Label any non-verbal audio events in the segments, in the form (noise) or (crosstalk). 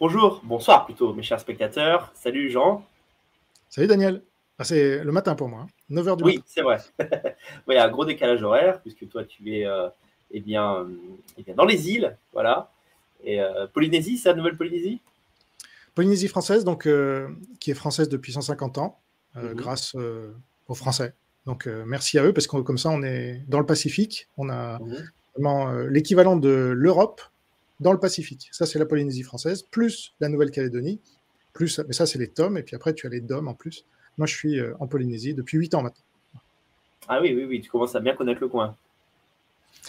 Bonjour, bonsoir plutôt, mes chers spectateurs. Salut Jean. Salut Daniel. Ah, c'est le matin pour moi, 9h hein. du matin. Oui, c'est vrai. (laughs) Il y a un gros décalage horaire, puisque toi, tu es euh, eh euh, eh bien, dans les îles. voilà. Et euh, Polynésie, c'est la nouvelle Polynésie Polynésie française, donc, qui est française depuis 150 ans, mhm. grâce aux Français. Donc, merci à eux, parce que comme ça, on est dans le Pacifique. On a mhm. vraiment l'équivalent de l'Europe dans le Pacifique. Ça, c'est la Polynésie française, plus la Nouvelle-Calédonie, plus, mais ça, c'est les tomes, et puis après, tu as les DOM en plus. Moi, je suis euh, en Polynésie depuis 8 ans maintenant. Ah oui, oui, oui, tu commences à bien connaître le coin.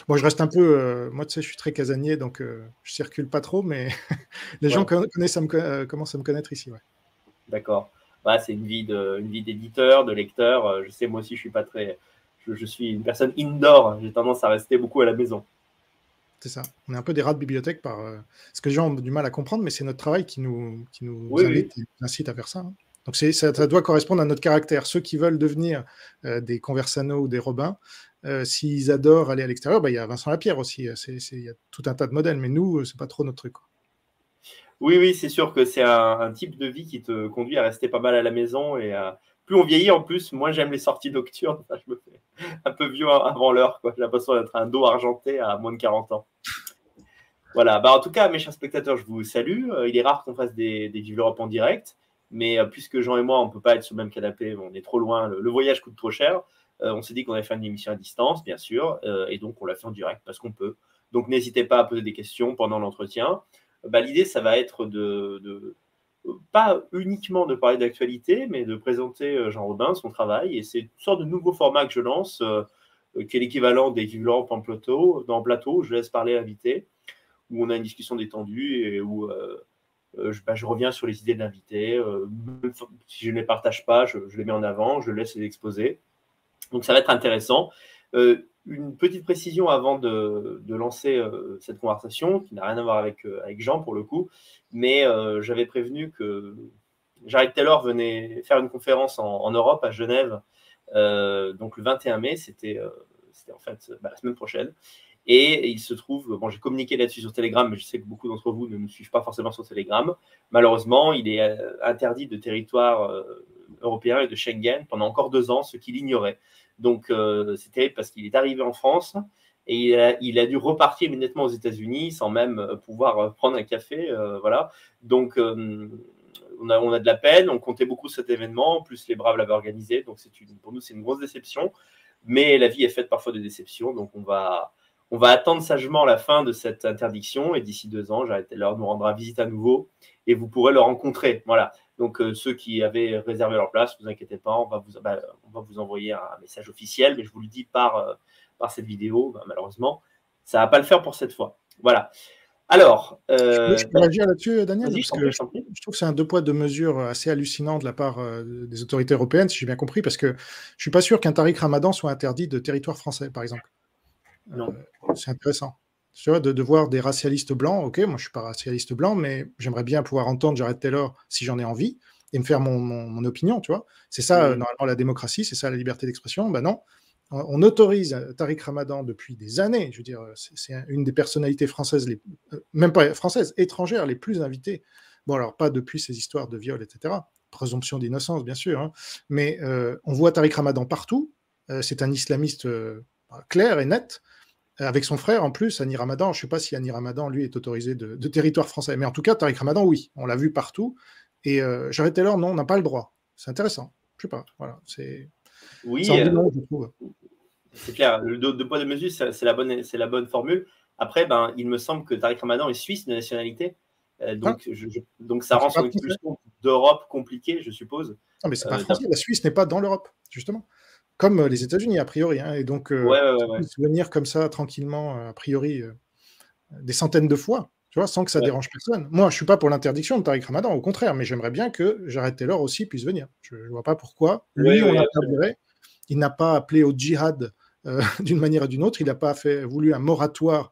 Moi je reste un peu. Euh, moi, tu sais, je suis très casanier, donc euh, je circule pas trop, mais (laughs) les gens connaissent, commencent à me connaître ici. D'accord. Bah, c'est une vie d'éditeur, de lecteur. Je sais, moi aussi, je suis pas très. je suis une personne indoor. J'ai tendance à rester beaucoup à la maison. C'est ça. On est un peu des rats de bibliothèque par euh, ce que les gens ont du mal à comprendre, mais c'est notre travail qui nous, invite incite à faire ça. Hein. Donc ça, ça, doit correspondre à notre caractère. Ceux qui veulent devenir euh, des Conversano ou des Robins, euh, s'ils adorent aller à l'extérieur, bah, il y a Vincent Lapierre aussi. Il y a tout un tas de modèles, mais nous, c'est pas trop notre truc. Oui, oui, c'est sûr que c'est un, type de vie qui te conduit à rester pas mal à la maison et à, plus on vieillit en plus, moi j'aime les sorties nocturnes. je me fais un peu vieux avant l'heure. quoi. J'ai l'impression d'être un dos argenté à moins de 40 ans. Voilà, bah, en tout cas, mes chers spectateurs, je vous salue. Euh, il est rare qu'on fasse des, des Vive en direct, mais euh, puisque Jean et moi, on ne peut pas être sur le même canapé, on est trop loin, le, voyage coûte trop cher, euh, on s'est dit qu'on allait faire une émission à distance, bien sûr, et donc on l'a fait en direct parce qu'on peut. Donc n'hésitez pas à poser des questions pendant l'entretien. Bah, l'idée, ça va être de, pas uniquement de parler d'actualité, mais de présenter euh, Jean Robin, son travail. Et c'est une sorte de nouveau format que je lance, euh, euh, qui est l'équivalent des vivants en plateau. Dans plateau, je laisse parler l'invité, où on a une discussion détendue et où bah, je, reviens sur les idées de l'invité. si je ne les partage pas, je, les mets en avant, je laisse les exposer. Donc ça va être intéressant une petite précision avant de, lancer euh, cette conversation, qui n'a rien à voir avec, euh, avec Jean pour le coup, mais euh, j'avais prévenu que Jared Taylor venait faire une conférence en, Europe, à Genève, donc le 21 mai, c'était en fait bah, la semaine prochaine. Et il se trouve, bon, j'ai communiqué là-dessus sur Telegram, mais je sais que beaucoup d'entre vous ne me suivent pas forcément sur Telegram. Malheureusement, il est interdit de territoire européen et de Schengen pendant encore deux ans, ce qu'il ignorait. Donc euh, c'était parce qu'il est arrivé en France et il a, dû repartir immédiatement aux États-Unis sans même euh, pouvoir euh, prendre un café. voilà. Donc on a, de la peine, on comptait beaucoup cet événement, plus les Braves l'avaient organisé. Donc pour nous, c'est une grosse déception. Mais la vie est faite parfois de déceptions, donc on va, on va attendre sagement la fin de cette interdiction et d'ici deux ans, j'arrête l'heure, nous rendra visite à nouveau et vous pourrez le rencontrer. Voilà. Donc euh, ceux qui avaient réservé leur place, ne vous inquiétez pas, bah, on va vous, envoyer un message officiel, mais je vous le dis par, euh, par cette vidéo, bah, malheureusement, ça ne va pas le faire pour cette fois. Voilà. Alors, euh, je peux bah, là-dessus, Daniel, je, trouve que c'est un deux poids deux mesures assez hallucinant de la part des autorités européennes, si j'ai bien compris, parce que je ne suis pas sûr qu'un tarif Ramadan soit interdit de territoire français, par exemple. Non. c'est intéressant de, devoir des racialistes blancs, ok, moi je suis pas racialiste blanc, mais j'aimerais bien pouvoir entendre Jared Taylor si j'en ai envie et me faire mon, opinion, tu vois. C'est ça, normalement, la démocratie, c'est ça, la liberté d'expression. Ben non, on, autorise Tariq Ramadan depuis des années. Je veux dire, c'est une des personnalités françaises, les, euh, même pas françaises, étrangères les plus invitées. Bon, alors pas depuis ces histoires de viol, etc. Présomption d'innocence, bien sûr. Hein. Mais euh, on voit Tariq Ramadan partout. Euh, c'est un islamiste clair et net avec son frère en plus, Annie Ramadan. Je ne sais pas si Annie Ramadan, lui, est autorisé de, territoire français, mais en tout cas, Tariq Ramadan, oui, on l'a vu partout. Et euh, Jared Taylor, non, on n'a pas le droit. C'est intéressant. Je ne sais pas. Voilà, c'est. Oui. C'est euh, clair. Le de poids de mesure, c'est la bonne, la bonne formule. Après, ben, il me semble que Tariq Ramadan est suisse de nationalité, euh, ah. donc, donc ça rend son expulsion d'Europe compliquée, je suppose. Non, ah, mais c'est pas euh, français. La Suisse n'est pas dans l'Europe, justement comme euh, les États-Unis, a priori. Hein, et donc, euh, venir comme ça tranquillement, euh, a priori, des centaines de fois, tu vois, sans que ça dérange personne. Moi, je suis pas pour l'interdiction de Tariq Ramadan, au contraire, mais j'aimerais bien que Jared Taylor aussi puisse venir. Je, ne vois pas pourquoi. Lui, on l'a Il n'a pas appelé au djihad (laughs) d'une manière ou d'une autre. Il n'a pas fait, voulu un moratoire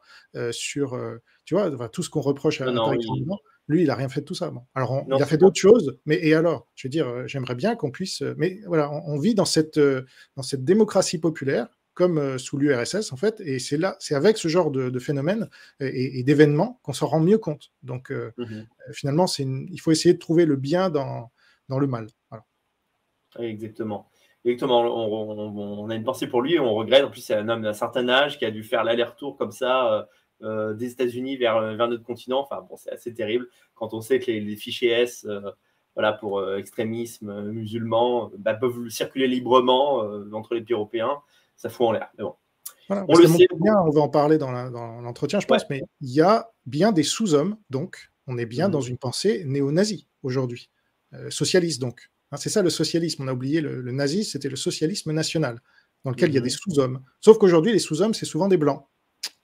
sur, tu vois, tout ce qu'on reproche à, Tariq Ramadan. Lui, il n'a rien fait de tout ça. Alors, il a fait d'autres choses, mais et alors Je veux dire, euh, j'aimerais bien qu'on puisse. Euh, mais voilà, on, vit dans cette, euh, dans cette démocratie populaire comme sous l'URSS en fait, et c'est là, c'est avec ce genre de, phénomène et, d'événements qu'on s'en rend mieux compte. Donc mmh finalement, il faut essayer de trouver le bien dans, dans le mal. Exactement. Exactement. On, on, a une pensée pour lui, on regrette. En plus, c'est un homme d'un certain âge qui a dû faire l'aller-retour comme ça euh, des États-Unis vers, euh, vers notre continent. Enfin, bon, c'est assez terrible quand on sait que les, fichiers S, euh, voilà, pour extrémisme musulman, bah, peuvent circuler librement entre les pays européens. Ça fout en l'air. Mais bon. on le sait. Bien, hein, on va en parler dans l'entretien, je pense, mais il y a bien des sous-hommes, donc on est bien mmh. dans une pensée néo-nazie aujourd'hui, socialiste donc. Hein, c'est ça le socialisme. On a oublié le, nazisme, c'était le socialisme national, dans lequel il y a mmh des sous-hommes. Sauf qu'aujourd'hui, les sous-hommes, c'est souvent des blancs.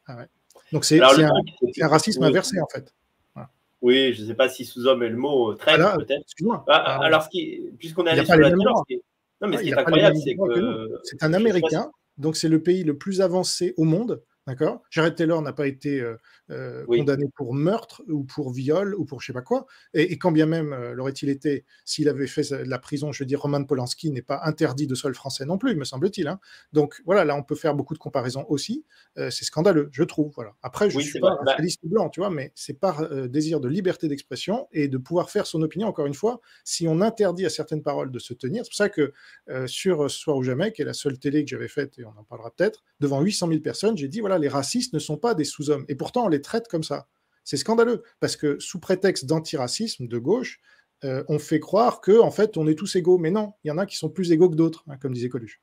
Ah ouais. Donc c'est un, racisme inversé en fait. Oui, je ne sais pas si sous-homme est le mot euh, Très, peut-être. Bah, ah, alors, puisqu'on est allé sur la terre... ce non, mais ce qui est incroyable, c'est que c'est un Américain, donc c'est le pays le plus avancé au monde D'accord Jared Taylor n'a pas été euh, euh, condamné pour meurtre ou pour viol ou pour je sais pas quoi. Et, quand bien même euh, l'aurait-il été, s'il avait fait la prison, je veux dire, Roman Polanski n'est pas interdit de sol français non plus, me semble-t-il. Hein. Donc voilà, là, on peut faire beaucoup de comparaisons aussi. c'est scandaleux, je trouve. Voilà. Après, je suis pas bah réaliste liste blanc, tu vois, mais c'est par désir de liberté d'expression et de pouvoir faire son opinion, encore une fois, si on interdit à certaines paroles de se tenir. C'est pour ça que sur Soir ou Jamais, qui est la seule télé que j'avais faite, et on en parlera peut-être, devant 800 000 personnes, j'ai dit, voilà, les racistes ne sont pas des sous-hommes. Et pourtant, on les traite comme ça. C'est scandaleux, parce que sous prétexte d'antiracisme de gauche, euh, on fait croire que en fait, on est tous égaux. Mais non, il y en a qui sont plus égaux que d'autres, hein, comme disait Coluche.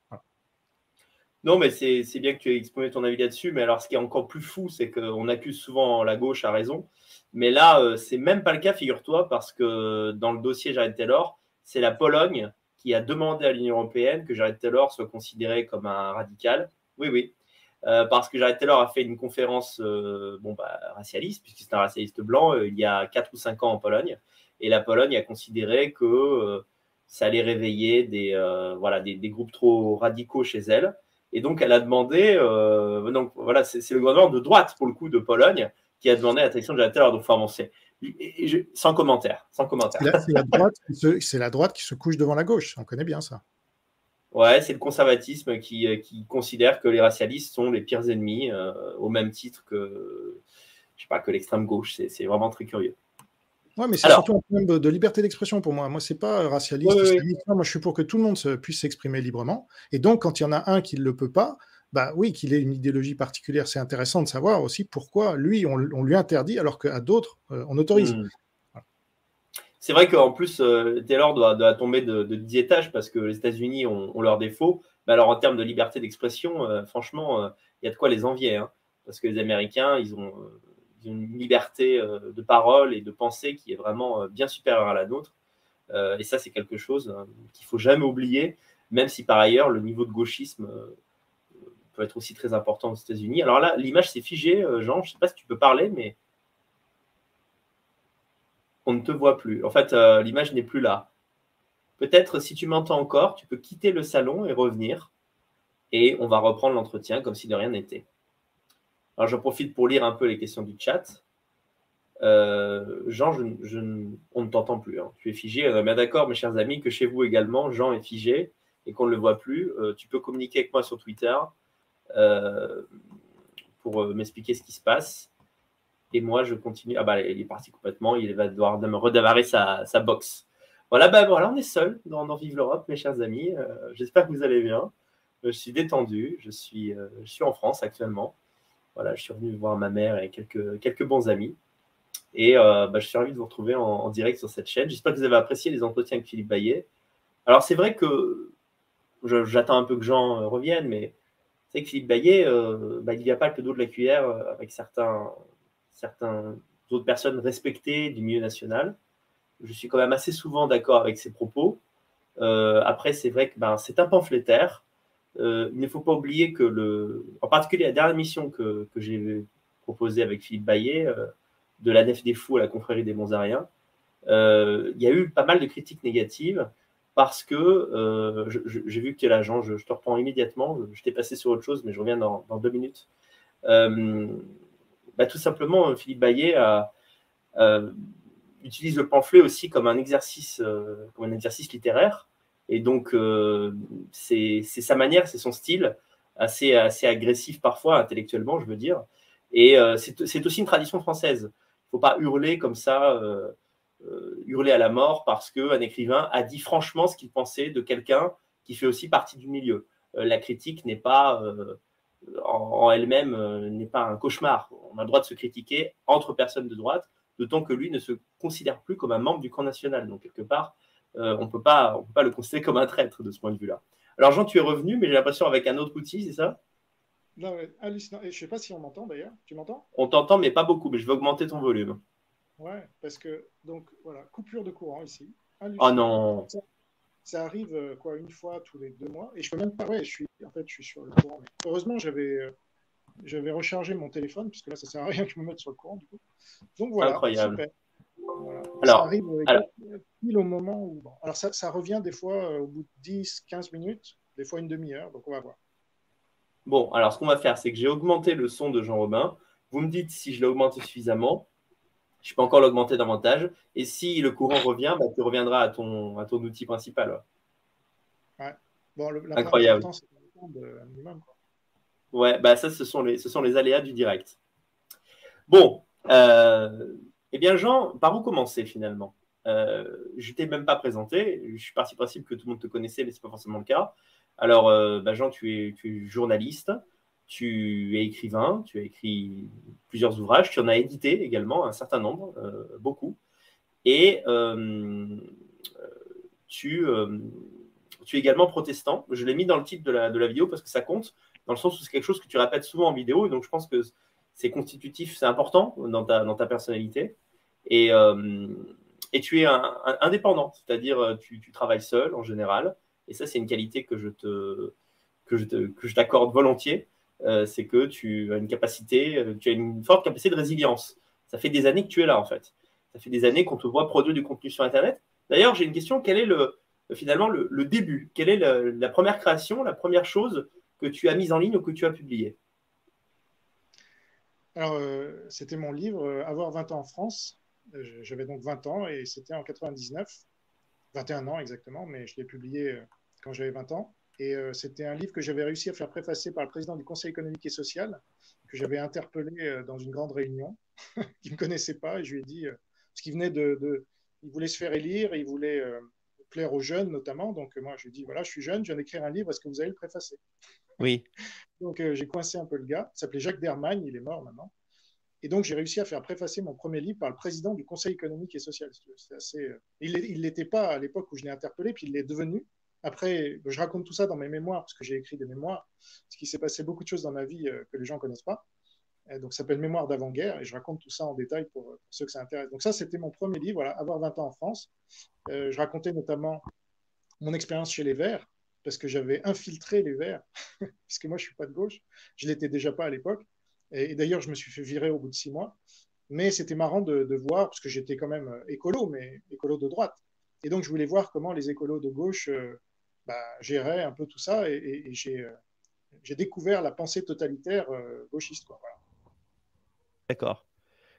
Non, mais c'est bien que tu aies exprimé ton avis là-dessus. Mais alors, ce qui est encore plus fou, c'est qu'on accuse souvent la gauche à raison. Mais là, euh, c'est même pas le cas, figure-toi, parce que dans le dossier Jared Taylor, c'est la Pologne qui a demandé à l'Union européenne que Jared Taylor soit considéré comme un radical. Oui, oui. Euh, parce que Jared Taylor a fait une conférence euh, bon, bah, racialiste, puisque c'est un racialiste blanc, euh, il y a 4 ou 5 ans en Pologne. Et la Pologne a considéré que ça allait réveiller des, voilà, des, groupes trop radicaux chez elle. Et donc, elle a demandé, donc voilà, c'est le gouvernement de droite, pour le coup, de Pologne, qui a demandé l'attention de Jared Taylor. Donc, enfin, sans commentaire. Sans commentaire. C'est la, droite qui se couche devant la gauche, on connaît bien ça. Ouais, c'est le conservatisme euh, qui, considère que les racialistes sont les pires ennemis, euh, au même titre que, je sais pas, que l'extrême gauche. C'est vraiment très curieux. Ouais, mais c'est surtout un problème de, liberté d'expression pour moi. Moi, c'est pas racialiste. Moi, je suis pour que tout le monde puisse s'exprimer librement. Et donc, quand il y en a un qui ne le peut pas, bah oui, qu'il ait une idéologie particulière, c'est intéressant de savoir aussi pourquoi lui, on, lui interdit alors qu'à d'autres, euh, on autorise. Hmm. C'est vrai qu'en plus, euh, Taylor doit, tomber de, de, 10 étages parce que les États-Unis ont, leurs défauts. Mais alors, en termes de liberté d'expression, euh, franchement, euh, il y a de quoi les envier. Hein. parce que les Américains, ils ont, une liberté de parole et de pensée qui est vraiment bien supérieure à la nôtre. et ça, c'est quelque chose hein, qu'il ne faut jamais oublier, même si par ailleurs, le niveau de gauchisme peut être aussi très important aux États-Unis. Alors là, l'image s'est figée, Jean. Je ne sais pas si tu peux parler, mais on ne te voit plus. En fait, euh, l'image n'est plus là. Peut-être si tu m'entends encore, tu peux quitter le salon et revenir. Et on va reprendre l'entretien comme si de rien n'était. Alors j'en profite pour lire un peu les questions du chat. Euh, Jean, on ne t'entend plus. Hein. Tu es figé. On est bien d'accord, mes chers amis, que chez vous également, Jean est figé et qu'on ne le voit plus. Euh, tu peux communiquer avec moi sur Twitter pour m'expliquer ce qui se passe. Et moi, je continue. Ah bah, il est parti complètement. Il va devoir me redémarrer sa, boxe. Voilà, bah voilà, on est seul dans, dans Vive l'Europe, mes chers amis. Euh, j'espère que vous allez bien. je suis détendu. Je suis, euh, je suis en France actuellement. Voilà, je suis revenu voir ma mère et quelques, quelques bons amis. Et euh, bah, je suis ravi de vous retrouver en, direct sur cette chaîne. J'espère que vous avez apprécié les entretiens avec Philippe Baillet. Alors, c'est vrai que j'attends un peu que Jean revienne, mais c'est que Philippe Baillet, bah, il n'y a pas que le dos de la cuillère avec certains, certaines autres personnes respectées du milieu national. Je suis quand même assez souvent d'accord avec ses propos. Euh, après, c'est vrai que ben, c'est un pamphlétaire. Euh, il ne faut pas oublier que, le, en particulier la dernière mission que, j'ai proposée avec Philippe Baillet, euh, de la Nef des Fous à la Confrérie des Monzariens, il y a eu pas mal de critiques négatives parce que j'ai vu que tu es là, je, te reprends immédiatement. Je, t'ai passé sur autre chose, mais je reviens dans, dans deux minutes. Bah, tout simplement, euh, Philippe Bayet euh, euh, utilise le pamphlet aussi comme un exercice, un exercice littéraire. Et donc, c'est sa manière, c'est son style, assez, assez agressif parfois, intellectuellement, je veux dire. Et c'est aussi une tradition française. Il ne faut pas hurler comme ça, hurler à la mort parce qu'un écrivain a dit franchement ce qu'il pensait de quelqu'un qui fait aussi partie du milieu. la critique n'est pas en, elle-même euh, n'est pas un cauchemar. On a le droit de se critiquer entre personnes de droite, d'autant que lui ne se considère plus comme un membre du camp national. Donc, quelque part, euh, on ne peut pas le considérer comme un traître de ce point de vue-là. Alors, Jean, tu es revenu, mais j'ai l'impression avec un autre outil, c'est ça non, hallucinant. Et je ne sais pas si on m'entend d'ailleurs. Tu m'entends On t'entend, mais pas beaucoup. Mais je vais augmenter ton volume. Ouais, parce que, donc, voilà, coupure de courant ici. Oh non ça arrive euh, quoi une fois tous les deux mois. Et je peux même pas. Ouais, je suis en fait, je suis sur le courant. heureusement, j'avais euh, j'avais rechargé mon téléphone puisque là, ça sert à rien que je me mette sur le courant. Du coup. Donc voilà. Incroyable. Alors, ça arrive euh, alors... pile au moment où. alors ça, revient des fois au bout de 10, 15 minutes, des fois une demi-heure. Donc on va voir. Bon, alors ce qu'on va faire, c'est que j'ai augmenté le son de Jean-Robin. Vous me dites si je l'ai augmenté suffisamment je peux encore l'augmenter davantage. Et si le courant revient, bah, tu reviendras à ton, à ton outil principal. Incroyable. Temps, Ouais, bah ça, ce sont les, ce sont les aléas du direct. Bon, euh, eh bien, Jean, par où commencer finalement Je euh, Je t'ai même pas présenté. Je suis parti principe que tout le monde te connaissait, mais ce n'est pas forcément le cas. Alors, euh, bah, Jean, tu es, tu es journaliste. Tu es écrivain, tu as écrit plusieurs ouvrages, tu en as édité également un certain nombre, euh, beaucoup. Et euh, euh, tu, es également protestant. Je l'ai mis dans le titre de la, vidéo parce que ça compte, dans le sens où c'est quelque chose que tu répètes souvent en vidéo, et donc je pense que c'est constitutif, c'est important dans ta, personnalité. Et, tu es indépendant, c'est-à-dire tu, tu, travailles seul en général, et ça c'est une qualité que je t'accorde volontiers. Euh, c'est que tu as une capacité, euh, tu as une forte capacité de résilience. Ça fait des années que tu es là, en fait. Ça fait des années qu'on te voit produire du contenu sur Internet. D'ailleurs, j'ai une question. Quel est euh, finalement le, début Quelle est la, première création, la première chose que tu as mise en ligne ou que tu as publiée Alors, c'était mon livre Avoir 20 ans en France. J'avais donc 20 ans et c'était en 99, 21 ans exactement, mais je l'ai publié quand j'avais 20 ans. Et euh, c'était un livre que j'avais réussi à faire préfacer par le président du Conseil économique et social, que j'avais interpellé euh, dans une grande réunion, (laughs) qui ne me connaissait pas, et je lui ai dit, euh, parce qu'il venait de, Il voulait se faire élire, il voulait plaire aux jeunes notamment, donc moi je lui ai dit, voilà, je suis jeune, je viens d'écrire un livre, est-ce que vous allez le préfacer Oui. donc j'ai coincé un peu le gars, il s'appelait Jacques Dermagne, il est mort maintenant. Et donc, j'ai réussi à faire préfacer mon premier livre par le président du Conseil économique et social. Assez... Il ne l'était pas à l'époque où je l'ai interpellé, puis il l'est devenu après, je raconte tout ça dans mes mémoires, parce que j'ai écrit des mémoires, parce qu'il s'est passé beaucoup de choses dans ma vie euh, que les gens ne connaissent pas. Euh, donc, ça s'appelle Mémoire d'avant-guerre, et je raconte tout ça en détail euh, pour, ceux que ça intéresse. Donc, ça, c'était mon premier livre, voilà, Avoir 20 ans en France. je racontais notamment mon expérience chez les Verts, parce que j'avais infiltré les Verts, (laughs) parce que moi, je ne suis pas de gauche, je ne l'étais déjà pas à l'époque. Et, d'ailleurs, je me suis fait virer au bout de six mois. Mais c'était marrant de, voir, parce que j'étais quand même écolo, mais écolo de droite. Et donc, je voulais voir comment les écolos de gauche bah, un peu tout ça et, euh, j'ai, découvert la pensée totalitaire euh, gauchiste. D'accord.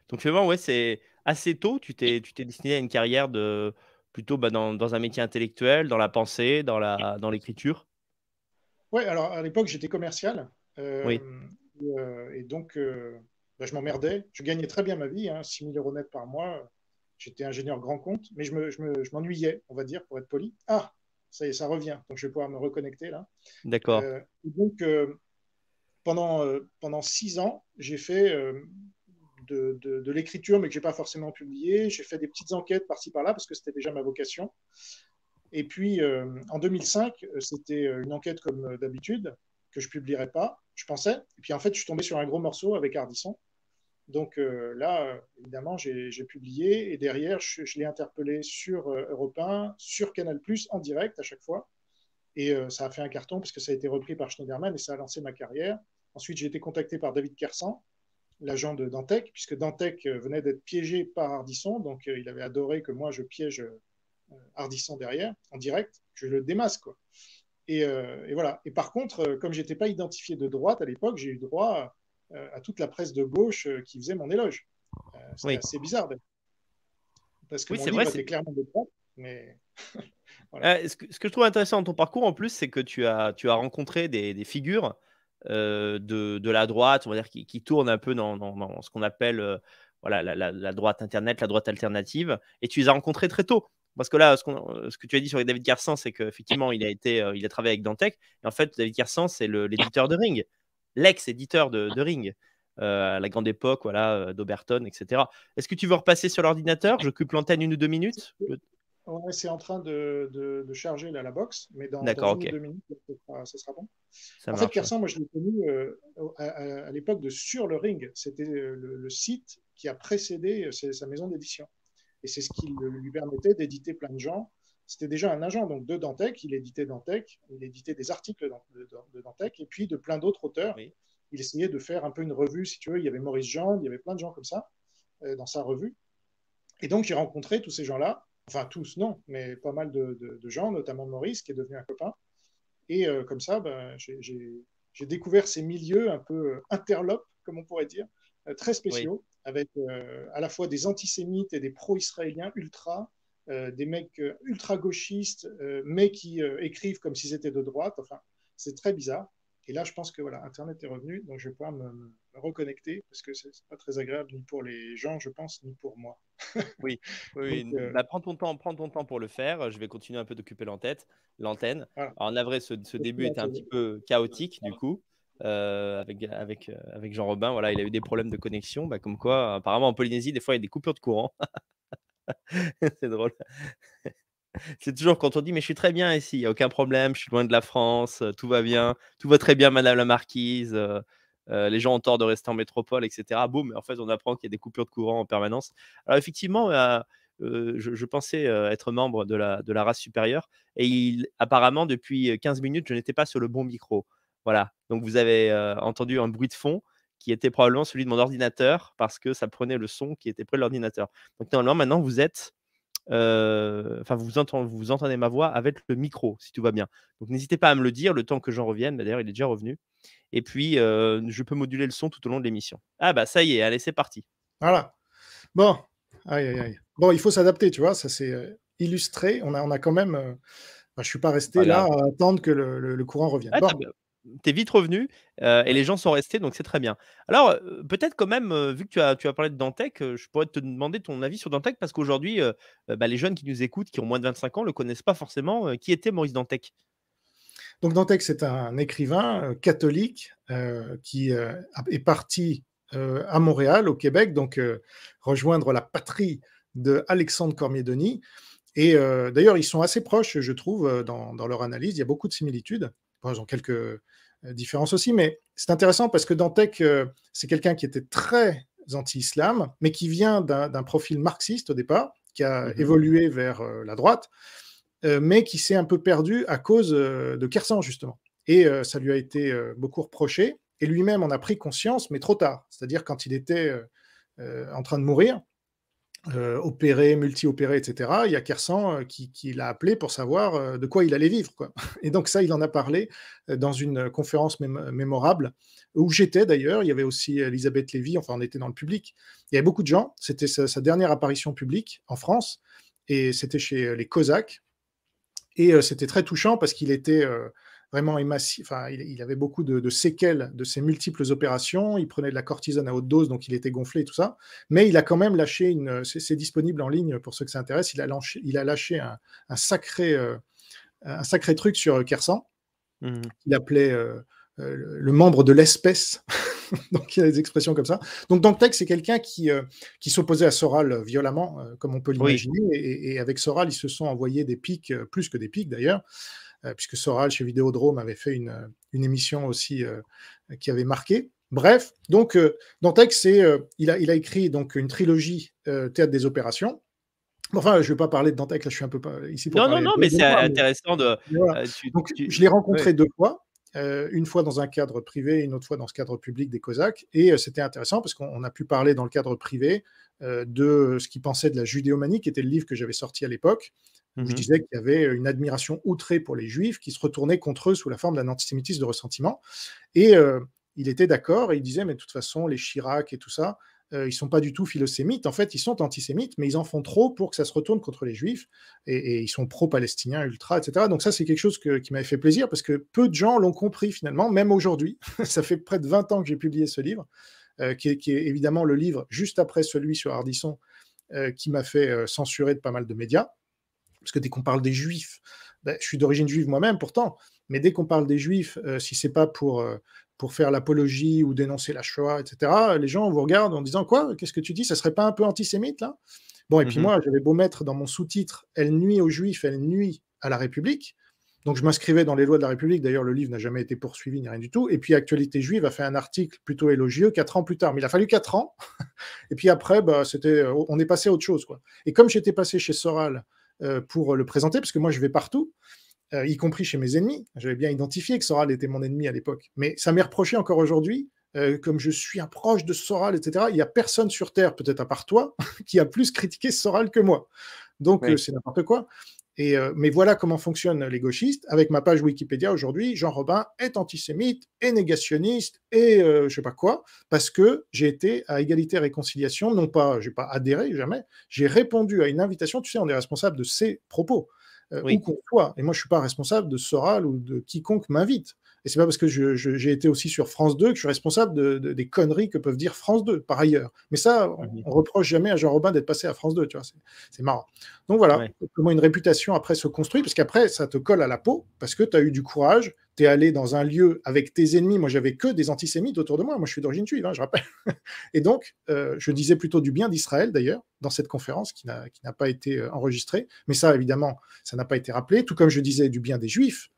Donc finalement, ouais, c'est assez tôt, tu t'es, tu t'es destiné à une carrière de plutôt bah, dans, dans, un métier intellectuel, dans la pensée, dans, la, dans l'écriture. Oui, alors à l'époque, j'étais commercial. Euh, oui. et, donc, bah, je m'emmerdais. Je gagnais très bien ma vie, hein, 6 000 euros net par mois. J'étais ingénieur grand compte, mais je, m'ennuyais, me, je on va dire, pour être poli. Ah, ça, ça revient. Donc, je vais pouvoir me reconnecter là. D'accord. Euh, donc, euh, pendant, euh, pendant six ans, j'ai fait de, de l'écriture, mais que je n'ai pas forcément publié. J'ai fait des petites enquêtes par-ci par-là, parce que c'était déjà ma vocation. Et puis, en 2005, c'était une enquête comme d'habitude, que je ne publierais pas, je pensais. Et puis, en fait, je suis tombé sur un gros morceau avec Ardisson. Donc euh, là, évidemment, j'ai publié et derrière, je, l'ai interpellé sur euh, Europe 1, sur Canal, en direct à chaque fois. Et euh, ça a fait un carton parce que ça a été repris par Schneiderman et ça a lancé ma carrière. Ensuite, j'ai été contacté par David Kersan, l'agent de Dantec, puisque Dantec venait d'être piégé par Ardisson. Donc il avait adoré que moi je piège Ardisson derrière, en direct. Je le démasque, Et, voilà. Et par contre, comme je n'étais pas identifié de droite à l'époque, j'ai eu droit. Euh, à toute la presse de gauche euh, qui faisait mon éloge. Euh, c'est assez bizarre. Parce que mon livre était clairement de droite, mais. (laughs) ce, que, je trouve intéressant dans ton parcours en plus, c'est que tu as, rencontré des, figures de, la droite, qui, tournent un peu dans, ce qu'on appelle la, droite internet, la droite alternative, et tu les as rencontrés très tôt. Parce que là, ce, que tu as dit sur David Garçon, c'est qu'effectivement, il, a travaillé avec Dantec. Et en fait, David Garçon, c'est l'éditeur de Ring l'ex-éditeur de, Ring, euh, à la grande époque, voilà, euh, d'Oberton, etc. Est-ce que tu veux repasser sur l'ordinateur J'occupe l'antenne une ou deux minutes. c'est en train de, charger la box, mais dans, ou deux minutes, ça sera, bon. en fait, moi, je l'ai connu euh, à, l'époque de Sur le Ring. C'était le, site qui a précédé sa maison d'édition. Et c'est ce qui lui permettait d'éditer plein de gens c'était déjà un agent donc de Dantec, il éditait Dantec, il éditait des articles de, Dantec et puis de plein d'autres auteurs. Il essayait de faire un peu une revue, si tu veux. Il y avait Maurice Jean, il y avait plein de gens comme ça euh, dans sa revue. Et donc j'ai rencontré tous ces gens-là, enfin tous non, mais pas mal de, gens, notamment Maurice qui est devenu un copain. Et euh, comme ça, ben, j'ai découvert ces milieux un peu euh, interlopes, comme on pourrait dire, très spéciaux, avec à la fois des antisémites et des pro-israéliens ultra euh, des mecs euh, ultra-gauchistes, euh, mais qui écrivent comme s'ils étaient de droite. Enfin, c'est très bizarre. Et là, je pense que voilà, Internet est revenu, donc je vais pouvoir me, reconnecter parce que c'est pas très agréable ni pour les gens, je pense, ni pour moi. (laughs) oui, oui bah, prends ton temps, prends ton temps pour le faire. Je vais continuer un peu d'occuper l'antenne. En avril, ce, début était un petit peu chaotique du coup. avec, Jean Robin, voilà, il a eu des problèmes de connexion, bah, comme quoi apparemment en Polynésie, des fois il y a des coupures de courant. (laughs) (laughs) c'est drôle. C'est toujours quand on dit, mais je suis très bien ici, il n'y a aucun problème, je suis loin de la France, tout va bien, tout va très bien, madame la marquise, les gens ont tort de rester en métropole, etc. Boum, en fait, on apprend qu'il y a des coupures de courant en permanence. Alors, effectivement, je, pensais être membre de la, race supérieure, et apparemment, depuis 15 minutes, je n'étais pas sur le bon micro. Voilà, donc vous avez entendu un bruit de fond qui était probablement celui de mon ordinateur parce que ça prenait le son qui était près de l'ordinateur. Donc normalement, maintenant, vous êtes euh, enfin vous, entendez, vous entendez ma voix avec le micro si tout va bien. Donc n'hésitez pas à me le dire le temps que j'en revienne. D'ailleurs, il est déjà revenu. Et puis, euh, je peux moduler le son tout au long de l'émission. Ah bah ça y est, allez, c'est parti. Voilà. Bon, aïe, aïe, aïe. Bon, il faut s'adapter, tu vois, ça s'est euh, illustré. On a, on a quand même... Bah, je ne suis pas resté là à attendre que le, courant revienne. Ah, t'es vite revenu et les gens sont restés, donc c'est très bien. Alors, peut-être quand même, vu que tu as, parlé de Dantec, je pourrais te demander ton avis sur Dantec parce qu'aujourd'hui, bah, les jeunes qui nous écoutent, qui ont moins de 25 ans, ne le connaissent pas forcément. qui était Maurice Dantec Donc, Dantec, c'est un écrivain catholique qui est parti à Montréal, au Québec, donc rejoindre la patrie de Alexandre Cormier-Denis. Et d'ailleurs, ils sont assez proches, je trouve, dans leur analyse. Il y a beaucoup de similitudes ils ont quelques euh, différences aussi, mais c'est intéressant parce que Dantec, euh, c'est quelqu'un qui était très anti-islam, mais qui vient d'un profil marxiste au départ, qui a mhm. évolué vers euh, la droite, mais qui s'est un peu perdu à cause de Kersan, justement. Et ça lui a été beaucoup reproché, et lui-même en a pris conscience, mais trop tard, c'est-à-dire quand il était en train de mourir. Euh, opéré, multi-opéré, etc. Il y a Kersan euh, qui, l'a appelé pour savoir euh, de quoi il allait vivre. Quoi. (laughs) Et donc ça, il en a parlé dans une conférence mémorable, où j'étais d'ailleurs, il y avait aussi Elisabeth Lévy, enfin on était dans le public. Il y avait beaucoup de gens, c'était sa, dernière apparition publique en France, et c'était chez les Cosaques. Et c'était très touchant parce qu'il était vraiment enfin, il, avait beaucoup de, séquelles de ses multiples opérations. Il prenait de la cortisone à haute dose, donc il était gonflé et tout ça. Mais il a quand même lâché une. C'est disponible en ligne pour ceux que ça intéresse. Il a lâché, il a lâché un, sacré, euh, un sacré truc sur euh, Kersan. Mmh. qu'il Il appelait euh, le membre de l'espèce. (laughs) donc il y a des expressions comme ça. Donc dans texte, c'est quelqu'un qui, qui s'opposait à Soral violemment, comme on peut l'imaginer, et, et, avec Soral, ils se sont envoyés des pics, plus que des pics d'ailleurs. Euh, puisque Soral chez Vidéodrome avait fait une, euh, une émission aussi euh, qui avait marqué. Bref, donc Dantec, il, a, il a écrit donc une trilogie Théâtre des opérations. Enfin, je ne vais pas parler de Dantec, là je suis un peu pas ici pour Non, parler non, non, mais c'est intéressant de. Je l'ai rencontré deux fois, une fois dans un cadre privé, une autre fois dans ce cadre public des Cosaques. Et c'était intéressant parce qu'on a pu parler dans le cadre privé de ce qu'il pensait de la judéomanie, qui était le livre que j'avais sorti à l'époque, je mmh disais qu'il y avait une admiration outrée pour les juifs qui se retournait contre eux sous la forme d'un antisémitisme de ressentiment. Et euh, il était d'accord et il disait, mais de toute façon, les Chirac et tout ça, ils euh, ils sont pas du tout philosémites. En fait, ils sont antisémites, mais ils en font trop pour que ça se retourne contre les juifs. Et, ils sont pro-palestiniens, ultra, etc. Donc ça, c'est quelque chose qui m'avait fait plaisir parce que peu de gens l'ont compris finalement, même aujourd'hui. (laughs) ça fait près de 20 ans que j'ai publié ce livre, euh, qui, est, évidemment le livre juste après celui sur Hardisson, qui m'a fait censurer de pas mal de médias. Parce que dès qu'on parle des juifs, ben, je suis d'origine juive moi-même pourtant, mais dès qu'on parle des juifs, si euh, si c'est pas pour, euh, pour faire l'apologie ou dénoncer la Shoah, etc., les gens vous regardent en disant Quoi Qu'est-ce que tu dis Ça serait pas un peu antisémite là Bon, et puis mmh moi, j'avais beau mettre dans mon sous-titre Elle nuit aux juifs, elle nuit à la République. Donc je m'inscrivais dans les lois de la République. D'ailleurs, le livre n'a jamais été poursuivi ni rien du tout. Et puis Actualité juive a fait un article plutôt élogieux quatre ans plus tard. Mais il a fallu quatre ans. (laughs) et puis après, bah, c'était, on est passé à autre chose. Quoi. Et comme j'étais passé chez Soral, euh, pour le présenter, parce que moi, je vais partout, euh, y compris chez mes ennemis. J'avais bien identifié que Soral était mon ennemi à l'époque. Mais ça m'est reproché encore aujourd'hui, euh, comme je suis un proche de Soral, etc., il n'y a personne sur Terre, peut-être à part toi, (laughs) qui a plus critiqué Soral que moi. Donc, c'est n'importe quoi. Euh, mais voilà comment fonctionnent les gauchistes. Avec ma page Wikipédia aujourd'hui, Jean Robin est antisémite et négationniste et je euh, je sais pas quoi, parce que j'ai été à égalité réconciliation, non pas, j'ai pas adhéré jamais, j'ai répondu à une invitation. Tu sais, on est responsable de ses propos, euh, ou qu'on soit. Et moi, je suis pas responsable de Soral ou de quiconque m'invite. Et c'est pas parce que j'ai été aussi sur France 2 que je suis responsable des conneries que peuvent dire France 2 par ailleurs. Mais ça, on, ne reproche jamais à Jean Robin d'être passé à France 2, tu vois, c'est marrant. Donc voilà, comment une réputation après se construit, parce qu'après, ça te colle à la peau, parce que tu as eu du courage, tu es allé dans un lieu avec tes ennemis. Moi, j'avais que des antisémites autour de moi. Moi, je suis d'origine juive, hein, je rappelle. (laughs) Et donc, euh, je disais plutôt du bien d'Israël, d'ailleurs, dans cette conférence qui n'a pas été euh, enregistrée. Mais ça, évidemment, ça n'a pas été rappelé. Tout comme je disais du bien des juifs.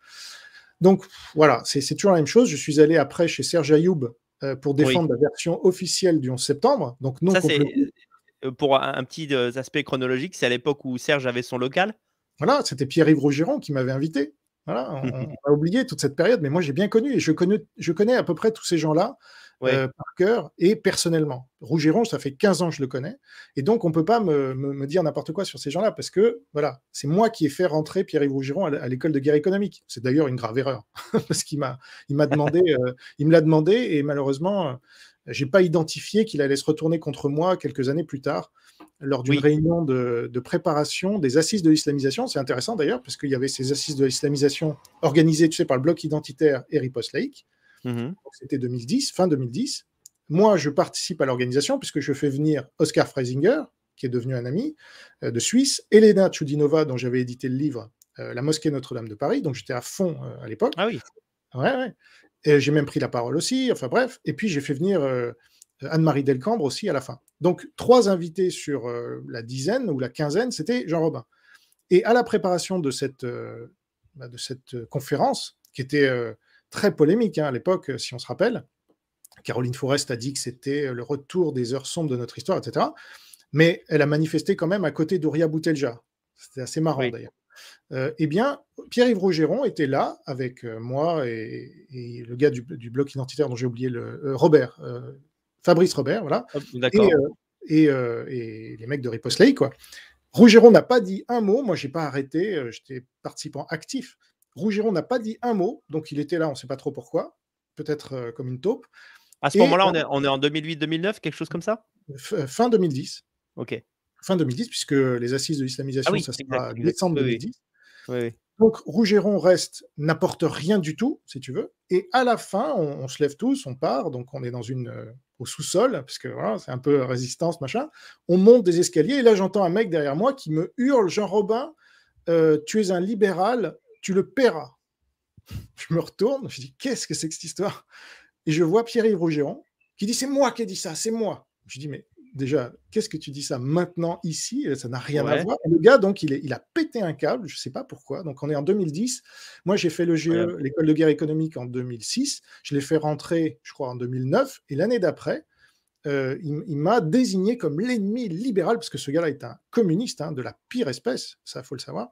Donc voilà, c'est toujours la même chose. Je suis allé après chez Serge Ayoub euh, pour défendre la version officielle du 11 septembre. Donc non euh, pour un petit euh, aspect chronologique, c'est à l'époque où Serge avait son local. Voilà, c'était Pierre-Yves Rougeron qui m'avait invité. Voilà, (laughs) on, a oublié toute cette période, mais moi j'ai bien connu et je connais, je connais à peu près tous ces gens-là. Euh, par cœur et personnellement. Rougeron, ça fait 15 ans que je le connais. Et donc, on ne peut pas me, dire n'importe quoi sur ces gens-là parce que, voilà, c'est moi qui ai fait rentrer Pierre-Yves Rougeron à l'école de guerre économique. C'est d'ailleurs une grave erreur (laughs) parce qu'il m'a, il m'a demandé, (laughs) euh, il me l'a demandé et malheureusement, euh, j'ai pas identifié qu'il allait se retourner contre moi quelques années plus tard lors d'une réunion de, préparation des assises de l'islamisation. C'est intéressant d'ailleurs, parce qu'il y avait ces assises de l'islamisation organisées, tu sais, par le bloc identitaire et Riposte Laïque. Mmh c'était 2010, fin 2010. Moi, je participe à l'organisation puisque je fais venir Oscar Freisinger, qui est devenu un ami euh, de Suisse, Elena Chudinova, dont j'avais édité le livre euh, La mosquée Notre-Dame de Paris, donc j'étais à fond euh, à l'époque. Ah oui. Et j'ai même pris la parole aussi, enfin bref. Et puis j'ai fait venir Anne-Marie Delcambre aussi à la fin. Donc trois invités sur la dizaine ou la quinzaine, c'était Jean Robin. Et à la préparation de cette, bah, de cette conférence, qui était très polémique hein, à l'époque, si on se rappelle. Caroline Forest a dit que c'était le retour des heures sombres de notre histoire, etc. Mais elle a manifesté quand même à côté doria Boutelja. C'était assez marrant d'ailleurs. Euh, eh bien, Pierre-Yves Rougeron était là avec euh, moi et, le gars du, bloc identitaire dont j'ai oublié le euh, Robert, Fabrice Robert, voilà. Et, les mecs de Riposley, quoi. Rougeron n'a pas dit un mot. Moi, j'ai pas arrêté. J'étais participant actif. Rougeron n'a pas dit un mot, donc il était là, on ne sait pas trop pourquoi, peut-être euh, comme une taupe. À ce moment-là, on, est, en 2008-2009, quelque chose comme ça euh, Fin 2010. Ok. Fin 2010, puisque les assises de l'islamisation, ah ça sera décembre 2010. Donc Rougeron reste, n'apporte rien du tout, si tu veux. Et à la fin, on, se lève tous, on part, donc on est dans une euh, au sous-sol, parce que hein, c'est un peu résistance, machin. On monte des escaliers, et là j'entends un mec derrière moi qui me hurle, Jean Robin, tu es un libéral, tu le paieras. (laughs) Je me retourne, je dis qu'est-ce que c'est que cette histoire Et je vois Pierre-Yves Rougeron qui dit c'est moi qui ai dit ça, c'est moi. Je dis mais déjà qu'est-ce que tu dis ça maintenant ici Ça n'a rien à voir. le gars donc il, est, il, a pété un câble, je sais pas pourquoi. Donc on est en 2010. Moi j'ai fait le GE, l'école de guerre économique en 2006. Je l'ai fait rentrer, je crois en 2009. Et l'année d'après euh, il, m'a désigné comme l'ennemi libéral, parce que ce gars-là est un communiste hein, de la pire espèce, ça faut le savoir.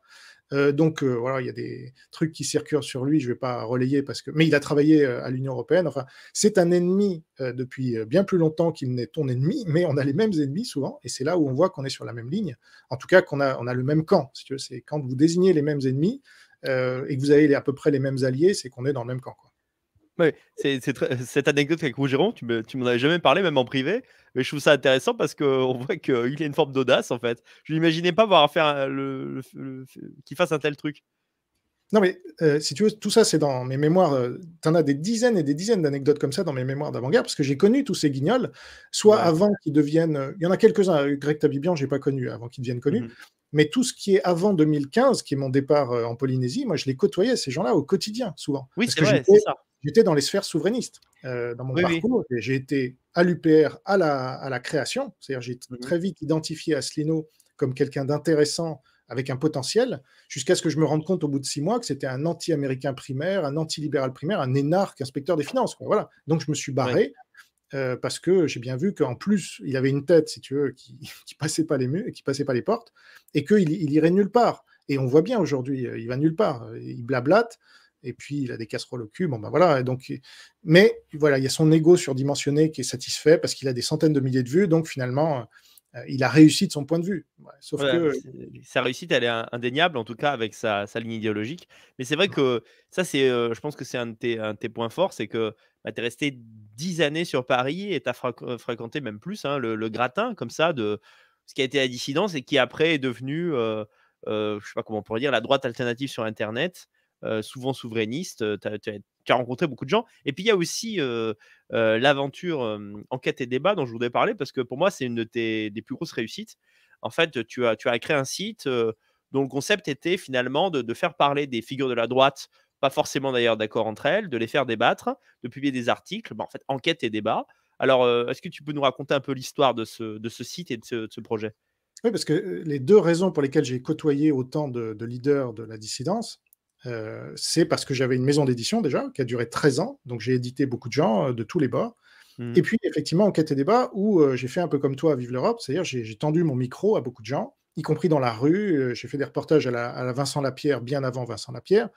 Euh, donc euh, voilà, il y a des trucs qui circulent sur lui, je ne vais pas relayer parce que. Mais il a travaillé à l'Union européenne. c'est un ennemi depuis bien plus longtemps qu'il n'est ton ennemi, mais on a les mêmes ennemis souvent, et c'est là où on voit qu'on est sur la même ligne. En tout cas, qu'on a, le même camp. Si c'est quand vous désignez les mêmes ennemis et que vous avez à peu près les mêmes alliés, c'est qu'on est dans le même camp c'est, cette anecdote avec Rougeron, tu, me, m'en avais jamais parlé, même en privé, mais je trouve ça intéressant parce qu'on (laughs) voit qu'il a une forme d'audace en fait. Je n'imaginais pas voir faire qu'il fasse un tel truc. Non, mais euh, si tu veux, tout ça, c'est dans mes mémoires. Euh, tu en as des dizaines et des dizaines d'anecdotes comme ça dans mes mémoires d'avant-guerre, parce que j'ai connu tous ces guignols, soit avant qu'ils deviennent. Euh, il y en a quelques-uns, Greg Tabibian, je n'ai pas connu avant qu'ils deviennent connus. Mmh mais tout ce qui est avant 2015, qui est mon départ en Polynésie, moi, je les côtoyais, ces gens-là, au quotidien, souvent. Oui, c'est c'est ça j'étais dans les sphères souverainistes. Euh, dans mon parcours, j'ai été à l'UPR à la, création, c'est-à-dire j'ai mhm. très vite identifié Asselineau comme quelqu'un d'intéressant avec un potentiel, jusqu'à ce que je me rende compte au bout de six mois que c'était un anti-américain primaire, un anti-libéral primaire, un énarque inspecteur des finances. Voilà. Donc je me suis barré. Euh, parce que j'ai bien vu qu'en plus, il avait une tête, si tu veux, qui, ne (laughs) passait pas les murs, qui passait pas les portes, et qu'il il irait nulle part. Et on voit bien aujourd'hui, euh, il va nulle part. Il blablate et puis il a des casseroles au cul. Bon, ben voilà. Donc, mais voilà, il y a son ego surdimensionné qui est satisfait parce qu'il a des centaines de milliers de vues. Donc finalement, euh, il a réussi de son point de vue. que sa réussite, elle est indéniable en tout cas avec sa, ligne idéologique. Mais c'est vrai que ça, c'est, euh, je pense que c'est un, de tes, points forts, c'est que bah, tu es resté dix années sur Paris et tu as euh, fréquenté même plus hein, le, gratin comme ça de ce qui a été la dissidence et qui après est devenu, je sais pas comment on pourrait dire, la droite alternative sur Internet. Euh, souvent souverainiste. Euh, tu as, rencontré beaucoup de gens. Et puis, il y a aussi euh, l'aventure Enquête et débat dont je voudrais parler parce que pour moi, c'est une des plus grosses réussites. En fait, tu as, tu as créé un site dont le concept était finalement de, faire parler des figures de la droite, pas forcément d'ailleurs d'accord entre elles, de les faire débattre, de publier des articles, bah, en fait, enquête et débat. Alors, est-ce que tu peux nous raconter un peu l'histoire de ce, site et de ce, projet Oui, parce que les deux raisons pour lesquelles j'ai côtoyé autant de leaders de la dissidence, euh, c'est parce que j'avais une maison d'édition déjà qui a duré 13 ans, donc j'ai édité beaucoup de gens euh, de tous les bords. Hmm. Et puis effectivement, Enquête et débat, où euh, j'ai fait un peu comme toi Vive l'Europe, c'est-à-dire j'ai tendu mon micro à beaucoup de gens, y compris dans la rue. j'ai fait des reportages à la, la, Vincent Lapierre, bien avant Vincent Lapierre,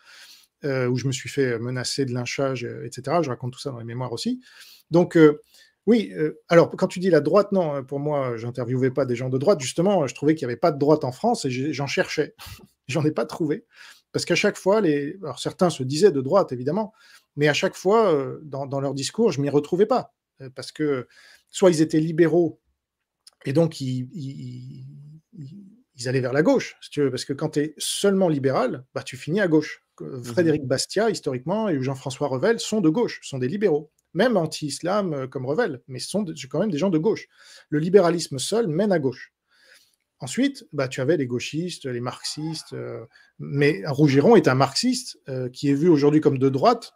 où je me suis fait menacer de lynchage, etc. Je raconte tout ça dans les mémoires aussi. Donc oui, alors quand tu dis la droite, non, pour moi, j'interviewais pas des gens de droite. Justement, je trouvais qu'il n'y avait pas de droite en France et j'en cherchais. (laughs) j'en ai pas trouvé. Parce qu'à chaque fois, certains se disaient de droite, évidemment, mais à chaque fois, euh, dans, leur discours, je m'y retrouvais pas. Euh, parce que soit ils étaient libéraux, et donc ils, allaient vers la gauche, parce que quand tu es seulement libéral, bah, tu finis à gauche. Mhm. Frédéric Bastiat, historiquement, et Jean-François Revel sont de gauche, sont des libéraux, même anti-islam euh, comme Revel, mais sont quand même des gens de gauche. Le libéralisme seul mène à gauche. Ensuite, bah, tu avais les gauchistes, les marxistes. Euh, mais Rougiron est un marxiste euh, qui est vu aujourd'hui comme de droite.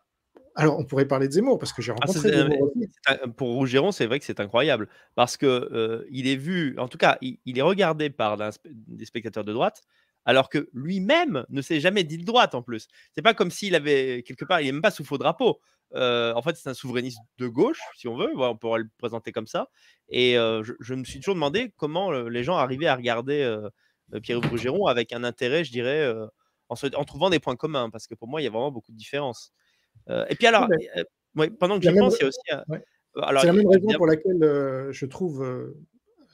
Alors, on pourrait parler de Zemmour parce que j'ai ah, rencontré. Euh, pour Rougiron, c'est vrai que c'est incroyable parce que il est vu, en tout cas, il est regardé par des spectateurs de droite alors que lui-même ne s'est jamais dit de droite en plus. C'est pas comme s'il avait quelque part, il n'est même pas sous faux drapeau. Euh, en fait, c'est un souverainiste de gauche, si on veut, on pourrait le présenter comme ça. Et euh, je, me suis toujours demandé comment euh, les gens arrivaient à regarder Pierre-Yves avec un intérêt, je dirais, en, trouvant des points communs, parce que pour moi, il y a vraiment beaucoup de différences. et puis alors, pendant que je pense, il y a aussi. c'est la même raison pour laquelle je trouve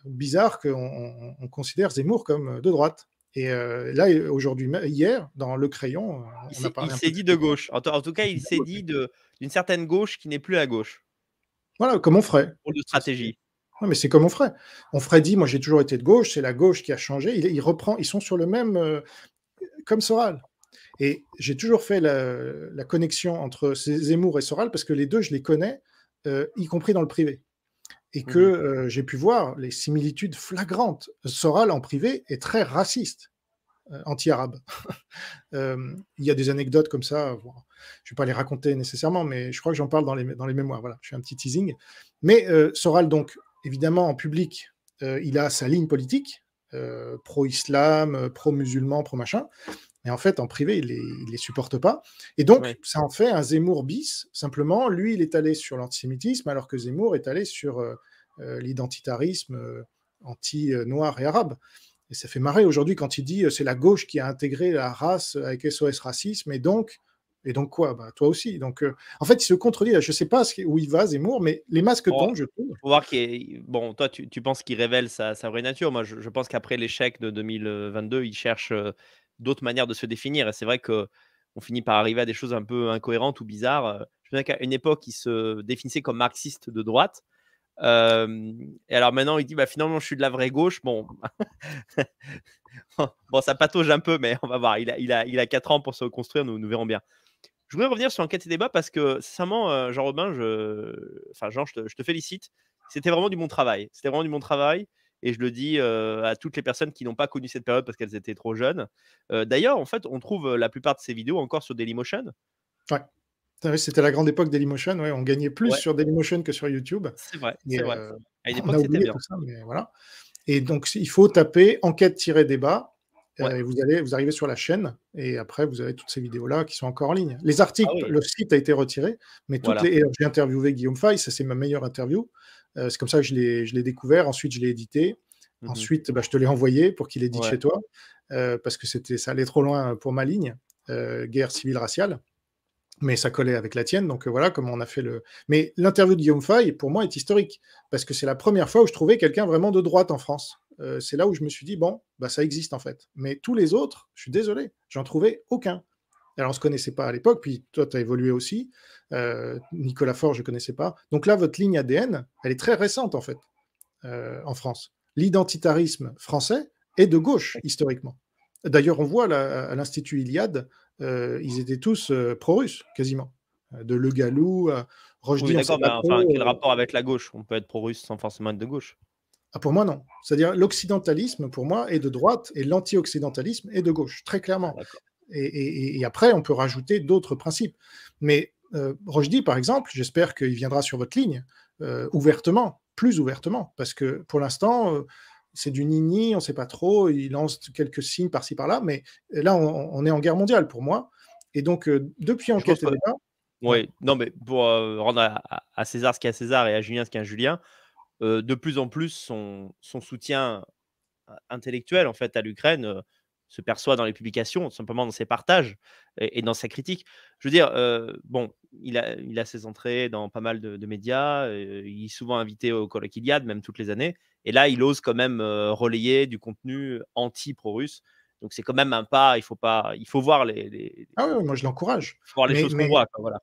bizarre qu'on considère Zemmour comme de droite. Et euh, là, aujourd'hui, hier, dans Le Crayon, euh, on a parlé il s'est dit de gauche. En, tout cas, il s'est dit d'une certaine gauche qui n'est plus à gauche. Voilà, comme on ferait. Pour de stratégie. Oui, mais c'est comme on ferait. On ferait dit, moi j'ai toujours été de gauche, c'est la gauche qui a changé. Il, reprend, ils sont sur le même, euh, comme Soral. Et j'ai toujours fait la, connexion entre Zemmour et Soral parce que les deux, je les connais, y compris dans le privé et mmh que j'ai pu voir les similitudes flagrantes. Soral en privé est très raciste, anti-arabe. (laughs) il y a des anecdotes comme ça, je ne vais pas les raconter nécessairement, mais je crois que j'en parle dans les, dans les mémoires. Voilà, je fais un petit teasing. Mais Soral, donc, évidemment, en public, il a sa ligne politique, pro-islam, pro-musulman, pro-machin. Et en fait, en privé, il les, les supporte pas. Et donc, ça en fait un Zemmour bis. Simplement, lui, il est allé sur l'antisémitisme, alors que Zemmour est allé sur euh, euh, l'identitarisme euh, anti-noir et arabe. Et ça fait marrer aujourd'hui quand il dit c'est la gauche qui a intégré la race avec SOS racisme. Et donc, et donc quoi bah, Toi aussi. Donc, en fait, il se contredit. Je ne sais pas où il va, Zemmour, mais les masques tombent, je trouve. Faut voir Bon, toi, tu, penses qu'il révèle sa, vraie nature. Moi, je, pense qu'après l'échec de 2022, il cherche d'autres manières de se définir. Et c'est vrai que on finit par arriver à des choses un peu incohérentes ou bizarres. Euh, je me souviens qu'à une époque, il se définissait comme marxiste de droite. et alors maintenant, il dit bah, finalement, je suis de la vraie gauche. Bon, (laughs) bon ça patauge un peu, mais on va voir. Il a, il a, il a 4 ans pour se reconstruire, nous, nous verrons bien. Je voulais revenir sur Enquête et débat parce que, sincèrement, euh, Jean-Robin, je... enfin, Jean, te, je te félicite. C'était vraiment du bon travail. C'était vraiment du bon travail. Et je le dis à toutes les personnes qui n'ont pas connu cette période parce qu'elles étaient trop jeunes. D'ailleurs, en fait, on trouve la plupart de ces vidéos encore sur Dailymotion. Ouais. C'était la grande époque Dailymotion, ouais. on gagnait plus sur Dailymotion que sur YouTube. C'est vrai, c'est vrai. À une époque, c'était bien. Ça, mais voilà. Et donc, il faut taper enquête-débat euh, Et vous, allez, vous arrivez sur la chaîne et après, vous avez toutes ces vidéos-là qui sont encore en ligne. Les ah articles, le site a été retiré, mais j'ai interviewé Guillaume Fay, ça c'est ma meilleure interview. Euh, c'est comme ça que je l'ai découvert. Ensuite, je l'ai édité. Mmh Ensuite, bah, je te l'ai envoyé pour qu'il édite chez toi, euh, parce que c'était ça allait trop loin pour ma ligne, euh, guerre civile raciale. Mais ça collait avec la tienne, donc voilà comment on a fait le. Mais l'interview de Guillaume Fay, pour moi, est historique, parce que c'est la première fois où je trouvais quelqu'un vraiment de droite en France. c'est là où je me suis dit, bon, bah, ça existe en fait. Mais tous les autres, je suis désolé, j'en trouvais aucun. Alors, on ne se connaissait pas à l'époque, puis toi, tu as évolué aussi. Euh, Nicolas Faure, je ne connaissais pas. Donc là, votre ligne ADN, elle est très récente, en fait, euh, en France. L'identitarisme français est de gauche, historiquement. D'ailleurs, on voit à l'Institut Iliade, euh, ils étaient tous pro-russes, quasiment. De Le Gallou à roche d'accord, enfin, quel rapport avec la gauche On peut être pro-russe sans forcément être de gauche. Ah, pour moi, non. C'est-à-dire l'occidentalisme, pour moi, est de droite et l'anti-occidentalisme est de gauche, très clairement. Ah, et, après, on peut rajouter d'autres principes. Mais euh, par exemple, j'espère qu'il viendra sur votre ligne, euh, ouvertement, plus ouvertement, parce que pour l'instant, euh, c'est du nini, on ne sait pas trop, il lance quelques signes par-ci par-là, mais là, on, est en guerre mondiale pour moi. Et donc, euh, depuis Enquête et débat, oui, non, mais pour rendre à, César ce qu'il y a à César et à Julien ce qu'il y a à Julien, de plus en plus, son, son soutien intellectuel en fait à l'Ukraine se perçoit dans les publications, simplement dans ses partages et, dans sa critique. Je veux dire, euh, bon, il a, il a ses entrées dans pas mal de, médias, euh, il est souvent invité au colloque même toutes les années, et là, il ose quand même euh, relayer du contenu anti-pro-russe. Donc c'est quand même un pas, il faut, pas, il faut voir les... ah oui, moi je l'encourage. voir les choses qu'on voit, voilà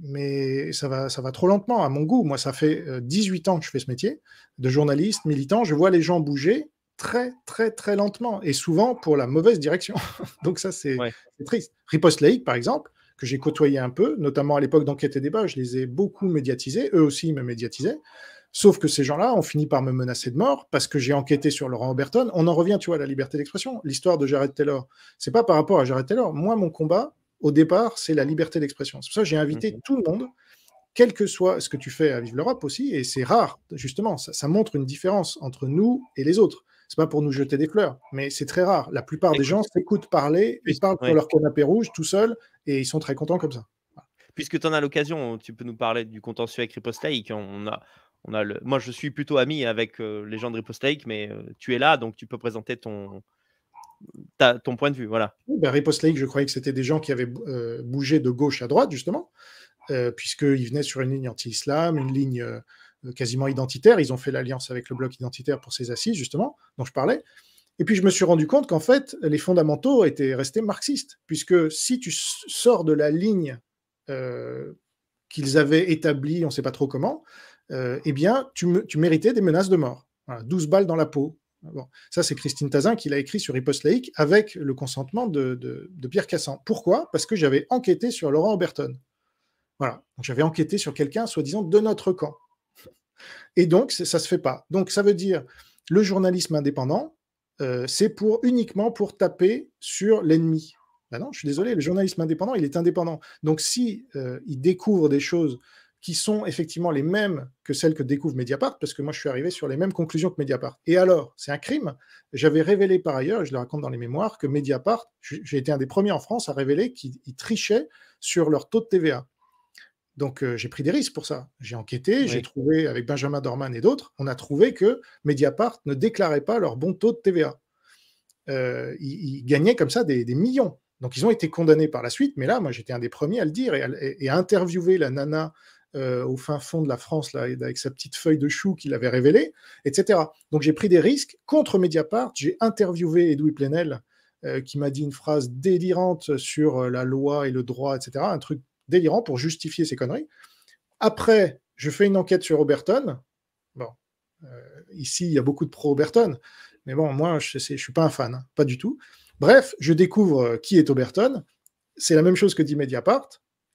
mais ça va, ça va trop lentement à mon goût. Moi, ça fait 18 ans que je fais ce métier de journaliste, militant. Je vois les gens bouger très, très, très lentement et souvent pour la mauvaise direction. (laughs) Donc, ça, c'est triste. Riposte laïque, par exemple, que j'ai côtoyé un peu, notamment à l'époque d'enquête et débat, je les ai beaucoup médiatisés, eux aussi ils me médiatisaient. Sauf que ces gens-là ont fini par me menacer de mort parce que j'ai enquêté sur Laurent Oberton. On en revient, tu vois, à la liberté d'expression. L'histoire de Jared Taylor, c'est pas par rapport à Jared Taylor. Moi, mon combat, au départ, c'est la liberté d'expression. C'est pour ça que j'ai invité mhm. tout le monde, quel que soit ce que tu fais à Vive l'Europe aussi, et c'est rare, justement, ça, ça montre une différence entre nous et les autres c'est pas pour nous jeter des fleurs, mais c'est très rare. La plupart des gens s'écoutent parler, ils parlent sur leur canapé rouge tout seul et ils sont très contents comme ça. Puisque tu en as l'occasion, tu peux nous parler du contentieux avec Ripostaïque. On a, on a le... Moi, je suis plutôt ami avec euh, les gens de Ripostaïque, mais euh, tu es là, donc tu peux présenter ton, ton point de vue. Voilà. Ben, je croyais que c'était des gens qui avaient euh, bougé de gauche à droite, justement, puisqu'ils venaient sur une ligne anti-islam, une ligne euh, quasiment identitaire. Ils ont fait l'alliance avec le bloc identitaire pour ces assises, justement, dont je parlais. Et puis je me suis rendu compte qu'en fait, les fondamentaux étaient restés marxistes, puisque si tu sors de la ligne euh, qu'ils avaient établie, on ne sait pas trop comment, euh, eh bien, tu, méritais des menaces de mort. 12 balles dans la peau. ça, c'est Christine Tazin qui l'a écrit sur Riposte avec le consentement de, Pierre Cassan. Pourquoi Parce que j'avais enquêté sur Laurent Oberton. Voilà. j'avais enquêté sur quelqu'un, soi-disant, de notre camp. Et donc, ça ne se fait pas. Donc, ça veut dire le journalisme indépendant, euh, c'est pour uniquement pour taper sur l'ennemi. Ben non, je suis désolé, le journalisme indépendant, il est indépendant. Donc, si euh, il découvre des choses qui sont effectivement les mêmes que celles que découvre Mediapart, parce que moi je suis arrivé sur les mêmes conclusions que Mediapart. Et alors, c'est un crime. J'avais révélé par ailleurs, je le raconte dans les mémoires, que Mediapart, j'ai été un des premiers en France à révéler qu'ils trichaient sur leur taux de TVA. Donc euh, j'ai pris des risques pour ça. J'ai enquêté, j'ai trouvé avec Benjamin Dorman et d'autres, on a trouvé que Mediapart ne déclarait pas leur bon taux de TVA. Euh, ils, gagnaient comme ça des, millions. Donc ils ont été condamnés par la suite, mais là, moi j'étais un des premiers à le dire et à, interviewer la nana euh, au fin fond de la France, là, avec sa petite feuille de chou qu'il avait révélée, etc. Donc j'ai pris des risques contre Mediapart, j'ai interviewé Edoui Plenel, qui m'a dit une phrase délirante sur la loi et le droit, etc. Un truc délirant pour justifier ces conneries. Après, je fais une enquête sur Oberton. Bon, euh, ici, il y a beaucoup de pro-Oberton, mais bon, moi, je ne suis pas un fan, hein, pas du tout. Bref, je découvre euh, qui est Oberton. C'est la même chose que dit Mediapart.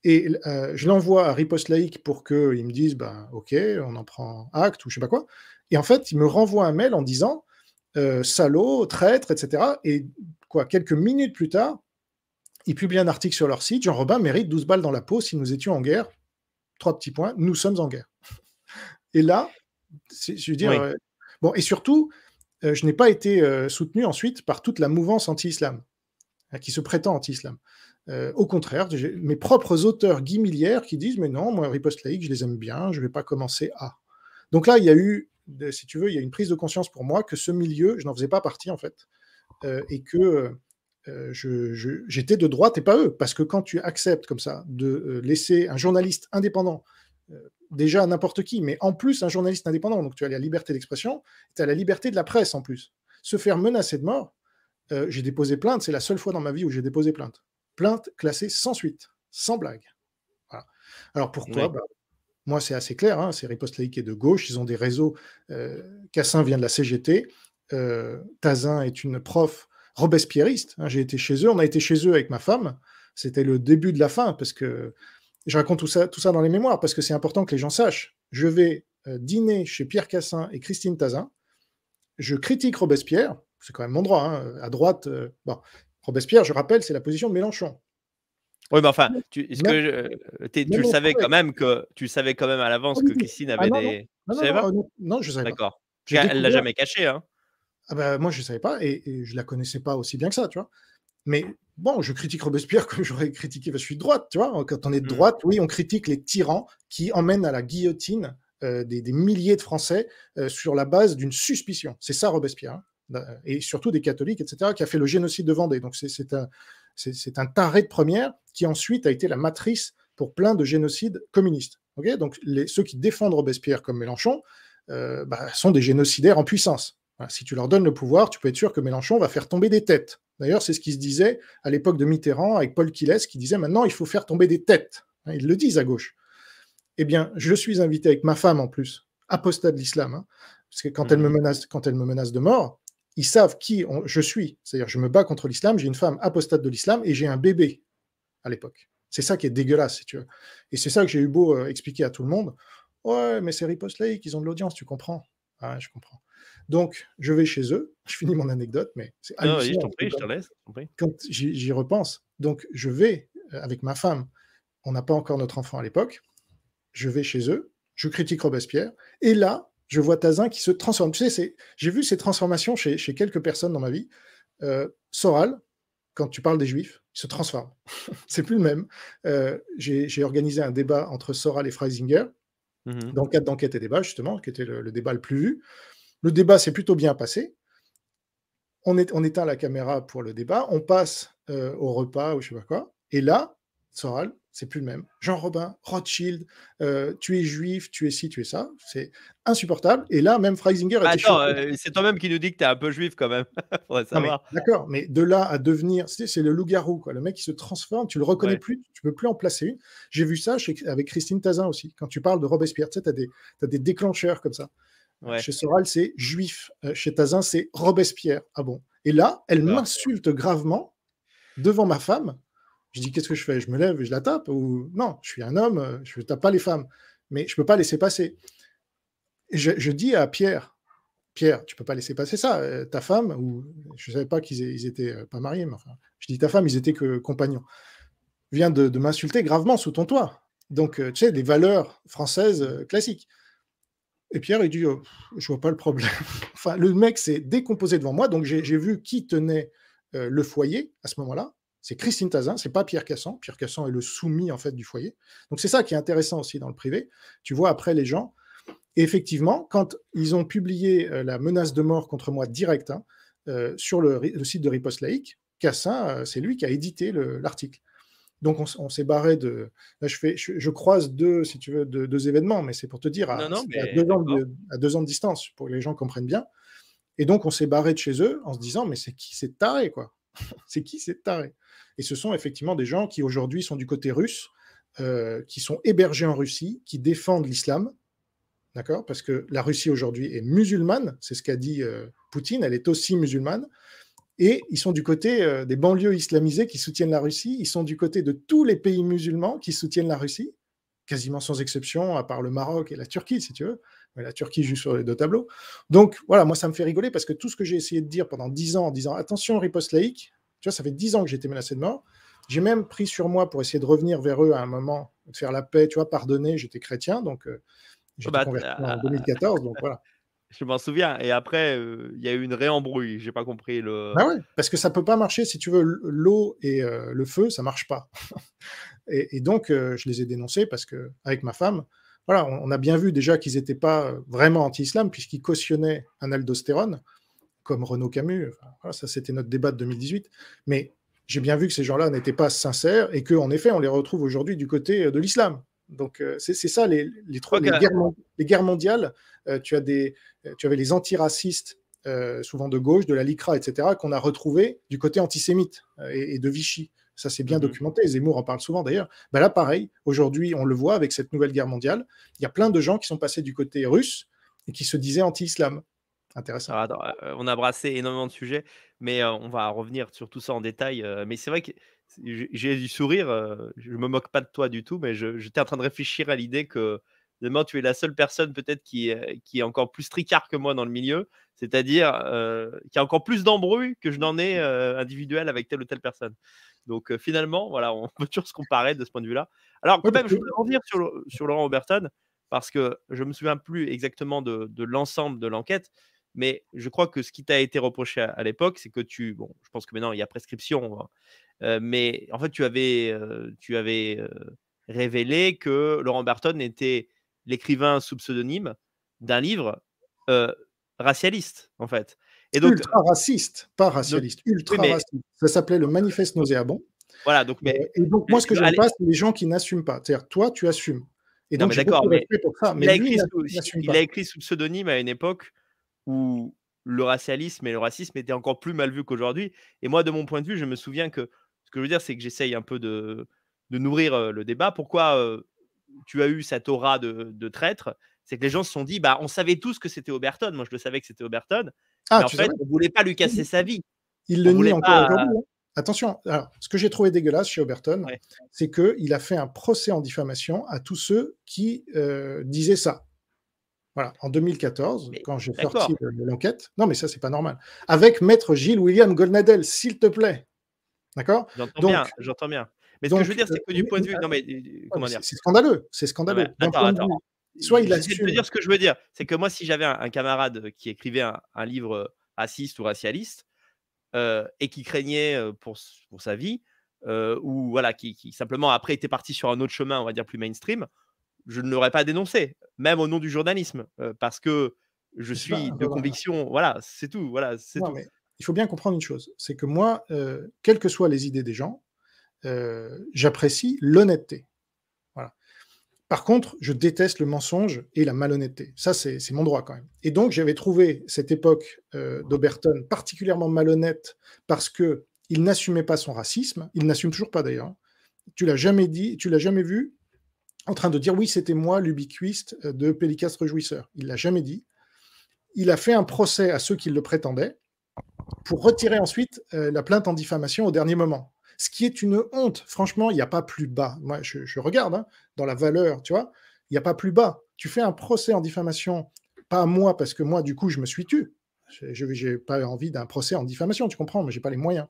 Et euh, je l'envoie à Riposte Laïque pour qu'ils me disent ben, OK, on en prend acte ou je sais pas quoi. Et en fait, il me renvoie un mail en disant salaud, traître, etc. Et quoi, quelques minutes plus tard, ils publient un article sur leur site. Jean Robin mérite 12 balles dans la peau si nous étions en guerre. Trois petits points. Nous sommes en guerre. Et là, je veux dire. Euh, bon, et surtout, euh, je n'ai pas été euh, soutenu ensuite par toute la mouvance anti-islam, hein, qui se prétend anti-islam. au contraire, mes propres auteurs Millière, qui disent Mais non, moi, riposte laïque, je les aime bien, je ne vais pas commencer à. Donc là, il y a eu, si tu veux, il y a une prise de conscience pour moi que ce milieu, je n'en faisais pas partie en fait, et que euh, j'étais de droite et pas eux. Parce que quand tu acceptes comme ça de euh, laisser un journaliste indépendant, euh, déjà n'importe qui, mais en plus un journaliste indépendant, donc tu as la liberté d'expression, tu as la liberté de la presse en plus, se faire menacer de mort, j'ai déposé plainte, c'est la seule fois dans ma vie où j'ai déposé plainte. Plainte classée sans suite, sans blague. Alors pourquoi bah, moi, c'est assez clair, hein, c'est Riposte Laïque et de gauche, ils ont des réseaux. Cassin vient de la CGT, Tazin est une prof Robespierriste, hein, J'ai été chez eux, on a été chez eux avec ma femme. C'était le début de la fin, parce que je raconte tout ça, tout ça dans les mémoires, parce que c'est important que les gens sachent. Je vais euh, dîner chez Pierre Cassin et Christine Tazin. Je critique Robespierre, c'est quand même mon droit, hein, à droite. Euh, bon, Robespierre, je rappelle, c'est la position de Mélenchon. Oui, mais enfin, tu, euh, le savais quand même que tu savais quand même à l'avance que Christine ah avait des. Non, ah savais pas je savais D'accord. Elle l'a jamais caché, hein. Ah bah, moi, je ne savais pas et, je ne la connaissais pas aussi bien que ça, tu vois. Mais bon, je critique Robespierre (laughs) comme j'aurais critiqué, bah, je suis droite, tu vois. Hein, quand on est de mmh. droite, oui, on critique les tyrans qui emmènent à la guillotine euh, des, milliers de Français euh, sur la base d'une suspicion. C'est ça, Robespierre. Hein, et surtout des catholiques, etc., qui a fait le génocide de Vendée. Donc, c'est un, un, taré de première qui ensuite a été la matrice pour plein de génocides communistes. Donc, les, ceux qui défendent Robespierre comme Mélenchon euh, bah, sont des génocidaires en puissance si tu leur donnes le pouvoir, tu peux être sûr que Mélenchon va faire tomber des têtes. D'ailleurs, c'est ce qui se disait à l'époque de Mitterrand avec Paul Quillès, qui disait maintenant il faut faire tomber des têtes. Hein, ils le disent à gauche. Eh bien, je suis invité avec ma femme en plus, apostate de l'islam, hein, parce que quand, elle me mmh. menace, quand elle me menace de mort, ils savent qui je suis. C'est-à-dire, je me bats contre l'islam, j'ai une femme apostate de l'islam et j'ai un bébé à l'époque. C'est ça qui est dégueulasse, tu Et c'est ça que j'ai eu beau euh, expliquer à tout le monde. Ouais, mais c'est Riposte laïque, ils ont de l'audience, tu comprends. Ouais, ah, je comprends. Donc, je vais chez eux. (laughs) Je finis mon anecdote, mais c'est ah, oui, je t'en prie, je te laisse. Quand j'y repense, donc je vais euh, avec ma femme. On n'a pas encore notre enfant à l'époque. Je vais chez eux. Je critique Robespierre. Et là, je vois Tazin qui se transforme. Tu sais, j'ai vu ces transformations chez, quelques personnes dans ma vie. Euh, Soral, quand tu parles des juifs, il se transforme. (laughs) c'est plus le même. Euh, j'ai organisé un débat entre Soral et Freisinger, mmh dans le cadre d'enquête et débat, justement, qui était le débat le plus vu. Le débat s'est plutôt bien passé. On, éteint la caméra pour le débat, on passe euh, au repas ou je sais pas quoi. Et là, Soral, c'est plus le même. Jean Robin, Rothschild, euh, tu es juif, tu es ci, tu es ça. C'est insupportable. Et là, même Freisinger bah Attends, euh, c'est toi-même qui nous dit que tu es un peu juif quand même. (laughs) D'accord, mais de là à devenir. C'est le loup-garou, quoi. Le mec qui se transforme, tu le reconnais plus, tu peux plus en placer une. J'ai vu ça avec Christine Tazin aussi. Quand tu parles de Robespierre, tu as as des déclencheurs comme ça. Chez Soral, c'est juif. Euh, chez Tazin, c'est Robespierre. Ah bon Et là, elle m'insulte gravement devant ma femme. Je dis qu'est-ce que je fais Je me lève et je la tape Ou non, je suis un homme, euh, je ne tape pas les femmes. Mais je ne peux pas laisser passer. Je, dis à Pierre, Pierre, tu ne peux pas laisser passer ça. Euh, ta femme, ou je savais pas qu'ils ils étaient pas mariés, mais enfin, je dis ta femme, ils étaient que compagnons, vient de, m'insulter gravement sous ton toit. Donc, tu sais, des valeurs françaises classiques. Et Pierre, il dit je oh, Je vois pas le problème. (laughs) enfin, le mec s'est décomposé devant moi, donc j'ai vu qui tenait euh, le foyer à ce moment-là. C'est Christine Tazin, c'est pas Pierre Cassan. Pierre Cassan est le soumis en fait du foyer. Donc c'est ça qui est intéressant aussi dans le privé. Tu vois après les gens. effectivement, quand ils ont publié euh, la menace de mort contre moi directe hein, euh, sur le, le, site de Riposte Laïque, Cassin, c'est lui qui a édité l'article. Donc on, s'est barré de. je, fais, croise deux, si tu veux, événements, mais c'est pour te dire, à, deux ans de, distance, pour que les gens comprennent bien. Et donc on s'est barré de chez eux en se disant, mais c'est qui c'est taré, quoi (laughs) C'est qui c'est taré Et ce sont effectivement des gens qui aujourd'hui sont du côté russe, euh, qui sont hébergés en Russie, qui défendent l'islam, d'accord Parce que la Russie aujourd'hui est musulmane, c'est ce qu'a dit euh, Poutine, elle est aussi musulmane. Et ils sont du côté euh, des banlieues islamisées qui soutiennent la Russie, ils sont du côté de tous les pays musulmans qui soutiennent la Russie, quasiment sans exception, à part le Maroc et la Turquie, si tu veux. Mais la Turquie joue sur les deux tableaux. Donc voilà, moi ça me fait rigoler parce que tout ce que j'ai essayé de dire pendant dix ans en disant attention riposte laïque, tu vois, ça fait dix ans que j'étais menacé de mort. J'ai même pris sur moi pour essayer de revenir vers eux à un moment, de faire la paix, tu vois, pardonner. J'étais chrétien, donc j'ai euh, oh j'étais bah, converti en 2014, donc voilà. Je m'en souviens. Et après, euh, il y a eu une réembrouille. J'ai pas compris le. Bah parce que ça peut pas marcher. Si tu veux, l'eau et euh, le feu, ça marche pas. (laughs) et, donc, euh, je les ai dénoncés parce que, avec ma femme, voilà, on, a bien vu déjà qu'ils n'étaient pas vraiment anti-islam puisqu'ils cautionnaient un aldostérone, comme Renaud Camus. ça, c'était notre débat de 2018. Mais j'ai bien vu que ces gens-là n'étaient pas sincères et qu'en effet, on les retrouve aujourd'hui du côté de l'islam. Donc, euh, c'est ça les, trois guerres, mondiales. Euh, tu, as des, euh, tu avais les antiracistes, souvent de gauche, de la LICRA, etc., qu'on a retrouvé du côté antisémite et, de Vichy. Ça, c'est bien mhm. documenté. Zemmour en parle souvent d'ailleurs. Ben là, pareil, aujourd'hui, on le voit avec cette nouvelle guerre mondiale. Il y a plein de gens qui sont passés du côté russe et qui se disaient anti-islam. Intéressant. Ah, on a brassé énormément de sujets, mais on va revenir sur tout ça en détail. mais c'est vrai que j'ai du sourire, euh, je me moque pas de toi du tout, mais j'étais en train de réfléchir à l'idée que demain tu es la seule personne peut-être qui, est, qui est encore plus tricard que moi dans le milieu, c'est-à-dire euh, qui a encore plus d'embrouilles que je n'en ai euh, individuel avec telle ou telle personne. Donc finalement, voilà, on (laughs) peut toujours se comparer de ce point de vue-là. Alors quand même, je voulais revenir sur, sur Laurent Oberton, parce que je ne me souviens plus exactement de, l'ensemble de l'enquête, mais je crois que ce qui t'a été reproché à, à l'époque, c'est que tu, bon, je pense que maintenant il y a prescription, hein, mais en fait, tu avais, tu avais révélé que Laurent Barton était l'écrivain sous pseudonyme d'un livre racialiste, en fait. Et donc, ultra raciste, pas racialiste, ultra raciste. Ça s'appelait le manifeste nauséabond. Voilà, donc mais, et donc moi ce que je' pas c'est les gens qui n'assument pas. C'est-à-dire toi tu assumes. Et donc il, a il, a écrit sous pseudonyme à une époque où le racialisme et le racisme étaient encore plus mal vus qu'aujourd'hui. Et moi de mon point de vue, je me souviens que ce que je veux dire, c'est que j'essaye un peu de, nourrir le débat. Pourquoi tu as eu cette aura de, traître C'est que les gens se sont dit, bah, on savait tous que c'était Oberton. Moi, je le savais que c'était Oberton. Ah, mais en fait, on voulait pas lui casser sa vie. Il le nie encore aujourd'hui. Hein. Attention, ce que j'ai trouvé dégueulasse chez Oberton, c'est qu'il a fait un procès en diffamation à tous ceux qui disaient ça. Voilà, en 2014, quand j'ai sorti l'enquête. Non, mais ça, c'est pas normal. Avec maître Gilles William Golnadel, s'il te plaît. D'accord J'entends bien, Mais ce que je veux dire, c'est que du euh, point de vue. mais C'est scandaleux. C'est scandaleux. Attends, attends. soit il a dire ce que je veux dire. C'est que moi, si j'avais un, camarade euh, qui écrivait un, livre euh, raciste ou racialiste et qui craignait pour, sa vie, ou voilà, qui, simplement après était parti sur un autre chemin, on va dire plus mainstream, je ne l'aurais pas dénoncé, même au nom du journalisme, parce que je suis de conviction. Voilà, c'est tout. Voilà, c'est tout il faut bien comprendre une chose, c'est que moi, euh, quelles que soient les idées des gens, euh, j'apprécie l'honnêteté. Voilà. Par contre, je déteste le mensonge et la malhonnêteté. Ça, c'est mon droit quand même. Et donc, j'avais trouvé cette époque euh, d'Oberton particulièrement malhonnête parce que il n'assumait pas son racisme. Il n'assume toujours pas d'ailleurs. Tu l'as jamais dit, tu l'as jamais vu en train de dire oui, c'était moi l'ubiquiste de Pélicastre » Il l'a jamais dit. Il a fait un procès à ceux qui le prétendaient pour retirer ensuite euh, la plainte en diffamation au dernier moment. Ce qui est une honte. Franchement, il n'y a pas plus bas. Moi, je, regarde hein, dans la valeur, tu vois, il n'y a pas plus bas. Tu fais un procès en diffamation, pas à moi, parce que moi, du coup, je me suis tué. Je n'ai pas envie d'un procès en diffamation, tu comprends, mais je n'ai pas les moyens.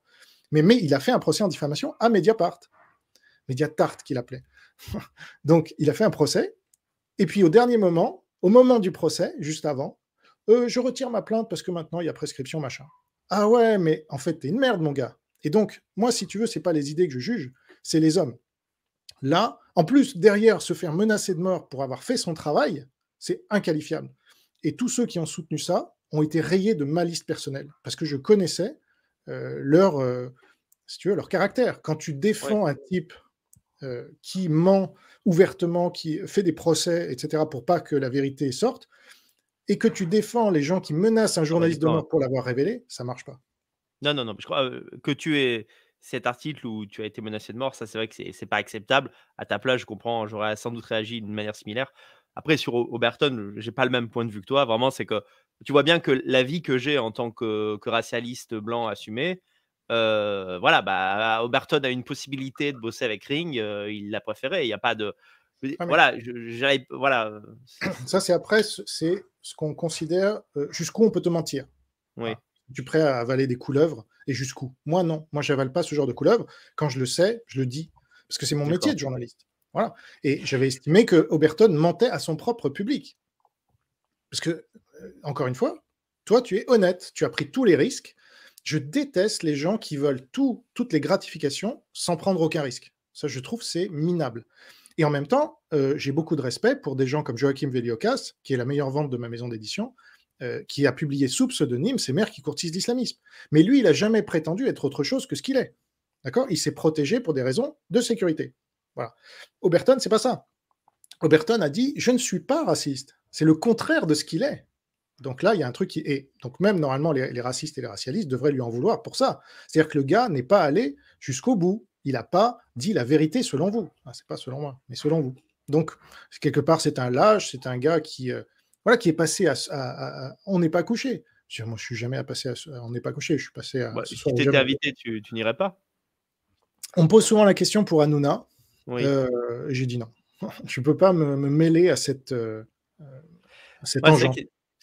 Mais, mais il a fait un procès en diffamation à Mediapart. Mediatart qu'il appelait. (laughs) Donc, il a fait un procès. Et puis, au dernier moment, au moment du procès, juste avant, euh, je retire ma plainte parce que maintenant, il y a prescription, machin. Ah ouais, mais en fait, t'es une merde, mon gars. Et donc, moi, si tu veux, c'est pas les idées que je juge, c'est les hommes. Là, en plus, derrière, se faire menacer de mort pour avoir fait son travail, c'est inqualifiable. Et tous ceux qui ont soutenu ça ont été rayés de ma liste personnelle, parce que je connaissais euh, leur, euh, si tu veux, leur caractère. Quand tu défends un type euh, qui ment ouvertement, qui fait des procès, etc., pour pas que la vérité sorte, et que tu défends les gens qui menacent un journaliste de mort pour l'avoir révélé, ça marche pas. Non, non, non. Je crois euh, que tu es cet article où tu as été menacé de mort, ça c'est vrai que c'est pas acceptable. À ta place, je comprends, j'aurais sans doute réagi d'une manière similaire. Après, sur Oberton, j'ai pas le même point de vue que toi. Vraiment, c'est que tu vois bien que la vie que j'ai en tant que, racialiste blanc assumé, euh, voilà, bah, Oberton a une possibilité de bosser avec Ring, euh, il l'a préféré. Il n'y a pas de, voilà, j'arrive. Voilà. Euh, (clears throat) Ça, c'est après, c'est ce qu'on considère euh, jusqu'où on peut te mentir. Oui. Ah, tu prêt à avaler des couleuvres et jusqu'où Moi, non. Moi, j'avale pas ce genre de couleuvres. Quand je le sais, je le dis. Parce que c'est mon métier de journaliste. Voilà. Et j'avais estimé que Oberton mentait à son propre public. Parce que, euh, encore une fois, toi, tu es honnête. Tu as pris tous les risques. Je déteste les gens qui veulent tout, toutes les gratifications sans prendre aucun risque. Ça, je trouve, c'est minable. Et en même temps, euh, j'ai beaucoup de respect pour des gens comme Joachim Véliocas, qui est la meilleure vente de ma maison d'édition, euh, qui a publié sous pseudonyme ses mères qui courtisent l'islamisme. Mais lui, il n'a jamais prétendu être autre chose que ce qu'il est. D'accord Il s'est protégé pour des raisons de sécurité. Voilà. Oberton, c'est pas ça. Oberton a dit Je ne suis pas raciste. C'est le contraire de ce qu'il est. Donc là, il y a un truc qui est. Donc même normalement, les, les racistes et les racialistes devraient lui en vouloir pour ça. C'est-à-dire que le gars n'est pas allé jusqu'au bout il n'a pas dit la vérité selon vous. Ce ah, c'est pas selon moi, mais selon vous. Donc, quelque part, c'est un lâche, c'est un gars qui, euh, voilà, qui est passé à, on n'est pas couché. Je, moi, je suis jamais à passer à, on n'est pas couché. Je suis passé à. si tu étais invité, tu, n'irais pas. On pose souvent la question pour Anuna. Euh, j'ai dit non. Je (laughs) ne peux pas me, mêler à cette. Euh,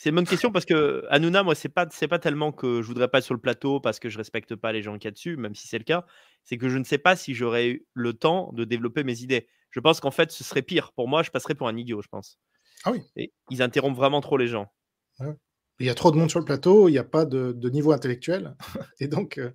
c'est une bonne question parce que Hanouna, moi, c'est pas, c'est pas tellement que je voudrais pas être sur le plateau parce que je respecte pas les gens qui y a dessus, même si c'est le cas. C'est que je ne sais pas si j'aurais eu le temps de développer mes idées. Je pense qu'en fait, ce serait pire. Pour moi, je passerais pour un idiot, je pense. Ah oui. Et ils interrompent vraiment trop les gens. Il y a trop de monde sur le plateau, il n'y a pas de, niveau intellectuel. (laughs) Et donc, euh,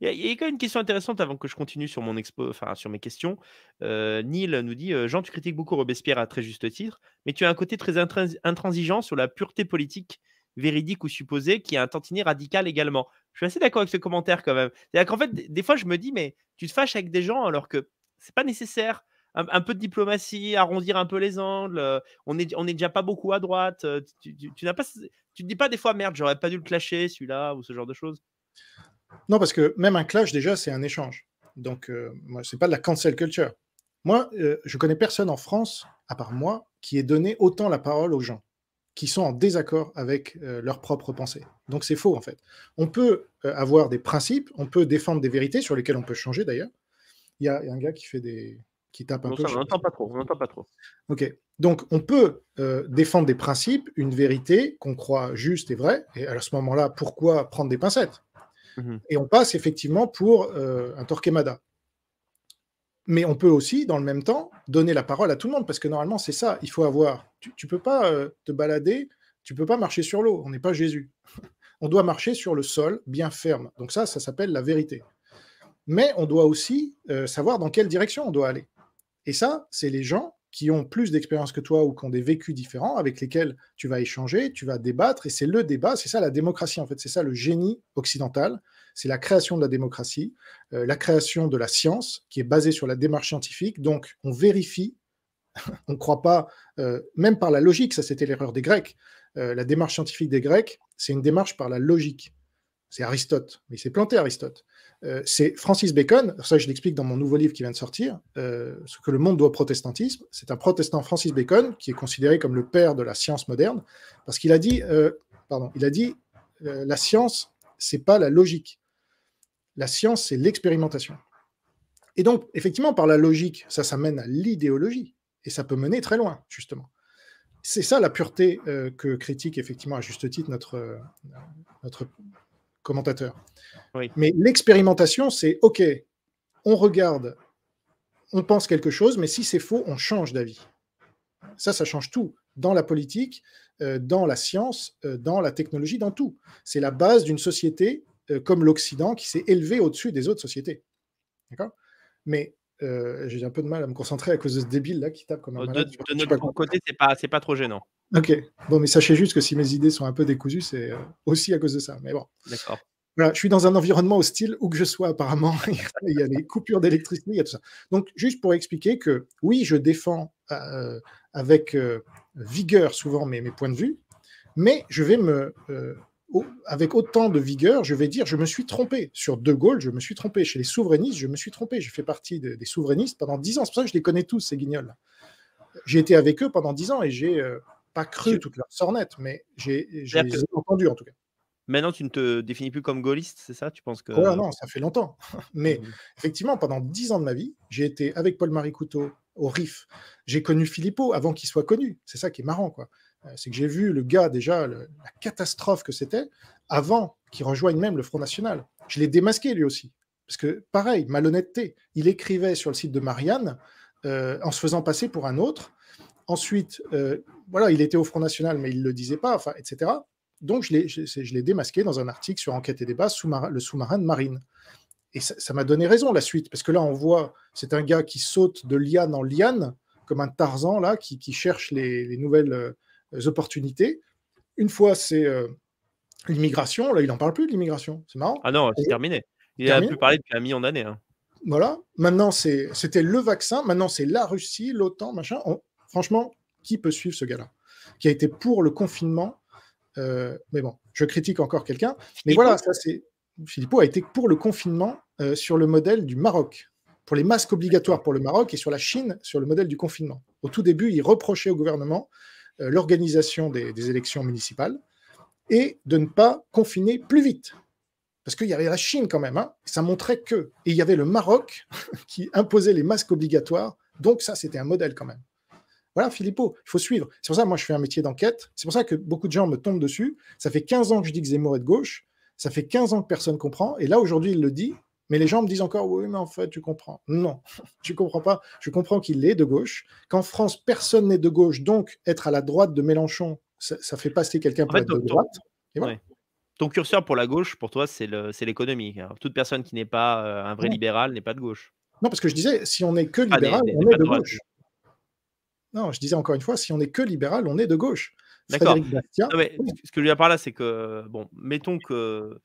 il y, a quand même une question intéressante avant que je continue sur mon expo, enfin sur mes questions. Euh, Neil nous dit euh, Jean, tu critiques beaucoup Robespierre à très juste titre, mais tu as un côté très intransigeant sur la pureté politique véridique ou supposée, qui est un tantinet radical également. Je suis assez d'accord avec ce commentaire quand même. C'est-à-dire qu'en fait, des fois, je me dis, mais tu te fâches avec des gens alors que c'est pas nécessaire. Un, peu de diplomatie, arrondir un peu les angles. Euh, on est, on est déjà pas beaucoup à droite. tu, tu, n'as pas, tu te dis pas des fois, merde, j'aurais pas dû le clasher celui-là ou ce genre de choses. Non, parce que même un clash, déjà, c'est un échange. Donc, euh, moi, c'est pas de la cancel culture. Moi, je euh, je connais personne en France, à part moi, qui ait donné autant la parole aux gens qui sont en désaccord avec euh, leur propre pensée. Donc, c'est faux, en fait. On peut avoir des principes, on peut défendre des vérités sur lesquelles on peut changer, d'ailleurs. Il y, a un gars qui fait des. qui tape un peu. Ça, on n'entend pas trop, on n'entend pas trop. Ok. Donc, on peut défendre des principes, une vérité qu'on croit juste et vraie. Et à ce moment-là, pourquoi prendre des pincettes Mmh Et on passe effectivement pour euh, un Torquemada. Mais on peut aussi, dans le même temps, donner la parole à tout le monde, parce que normalement, c'est ça. Il faut avoir. Tu ne peux pas euh, te balader, tu peux pas marcher sur l'eau. On n'est pas Jésus. (laughs) on doit marcher sur le sol, bien ferme. Donc, ça, ça s'appelle la vérité. Mais on doit aussi euh, savoir dans quelle direction on doit aller. Et ça, c'est les gens qui ont plus d'expérience que toi ou qui ont des vécus différents, avec lesquels tu vas échanger, tu vas débattre, et c'est le débat, c'est ça la démocratie, en fait, c'est ça le génie occidental, c'est la création de la démocratie, euh, la création de la science, qui est basée sur la démarche scientifique, donc on vérifie, (laughs) on ne croit pas, euh, même par la logique, ça c'était l'erreur des Grecs, euh, la démarche scientifique des Grecs, c'est une démarche par la logique. C'est Aristote, mais il s'est planté Aristote. Euh, c'est Francis Bacon, ça je l'explique dans mon nouveau livre qui vient de sortir, euh, ce que le monde doit au protestantisme. C'est un protestant Francis Bacon qui est considéré comme le père de la science moderne, parce qu'il a dit, euh, pardon, il a dit, la science, c'est pas la logique. La science, c'est l'expérimentation. Et donc, effectivement, par la logique, ça, ça mène à l'idéologie, et ça peut mener très loin, justement. C'est ça la pureté que critique effectivement à juste titre notre, notre commentateur. Mais l'expérimentation, c'est OK, on regarde, on pense quelque chose, mais si c'est faux, on change d'avis. Ça, ça change tout dans la politique, euh, dans la science, euh, dans la technologie, dans tout. C'est la base d'une société euh, comme l'Occident qui s'est élevée au-dessus des autres sociétés. Mais euh, j'ai un peu de mal à me concentrer à cause de ce débile là qui tape comme un euh, malade. De, notre pas côté, c'est pas, pas trop gênant. Ok. Bon, mais sachez juste que si mes idées sont un peu décousues, c'est euh, aussi à cause de ça. Mais bon. D'accord. Voilà, je suis dans un environnement hostile où que je sois apparemment. (laughs) il y a des coupures d'électricité, il y a tout ça. Donc, juste pour expliquer que oui, je défends avec vigueur souvent mes, points de vue, mais je vais me avec autant de vigueur, je vais dire, je me suis trompé. Sur De Gaulle, je me suis trompé. Chez les souverainistes, je me suis trompé. J'ai fait partie des souverainistes pendant dix ans. C'est pour ça que je les connais tous, ces guignols. J'ai été avec eux pendant dix ans et j'ai euh, pas cru toute leur sornette, mais j'ai entendu en tout cas. Maintenant, tu ne te définis plus comme gaulliste, c'est ça Tu penses que non, ça fait longtemps. (laughs) Mais effectivement, pendant dix ans de ma vie, j'ai été avec Paul-Marie Couteau au RIF. J'ai connu Philippot avant qu'il soit connu. C'est ça qui est marrant, quoi. Euh, c'est que j'ai vu le gars déjà, la catastrophe que c'était, avant qu'il rejoigne même le Front National. Je l'ai démasqué lui aussi. Parce que pareil, malhonnêteté, il écrivait sur le site de Marianne euh, en se faisant passer pour un autre. Ensuite, euh, voilà, il était au Front National, mais il ne le disait pas, enfin, etc. Donc, je l'ai démasqué dans un article sur Enquête et débat, sous le sous-marin de Marine. Et ça m'a donné raison, la suite, parce que là, on voit, c'est un gars qui saute de liane en liane, comme un Tarzan, là, qui, qui cherche les, les nouvelles euh, opportunités. Une fois, c'est euh, l'immigration. Là, il n'en parle plus de l'immigration. C'est marrant. Ah non, c'est terminé. Il n'a plus parlé depuis un million d'années. Hein. Voilà. Maintenant, c'était le vaccin. Maintenant, c'est la Russie, l'OTAN, machin. franchement, qui peut suivre ce gars-là Qui a été pour le confinement. Euh, mais bon, je critique encore quelqu'un. Mais voilà, ça c'est. Philippot a été pour le confinement sur le modèle du Maroc, pour les masques obligatoires pour le Maroc et sur la Chine sur le modèle du confinement. Au tout début, il reprochait au gouvernement euh, l'organisation des, élections municipales et de ne pas confiner plus vite. Parce qu'il y avait la Chine quand même, hein. ça montrait que. Et il y avait le Maroc (laughs) qui imposait les masques obligatoires, donc ça c'était un modèle quand même. Voilà, Philippot, il faut suivre. C'est pour ça que moi je fais un métier d'enquête, c'est pour ça que beaucoup de gens me tombent dessus. Ça fait 15 ans que je dis que Zemmour est de gauche, ça fait 15 ans que personne comprend, et là aujourd'hui il le dit, mais les gens me disent encore, oui, mais en fait, tu comprends. Non, (laughs) tu comprends pas. Je comprends qu'il est de gauche, qu'en France, personne n'est de gauche. Donc, être à la droite de Mélenchon, ça, fait passer quelqu'un pour être de droite. Ton curseur pour la gauche, pour toi, c'est l'économie. Toute personne qui n'est pas euh, un vrai libéral n'est pas de gauche. Non, parce que je disais, si on ah, n'est que libéral, on est de gauche. Non, je disais encore une fois, si on n'est que libéral, on est de gauche. D'accord. Ce que je lui dire par là, c'est que, bon, mettons que,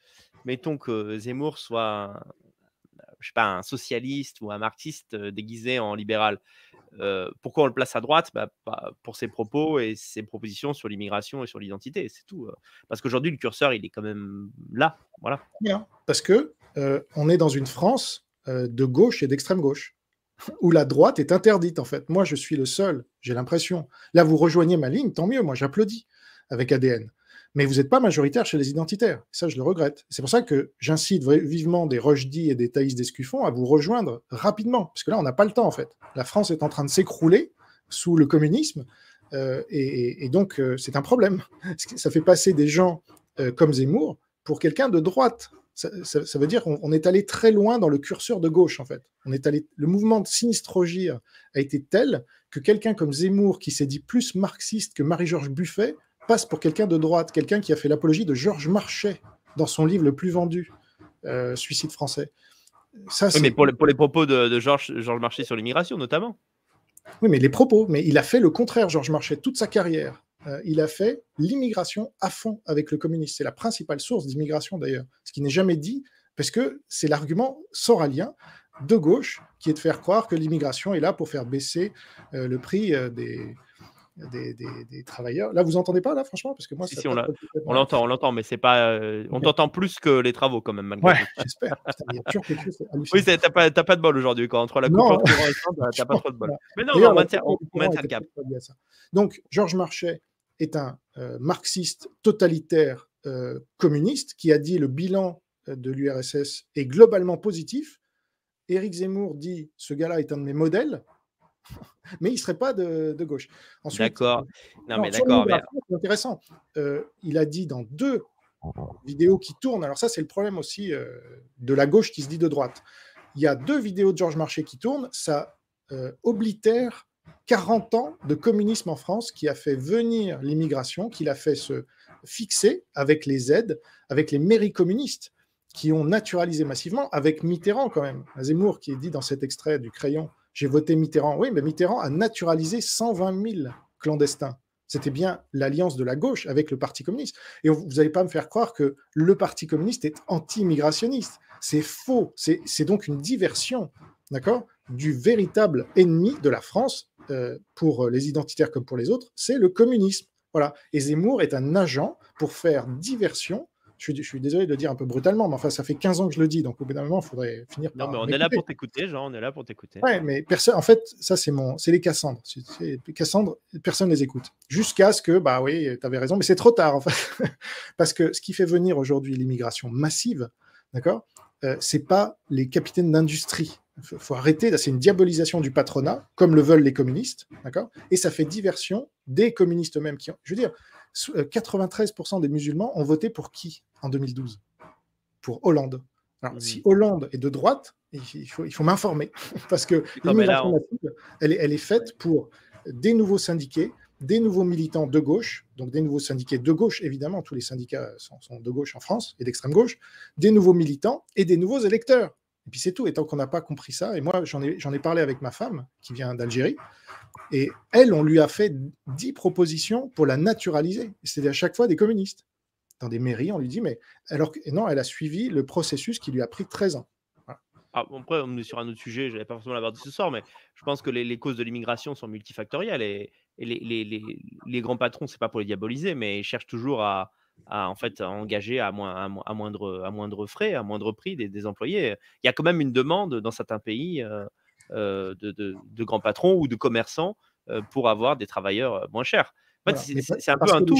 mettons que Zemmour soit je sais pas, un socialiste ou un marxiste euh, déguisé en libéral. Euh, pourquoi on le place à droite bah, bah, Pour ses propos et ses propositions sur l'immigration et sur l'identité, c'est tout. Euh. Parce qu'aujourd'hui, le curseur, il est quand même là. Voilà. Bien, parce que on est dans une France de gauche et d'extrême gauche, où la droite est interdite, en fait. Moi, je suis le seul, j'ai l'impression. Là, vous rejoignez ma ligne, tant mieux, moi, j'applaudis avec ADN mais vous n'êtes pas majoritaire chez les identitaires. Ça, je le regrette. C'est pour ça que j'incite vivement des Rochdi et des Thaïs d'Escuffon à vous rejoindre rapidement, parce que là, on n'a pas le temps, en fait. La France est en train de s'écrouler sous le communisme, euh, et, donc euh, c'est un problème. (laughs) Ça fait passer des gens euh, comme Zemmour pour quelqu'un de droite. Ça, veut dire qu'on est allé très loin dans le curseur de gauche, en fait. On est allé, le mouvement de sinistrogir a été tel que quelqu'un comme Zemmour, qui s'est dit plus marxiste que Marie-Georges Buffet, passe pour quelqu'un de droite, quelqu'un qui a fait l'apologie de Georges Marchais dans son livre le plus vendu, euh, Suicide français. Ça, oui, mais pour les, propos de, Georges Marchais sur l'immigration, notamment. Oui, mais les propos, mais il a fait le contraire, Georges Marchais, toute sa carrière. Euh, il a fait l'immigration à fond avec le communisme. C'est la principale source d'immigration, d'ailleurs, ce qui n'est jamais dit, parce que c'est l'argument soralien de gauche qui est de faire croire que l'immigration est là pour faire baisser euh, le prix des, des, travailleurs. Là, vous entendez pas, là, franchement Parce que moi, si, on l'entend, on l'entend, mais c'est pas. Euh, on t'entend plus que les travaux, quand même, malgré Ouais, (laughs) j'espère. oui, t'as pas, pas de bol aujourd'hui. Quand entre la coupe courant, et t'as pas trop de bol. Mais non, on, maintient, le cap. Donc, Georges Marchais est un euh, marxiste totalitaire euh, communiste qui a dit le bilan de l'URSS est globalement positif. Éric Zemmour dit ce gars-là est un de mes modèles. (laughs) mais il ne serait pas de, gauche. D'accord. Euh, mais C'est intéressant. Euh, il a dit dans deux vidéos qui tournent, alors ça, c'est le problème aussi euh, de la gauche qui se dit de droite. Il y a deux vidéos de Georges Marché qui tournent, ça oblitère 40 ans de communisme en France qui a fait venir l'immigration, qui l'a fait se fixer avec les aides, avec les mairies communistes qui ont naturalisé massivement, avec Mitterrand quand même. Zemmour qui est dit dans cet extrait du crayon j'ai voté Mitterrand. Oui, mais Mitterrand a naturalisé 120 000 clandestins. C'était bien l'alliance de la gauche avec le Parti communiste. Et vous n'allez pas me faire croire que le Parti communiste est anti-immigrationniste. C'est faux. C'est donc une diversion, d'accord, du véritable ennemi de la France, euh, pour les identitaires comme pour les autres, c'est le communisme. Voilà. Et Zemmour est un agent pour faire diversion je, suis, désolé de le dire un peu brutalement, mais enfin, ça fait 15 ans que je le dis, donc au bout d'un moment, il faudrait finir par. Non, mais on est là pour t'écouter, Jean, on est là pour t'écouter. Ouais, mais personne, en fait, ça, c'est mon, c'est les Cassandres. C'est, Cassandres, personne les écoute. Jusqu'à ce que, bah oui, tu avais raison, mais c'est trop tard, en fait. (laughs) Parce que ce qui fait venir aujourd'hui l'immigration massive, d'accord, euh, c'est pas les capitaines d'industrie Il faut arrêter, c'est une diabolisation du patronat, comme le veulent les communistes, d'accord Et ça fait diversion des communistes eux-mêmes qui ont. Je veux dire, 93% euh, des musulmans ont voté pour qui en 2012 Pour Hollande. si Hollande est de droite, il faut, il faut m'informer, (laughs) parce que l'immigration on... elle, est faite pour des nouveaux syndiqués, des nouveaux militants de gauche, donc des nouveaux syndiqués de gauche, évidemment, tous les syndicats sont, de gauche en France et d'extrême gauche, des nouveaux militants et des nouveaux électeurs. Et puis c'est tout, et tant qu'on n'a pas compris ça, et moi j'en ai parlé avec ma femme qui vient d'Algérie, et elle, on lui a fait dix propositions pour la naturaliser. C'était à chaque fois des communistes. Dans des mairies, on lui dit, mais alors que non, elle a suivi le processus qui lui a pris 13 ans. Ah, bon, après, on est sur un autre sujet, je n'avais pas forcément l'avoir dit ce soir, mais je pense que les, causes de l'immigration sont multifactorielles et, les, grands patrons, c'est pas pour les diaboliser, mais ils cherchent toujours à, en fait, engager à, moins, à, moindre, à moindre frais, à moindre prix des, employés. Il y a quand même une demande dans certains pays euh, euh, de, grands patrons ou de commerçants euh, pour avoir des travailleurs euh, moins chers. c'est un peu un tout.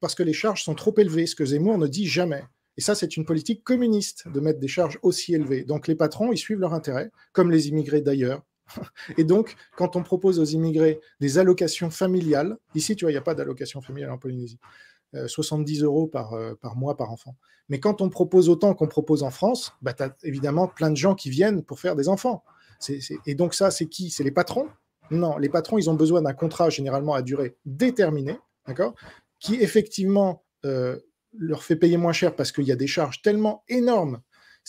Parce que les charges sont trop élevées, ce que Zemmour ne dit jamais. Et ça, c'est une politique communiste de mettre des charges aussi élevées. Donc les patrons, ils suivent leur intérêt, comme les immigrés d'ailleurs. (laughs) Et donc, quand on propose aux immigrés des allocations familiales, ici, tu vois, il n'y a pas d'allocation familiale en Polynésie, 70 euros par, mois par enfant. Mais quand on propose autant qu'on propose en France, bah, tu as évidemment plein de gens qui viennent pour faire des enfants. Et donc ça, c'est qui C'est les patrons Non, les patrons, ils ont besoin d'un contrat généralement à durée déterminée, d'accord Qui effectivement euh, leur fait payer moins cher parce qu'il y a des charges tellement énormes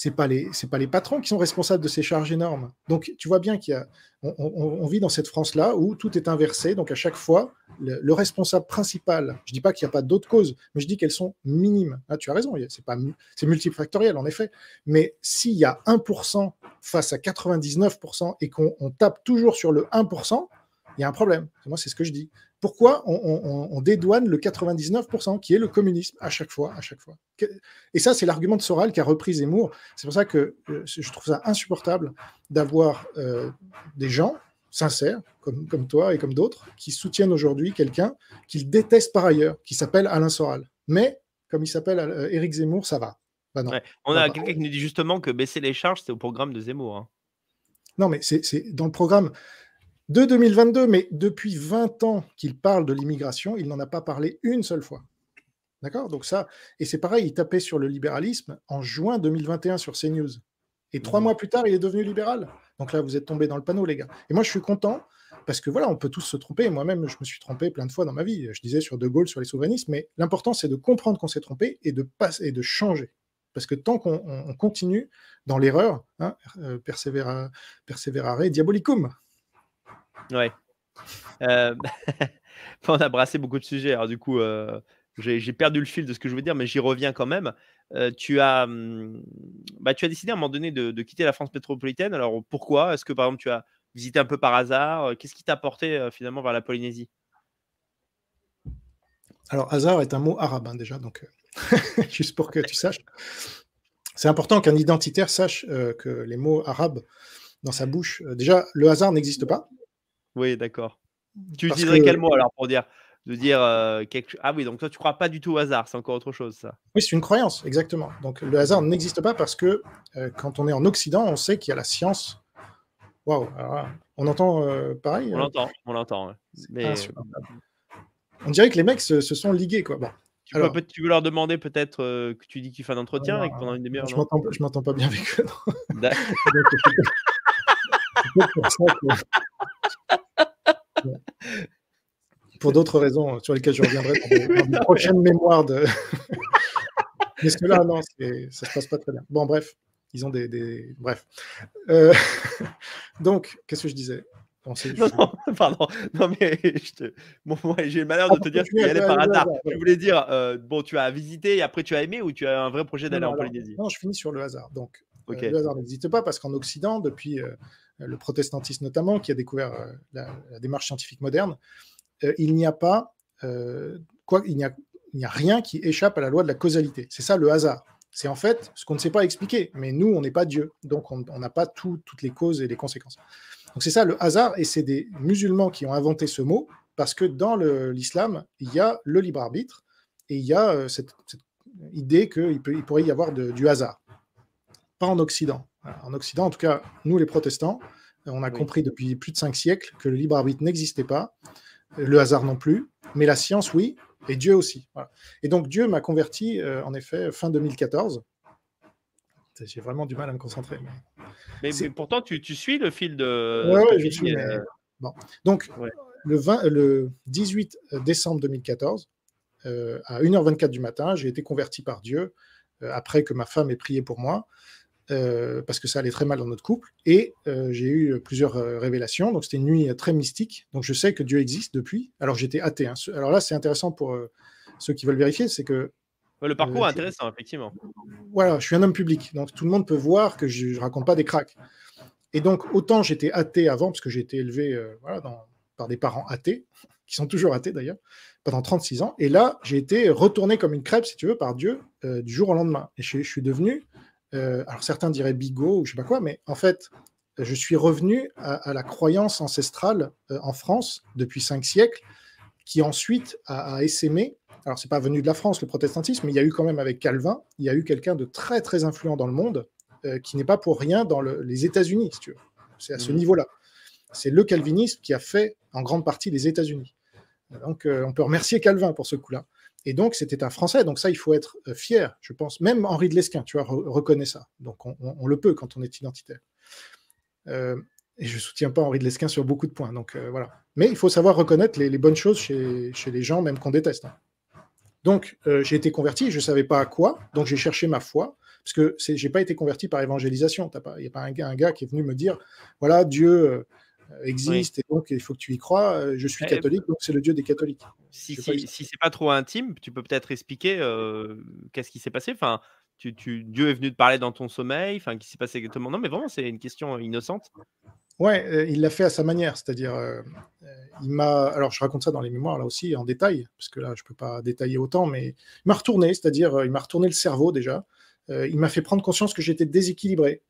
c'est pas les c'est pas les patrons qui sont responsables de ces charges énormes. Donc tu vois bien qu'il y a on, vit dans cette France là où tout est inversé. Donc à chaque fois le, responsable principal. Je dis pas qu'il n'y a pas d'autres causes, mais je dis qu'elles sont minimes. ah tu as raison, c'est pas c'est multifactoriel en effet. Mais s'il y a 1% face à 99% et qu'on tape toujours sur le 1%, il y a un problème. Moi, c'est ce que je dis. Pourquoi on, dédouane le 99% qui est le communisme à chaque fois, à chaque fois Et ça, c'est l'argument de Soral qui a repris Zemmour. C'est pour ça que euh, je trouve ça insupportable d'avoir euh, des gens sincères, comme, comme toi et comme d'autres, qui soutiennent aujourd'hui quelqu'un qu'ils détestent par ailleurs, qui s'appelle Alain Soral. Mais, comme il s'appelle euh, Éric Zemmour, ça va. Bah on a bah, quelqu'un qui nous dit justement que baisser les charges, c'est au programme de Zemmour. Hein. Non, mais c'est dans le programme de 2022, mais depuis 20 ans qu'il parle de l'immigration, il n'en a pas parlé une seule fois. D'accord Donc ça, et c'est pareil, il tapait sur le libéralisme en juin 2021 sur CNews. Et trois mhm. mois plus tard, il est devenu libéral. Donc là, vous êtes tombés dans le panneau, les gars. Et moi, je suis content parce que voilà, on peut tous se tromper. Moi-même, je me suis trompé plein de fois dans ma vie. Je disais sur De Gaulle, sur les souverainistes, mais l'important, c'est de comprendre qu'on s'est trompé et de passer et de changer. Parce que tant qu'on continue dans l'erreur, hein, euh, persévérare diabolicum, oui. Euh, (laughs) on a brassé beaucoup de sujets. Alors, du coup, euh, j'ai perdu le fil de ce que je voulais dire, mais j'y reviens quand même. Euh, tu, as, hum, bah, tu as décidé à un moment donné de, quitter la France métropolitaine. Alors, pourquoi Est-ce que, par exemple, tu as visité un peu par hasard Qu'est-ce qui t'a porté finalement vers la Polynésie Alors, hasard est un mot arabe, hein, déjà, donc (laughs) juste pour que tu saches. C'est important qu'un identitaire sache que les mots arabes dans sa bouche, déjà, le hasard n'existe pas. Oui, d'accord. Mmh. Tu utiliserais quel mot alors pour dire de dire euh, quelque Ah oui, donc toi, tu crois pas du tout au hasard, c'est encore autre chose, ça. Oui, c'est une croyance, exactement. Donc le hasard n'existe pas parce que euh, quand on est en Occident, on sait qu'il y a la science. Waouh, on entend euh, pareil On l'entend, on l'entend. Mais... On dirait que les mecs se, sont ligués, quoi. Tu, alors... peux, tu veux leur demander peut-être que tu dis qu'ils font un entretien ah, et que pendant une demi-heure. Je m'entends pas bien avec eux. (laughs) Pour d'autres raisons euh, sur lesquelles je reviendrai dans mes, (laughs) prochaines mémoires de. (laughs) Mais que là, non, ça se passe pas très bien. Bon, bref, ils ont des. Bref. Euh, (laughs) donc, qu'est-ce que je disais pardon. Non, mais j'ai le malheur de ah, te dire que y par hasard. Je voulais dire, euh, bon, tu as visité et après tu as aimé ou tu as un vrai projet d'aller en Polynésie Non, je finis sur le hasard. Donc, le hasard n'existe pas parce qu'en Occident, depuis euh, le protestantisme notamment, qui a découvert euh, la, démarche scientifique moderne, euh, il n'y a pas, quoi, il n'y a, rien qui échappe à la loi de la causalité. C'est ça le hasard. C'est en fait ce qu'on ne sait pas expliquer. Mais nous, on n'est pas Dieu. Donc, on n'a pas toutes les causes et les conséquences. Donc, c'est ça le hasard. Et c'est des musulmans qui ont inventé ce mot parce que dans l'islam, il y a le libre arbitre et il y a cette, idée qu'il pourrait y avoir du hasard. Pas en Occident en Occident, en tout cas, nous les protestants, euh, on a compris depuis plus de cinq siècles que le libre arbitre n'existait pas, le hasard non plus, mais la science, oui, et Dieu aussi. Et donc Dieu m'a converti, euh, en effet, fin 2014. J'ai vraiment du mal à me concentrer. Mais, pourtant, tu, tu, suis le fil de... Oui, je suis. Euh. Donc, le, 20, le 18 décembre 2014, à 1h24 du matin, j'ai été converti par Dieu après que ma femme ait prié pour moi. Euh, parce que ça allait très mal dans notre couple. Et euh, j'ai eu euh, plusieurs révélations. Donc c'était une nuit très mystique. Donc je sais que Dieu existe depuis. Alors j'étais athée. Hein. Alors là, c'est intéressant pour ceux qui veulent vérifier, c'est que le parcours est intéressant, effectivement. Voilà, je suis un homme public, donc tout le monde peut voir que je raconte pas des cracks. Et donc, autant j'étais athée avant, parce que j'ai été élevé par des parents athées, (laughs) qui sont toujours athées d'ailleurs, pendant 36 ans. Et là, j'ai été retourné comme une crêpe, si tu veux, par Dieu, du jour au lendemain. Et je suis devenu euh, alors certains diraient bigot ou je sais pas quoi, mais en fait, je suis revenu à, la croyance ancestrale euh, en France depuis cinq siècles, qui ensuite a, essaimé. Alors c'est pas venu de la France le protestantisme, mais il y a eu quand même avec Calvin, il y a eu quelqu'un de très très influent dans le monde euh, qui n'est pas pour rien dans les États-Unis, si tu veux. C'est à ce mmh. niveau-là. C'est le calvinisme qui a fait en grande partie les États-Unis. Donc on peut remercier Calvin pour ce coup-là. Et donc, c'était un Français. Donc, ça, il faut être euh, fier, je pense. Même Henri de Lesquin, tu vois, reconnaît ça. Donc, on, le peut quand on est identitaire. Euh, et je soutiens pas Henri de Lesquin sur beaucoup de points. Donc, euh, voilà. Mais il faut savoir reconnaître les, bonnes choses chez, les gens, même qu'on déteste. Hein. Donc, j'ai été converti, je ne savais pas à quoi. Donc, j'ai cherché ma foi. Parce que je n'ai pas été converti par évangélisation. Il n'y a pas un, gars qui est venu me dire voilà, Dieu existe et donc il faut que tu y crois. Euh, je suis eh, eh, catholique, donc c'est le Dieu des catholiques. Si, si, c'est pas trop intime, tu peux peut-être expliquer euh, qu'est-ce qui s'est passé. Enfin, tu, tu, Dieu est venu te parler dans ton sommeil, enfin, qui s'est passé exactement. Non, mais vraiment, c'est une question euh, innocente. Ouais, il l'a fait à sa manière, c'est-à-dire, il m'a. Alors, je raconte ça dans les mémoires là aussi en détail, parce que là, je peux pas détailler autant, mais il m'a retourné, c'est-à-dire, il m'a retourné le cerveau déjà. il m'a fait prendre conscience que j'étais déséquilibré,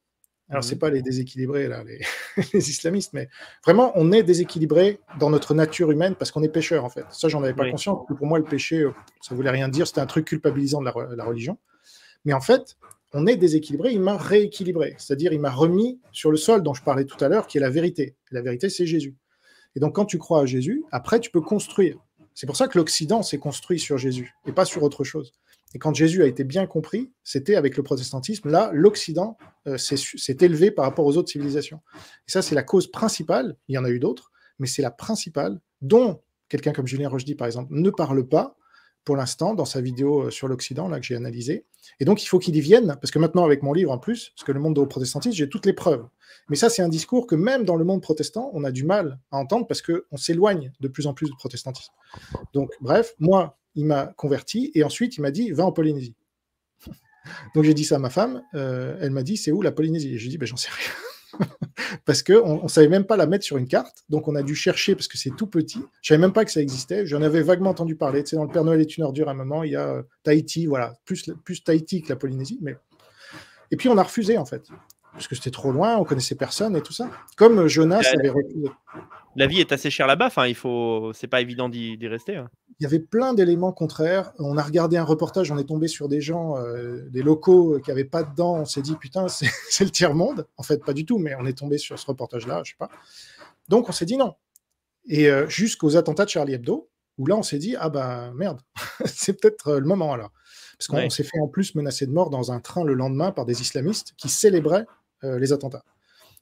alors, ce c'est mhm. pas les déséquilibrés, là, (laughs) les, islamistes, mais vraiment, on est déséquilibré dans notre nature humaine parce qu'on est pécheur, en fait. Ça, j'en avais pas conscience. Pour moi, le péché, euh, ça voulait rien dire. C'était un truc culpabilisant de la, religion. Mais en fait, on est déséquilibré. Il m'a rééquilibré. C'est-à-dire, il m'a remis sur le sol dont je parlais tout à l'heure, qui est la vérité. La vérité, c'est Jésus. Et donc, quand tu crois à Jésus, après, tu peux construire. C'est pour ça que l'Occident s'est construit sur Jésus et pas sur autre chose. Et quand Jésus a été bien compris, c'était avec le protestantisme. Là, l'Occident euh, s'est élevé par rapport aux autres civilisations. Et ça, c'est la cause principale. Il y en a eu d'autres, mais c'est la principale dont quelqu'un comme Julien Rochdy, par exemple, ne parle pas pour l'instant dans sa vidéo euh, sur l'Occident, là, que j'ai analysée. Et donc, il faut qu'il y vienne, parce que maintenant, avec mon livre en plus, parce que le monde au protestantisme, j'ai toutes les preuves. Mais ça, c'est un discours que même dans le monde protestant, on a du mal à entendre parce qu'on s'éloigne de plus en plus du protestantisme. Donc, bref, moi, il m'a converti, et ensuite il m'a dit, va en Polynésie. (laughs) Donc j'ai dit ça à ma femme, euh, elle m'a dit, c'est où la Polynésie Et j'ai dit, ben, j'en sais rien. (laughs) parce qu'on ne savait même pas la mettre sur une carte, donc on a dû chercher parce que c'est tout petit. Je ne savais même pas que ça existait, j'en avais vaguement entendu parler. Tu dans Le Père Noël est une ordure à un moment, il y a euh, Tahiti, voilà, plus, plus Tahiti que la Polynésie, mais. Et puis on a refusé en fait parce que c'était trop loin, on connaissait personne et tout ça. Comme Jonas la, avait La vie est assez chère là-bas, enfin, il faut, c'est pas évident d'y rester. Hein. Il y avait plein d'éléments contraires. On a regardé un reportage, on est tombé sur des gens, euh, des locaux qui n'avaient pas de dents. On s'est dit putain, c'est (laughs) le tiers monde. En fait, pas du tout, mais on est tombé sur ce reportage-là, je sais pas. Donc on s'est dit non. Et euh, jusqu'aux attentats de Charlie Hebdo, où là on s'est dit ah ben, merde, (laughs) c'est peut-être euh, le moment alors. Parce qu'on s'est fait en plus menacer de mort dans un train le lendemain par des islamistes qui célébraient euh, les attentats.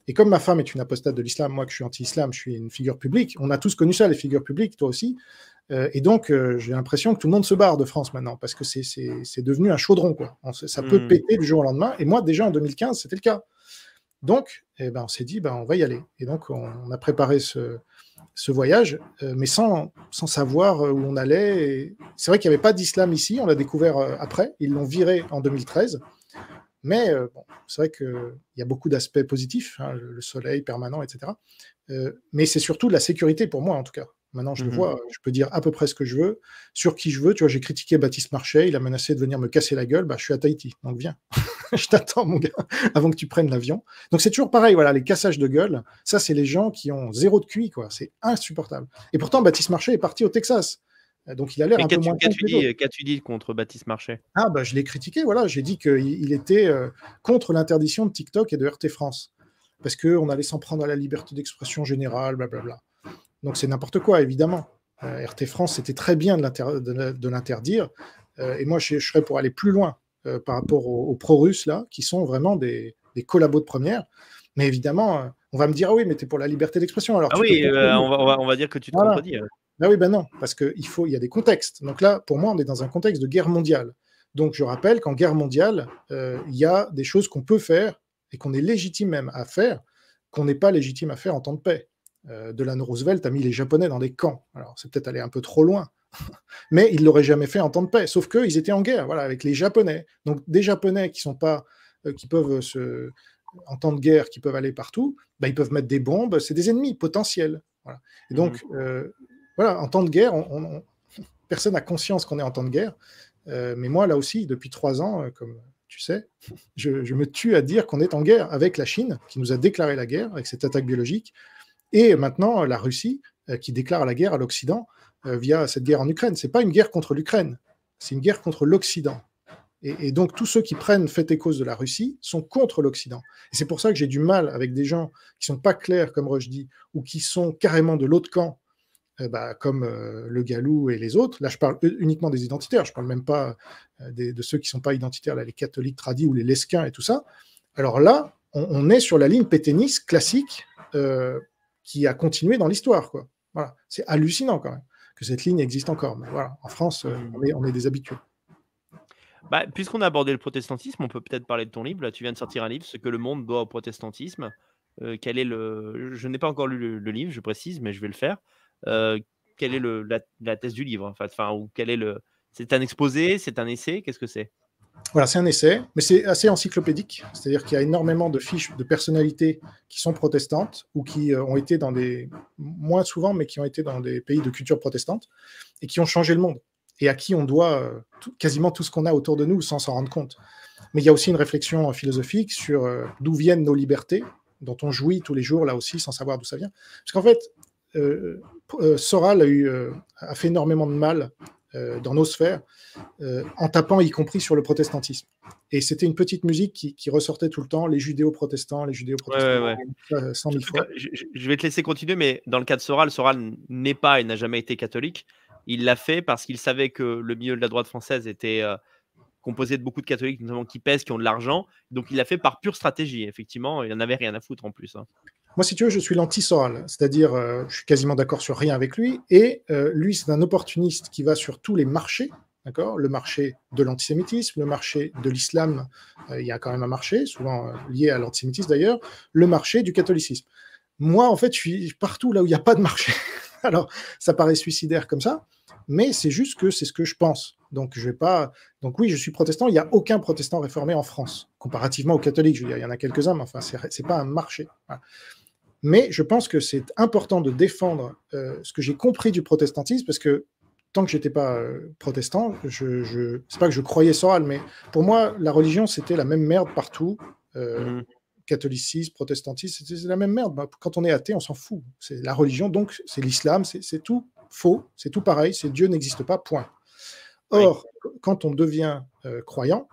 Et comme ma femme est une apostate de l'islam, moi que je suis anti-islam, je suis une figure publique, on a tous connu ça, les figures publiques, toi aussi. Euh, et donc, euh, j'ai l'impression que tout le monde se barre de France maintenant, parce que c'est devenu un chaudron. Quoi. ça peut hmm. péter du jour au lendemain. Et moi, déjà en 2015, c'était le cas. Donc, eh ben, on s'est dit, ben, on va y aller. Et donc, on, a préparé ce, voyage, mais sans, sans, savoir où on allait. C'est vrai qu'il n'y avait pas d'islam ici, on l'a découvert après. Ils l'ont viré en 2013. Mais euh, bon, c'est vrai qu'il y a beaucoup d'aspects positifs, hein, le, soleil permanent, etc. Euh, mais c'est surtout de la sécurité pour moi, en tout cas. Maintenant, je le mmh vois, je peux dire à peu près ce que je veux, sur qui je veux. Tu vois, j'ai critiqué Baptiste Marchais, il a menacé de venir me casser la gueule. Bah, je suis à Tahiti, donc viens. (laughs) je t'attends, mon gars, avant que tu prennes l'avion. Donc, c'est toujours pareil, voilà, les cassages de gueule, ça, c'est les gens qui ont zéro de QI, quoi. C'est insupportable. Et pourtant, Baptiste Marchais est parti au Texas. Euh, donc il a l'air un peu Qu'as-tu dit, contre Baptiste Marchais Ah bah je l'ai critiqué. Voilà, j'ai dit qu'il était euh, contre l'interdiction de TikTok et de RT France parce qu'on allait s'en prendre à la liberté d'expression générale, blablabla. Donc c'est n'importe quoi évidemment. Euh, RT France c'était très bien de l'interdire et moi je, serais pour aller plus loin par rapport aux, pro-russes là qui sont vraiment des, collabos de première. Mais évidemment, on va me dire ah oui, mais t'es pour la liberté d'expression. Alors ah oui, on, va, on, va, dire que tu te contredis. Ben oui, ben non, parce qu'il faut, il y a des contextes. Donc là, pour moi, on est dans un contexte de guerre mondiale. Donc je rappelle qu'en guerre mondiale, euh, il y a des choses qu'on peut faire et qu'on est légitime même à faire, qu'on n'est pas légitime à faire en temps de paix. Euh, Delano Roosevelt a mis les Japonais dans des camps. Alors c'est peut-être allé un peu trop loin, (laughs) mais il l'aurait jamais fait en temps de paix. Sauf qu'ils étaient en guerre, voilà, avec les Japonais. Donc des Japonais qui sont pas, euh, qui peuvent se en temps de guerre, qui peuvent aller partout, bah, ils peuvent mettre des bombes, c'est des ennemis potentiels. Voilà. Et donc, mhm. euh, en temps de guerre, personne n'a conscience qu'on est en temps de guerre. Euh, mais moi, là aussi, depuis trois ans, euh, comme tu sais, je, me tue à dire qu'on est en guerre avec la Chine, qui nous a déclaré la guerre avec cette attaque biologique, et maintenant la Russie, euh, qui déclare la guerre à l'Occident via cette guerre en Ukraine. C'est pas une guerre contre l'Ukraine, c'est une guerre contre l'Occident. Et, donc tous ceux qui prennent fait et cause de la Russie sont contre l'Occident. Et c'est pour ça que j'ai du mal avec des gens qui sont pas clairs, comme Roche dit, ou qui sont carrément de l'autre camp eh ben, comme euh, le Galou et les autres. Là, je parle uniquement des identitaires, je parle même pas euh, de ceux qui sont pas identitaires, là, les catholiques tradis ou les lesquins et tout ça. Alors là, on, est sur la ligne péténiste classique euh, qui a continué dans l'histoire. Voilà. C'est hallucinant quand même que cette ligne existe encore. voilà, en France, mmh. on est, on est des habitués. Bah, puisqu'on a abordé le protestantisme, on peut peut-être parler de ton livre. Là, tu viens de sortir un livre, Ce que le monde doit au protestantisme. quel est le... Je n'ai pas encore lu le, livre, je précise, mais je vais le faire. Euh, quelle est la, thèse du livre en fait enfin, ou quel est le... C'est un exposé C'est un essai Qu'est-ce que c'est voilà, c'est un essai, mais c'est assez encyclopédique, c'est-à-dire qu'il y a énormément de fiches de personnalités qui sont protestantes ou qui euh, ont été dans des, moins souvent, mais qui ont été dans des pays de culture protestante et qui ont changé le monde et à qui on doit euh, quasiment tout ce qu'on a autour de nous sans s'en rendre compte. Mais il y a aussi une réflexion philosophique sur d'où viennent nos libertés, dont on jouit tous les jours là aussi sans savoir d'où ça vient. Parce qu'en fait, euh, euh, Soral euh, a, fait énormément de mal dans nos sphères, en tapant y compris sur le protestantisme. Et c'était une petite musique qui, ressortait tout le temps, les judéo-protestants, les judéo-protestants, Je, vais te laisser continuer, mais dans le cas de Soral, Soral n'est pas et n'a jamais été catholique. Il l'a fait parce qu'il savait que le milieu de la droite française était composé de beaucoup de catholiques, notamment qui pèsent, qui ont de l'argent. Donc il l'a fait par pure stratégie, effectivement. Il n'en avait rien à foutre en plus. Hein. Moi, si tu veux, je suis lanti cest c'est-à-dire euh, je suis quasiment d'accord sur rien avec lui, et euh, lui, c'est un opportuniste qui va sur tous les marchés, d'accord Le marché de l'antisémitisme, le marché de l'islam, euh, il y a quand même un marché, souvent lié à l'antisémitisme d'ailleurs, le marché du catholicisme. Moi, en fait, je suis partout là où il n'y a pas de marché. (laughs) Alors, ça paraît suicidaire comme ça, mais c'est juste que c'est ce que je pense. Donc, je vais pas. Donc, oui, je suis protestant. Il n'y a aucun protestant réformé en France, comparativement aux catholiques. Je veux dire, il y en a quelques-uns, mais enfin, c'est pas un marché. Mais je pense que c'est important de défendre euh, ce que j'ai compris du protestantisme, parce que tant que j'étais pas euh, protestant, je, je c'est pas que je croyais Soral, mais pour moi, la religion, c'était la même merde partout. Euh, mmh. Catholicisme, protestantisme, c'est la même merde. Bah, quand on est athée, on s'en fout. C'est la religion, donc c'est l'islam, c'est tout faux, c'est tout pareil, c'est Dieu n'existe pas, point. Or, quand on devient croyant,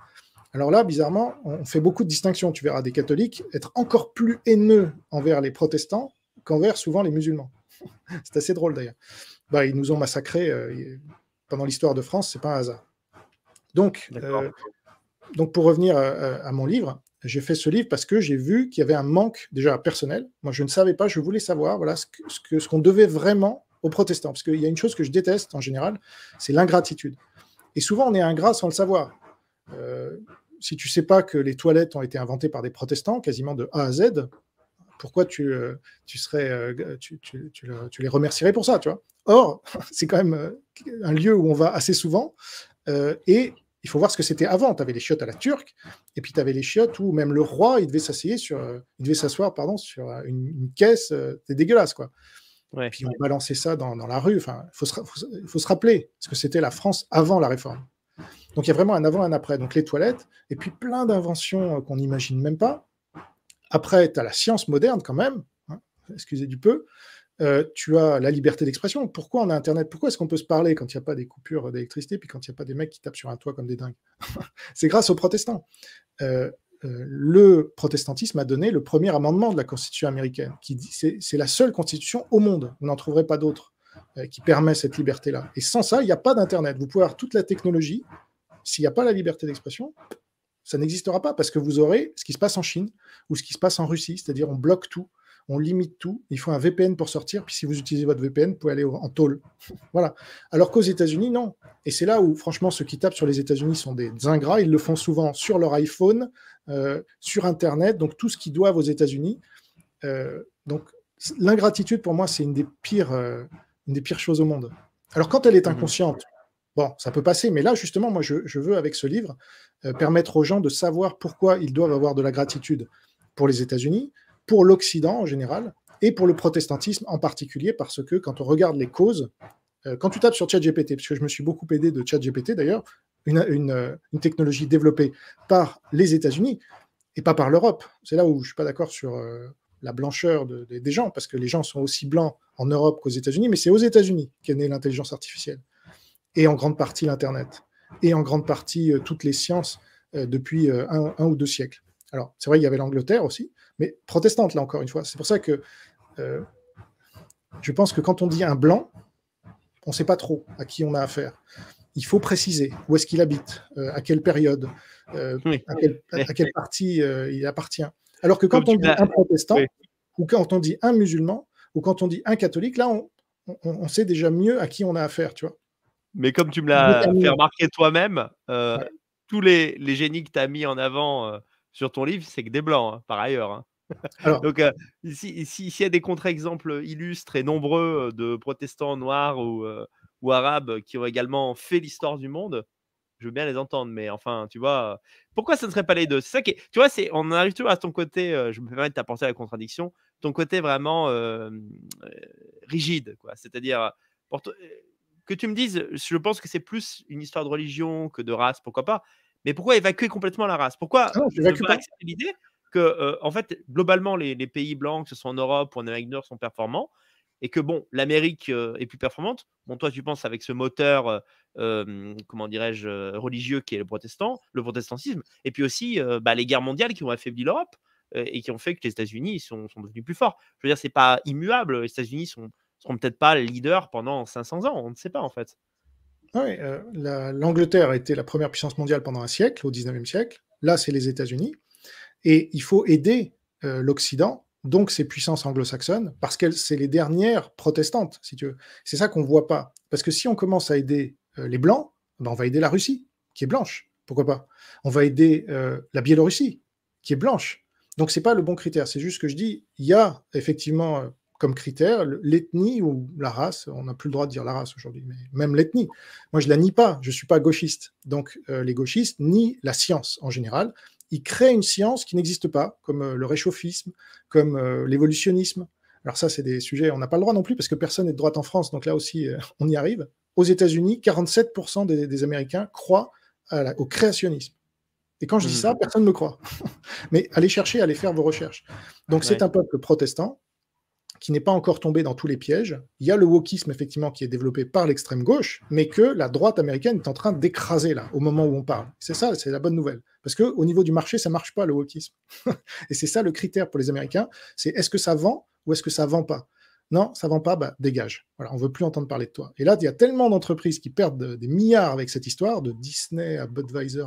alors là, bizarrement, on fait beaucoup de distinctions. Tu verras des catholiques être encore plus haineux envers les protestants qu'envers souvent les musulmans. (laughs) c'est assez drôle d'ailleurs. Bah, ils nous ont massacrés euh, pendant l'histoire de France, c'est pas un hasard. Donc, euh, donc pour revenir euh, à, mon livre, j'ai fait ce livre parce que j'ai vu qu'il y avait un manque déjà personnel. Moi, je ne savais pas, je voulais savoir voilà, ce qu'on que, ce devait vraiment aux protestants. Parce qu'il y a une chose que je déteste en général, c'est l'ingratitude. Et souvent, on est ingrat sans le savoir si tu sais pas que les toilettes ont été inventées par des protestants, quasiment de A à Z, pourquoi tu, euh, tu serais, euh, tu, les remercierais pour ça, tu vois Or, (laughs) c'est quand même euh, un lieu où on va assez souvent, et il faut voir ce que c'était avant. Tu avais les chiottes à la turque, et puis tu avais les chiottes où même le roi, il devait s'asseoir sur, il devait s'asseoir, pardon, sur une, caisse, C'était dégueulasse, quoi. Puis on balançait ça dans, la rue. Enfin, il faut, faut, se rappeler ce que c'était la France avant la réforme. Donc il y a vraiment un avant, et un après. Donc les toilettes, et puis plein d'inventions euh, qu'on n'imagine même pas. Après, tu as la science moderne quand même, hein, excusez du peu. Euh, tu as la liberté d'expression. Pourquoi on a Internet Pourquoi est-ce qu'on peut se parler quand il n'y a pas des coupures d'électricité, puis quand il n'y a pas des mecs qui tapent sur un toit comme des dingues (laughs) C'est grâce aux protestants. Euh, le protestantisme a donné le premier amendement de la Constitution américaine, qui dit c'est la seule Constitution au monde, vous n'en trouverez pas d'autre, qui permet cette liberté-là. Et sans ça, il n'y a pas d'Internet. Vous pouvez avoir toute la technologie, s'il n'y a pas la liberté d'expression, ça n'existera pas parce que vous aurez ce qui se passe en Chine ou ce qui se passe en Russie, c'est-à-dire on bloque tout, on limite tout, il faut un VPN pour sortir, puis si vous utilisez votre VPN, vous pouvez aller en tôle. (laughs) voilà. Alors qu'aux États-Unis, non. Et c'est là où, franchement, ceux qui tapent sur les États-Unis sont des ingrats, ils le font souvent sur leur iPhone, euh, sur Internet, donc tout ce qu'ils doivent aux États-Unis. Euh, donc l'ingratitude, pour moi, c'est une, euh, une des pires choses au monde. Alors quand elle est mhm. inconsciente, Bon, ça peut passer, mais là, justement, moi, je, veux, avec ce livre, euh, permettre aux gens de savoir pourquoi ils doivent avoir de la gratitude pour les États-Unis, pour l'Occident en général, et pour le protestantisme en particulier, parce que quand on regarde les causes, euh, quand tu tapes sur ChatGPT, parce que je me suis beaucoup aidé de ChatGPT d'ailleurs, une, euh, technologie développée par les États-Unis et pas par l'Europe. C'est là où je ne suis pas d'accord sur la blancheur des gens, parce que les gens sont aussi blancs en Europe qu'aux États-Unis, mais c'est aux États-Unis qu'est née l'intelligence artificielle et en grande partie l'Internet, et en grande partie euh, toutes les sciences euh, depuis euh, un, ou deux siècles. Alors, c'est vrai, il y avait l'Angleterre aussi, mais protestante, là encore une fois. C'est pour ça que je pense que quand on dit un blanc, on ne sait pas trop à qui on a affaire. Il faut préciser où est-ce qu'il habite, à quelle période, à, quelle partie il appartient. Alors que quand on dit un protestant, ou quand on dit un musulman, ou quand on dit un catholique, là, on, sait déjà mieux à qui on a affaire, tu vois. Mais comme tu me l'as fait remarquer toi-même, euh, tous les, génies que tu as mis en avant euh, sur ton livre, c'est que des blancs, hein, par ailleurs. Hein. (laughs) Donc, euh, s'il y a des contre-exemples illustres et nombreux de protestants noirs ou, arabes qui ont également fait l'histoire du monde, je veux bien les entendre, mais enfin, tu vois, pourquoi ça ne serait pas les deux C'est ça qui tu vois, on arrive toujours à ton côté, je me permets de t'apporter la contradiction, ton côté vraiment rigide, quoi. C'est-à-dire, que tu me dises, je pense que c'est plus une histoire de religion que de race, pourquoi pas. Mais pourquoi évacuer complètement la race Pourquoi non, ah, pas l'idée que, euh, en fait, globalement, les, pays blancs, que ce soit en Europe ou en Amérique du Nord, sont performants et que, bon, l'Amérique euh, est plus performante. Bon, toi, tu penses avec ce moteur, euh, comment dirais-je, religieux qui est le protestant, le protestantisme, et puis aussi bah, les guerres mondiales qui ont affaibli l'Europe et qui ont fait que les États-Unis sont, sont, devenus plus forts. Je veux dire, c'est pas immuable. Les États-Unis sont peut-être pas leader pendant 500 ans. On ne sait pas, en fait. Ah oui, euh, L'Angleterre a été la première puissance mondiale pendant un siècle, au 19e siècle. Là, c'est les États-Unis. Et il faut aider euh, l'Occident, donc ces puissances anglo-saxonnes, parce qu'elles, c'est les dernières protestantes, si tu veux. C'est ça qu'on ne voit pas. Parce que si on commence à aider euh, les Blancs, ben, on va aider la Russie, qui est blanche. Pourquoi pas On va aider la Biélorussie, qui est blanche. Donc, ce n'est pas le bon critère. C'est juste que je dis, il y a effectivement comme critère l'ethnie ou la race. On n'a plus le droit de dire la race aujourd'hui, mais même l'ethnie. Moi, je la nie pas. Je suis pas gauchiste. Donc, euh, les gauchistes nient la science en général. Ils créent une science qui n'existe pas, comme euh, le réchauffisme, comme euh, l'évolutionnisme. Alors ça, c'est des sujets. On n'a pas le droit non plus parce que personne n'est de droite en France. Donc là aussi, (laughs) on y arrive. Aux États-Unis, 47% des, Américains croient au créationnisme. Et quand je dis mmh. ça, personne ne me croit. (laughs) Mais allez chercher, allez faire vos recherches. Donc c'est un peuple protestant qui n'est pas encore tombé dans tous les pièges. Il y a le wokisme, effectivement, qui est développé par l'extrême gauche, mais que la droite américaine est en train d'écraser, là, au moment où on parle. C'est ça, c'est la bonne nouvelle. Parce qu'au niveau du marché, ça marche pas, le wokisme. (laughs) Et c'est ça le critère pour les Américains, c'est est-ce que ça vend ou est-ce que ça vend pas non, ça vend pas, bah, dégage. Voilà, on veut plus entendre parler de toi. Et là, il y a tellement d'entreprises qui perdent des milliards avec cette histoire, de Disney à Budweiser,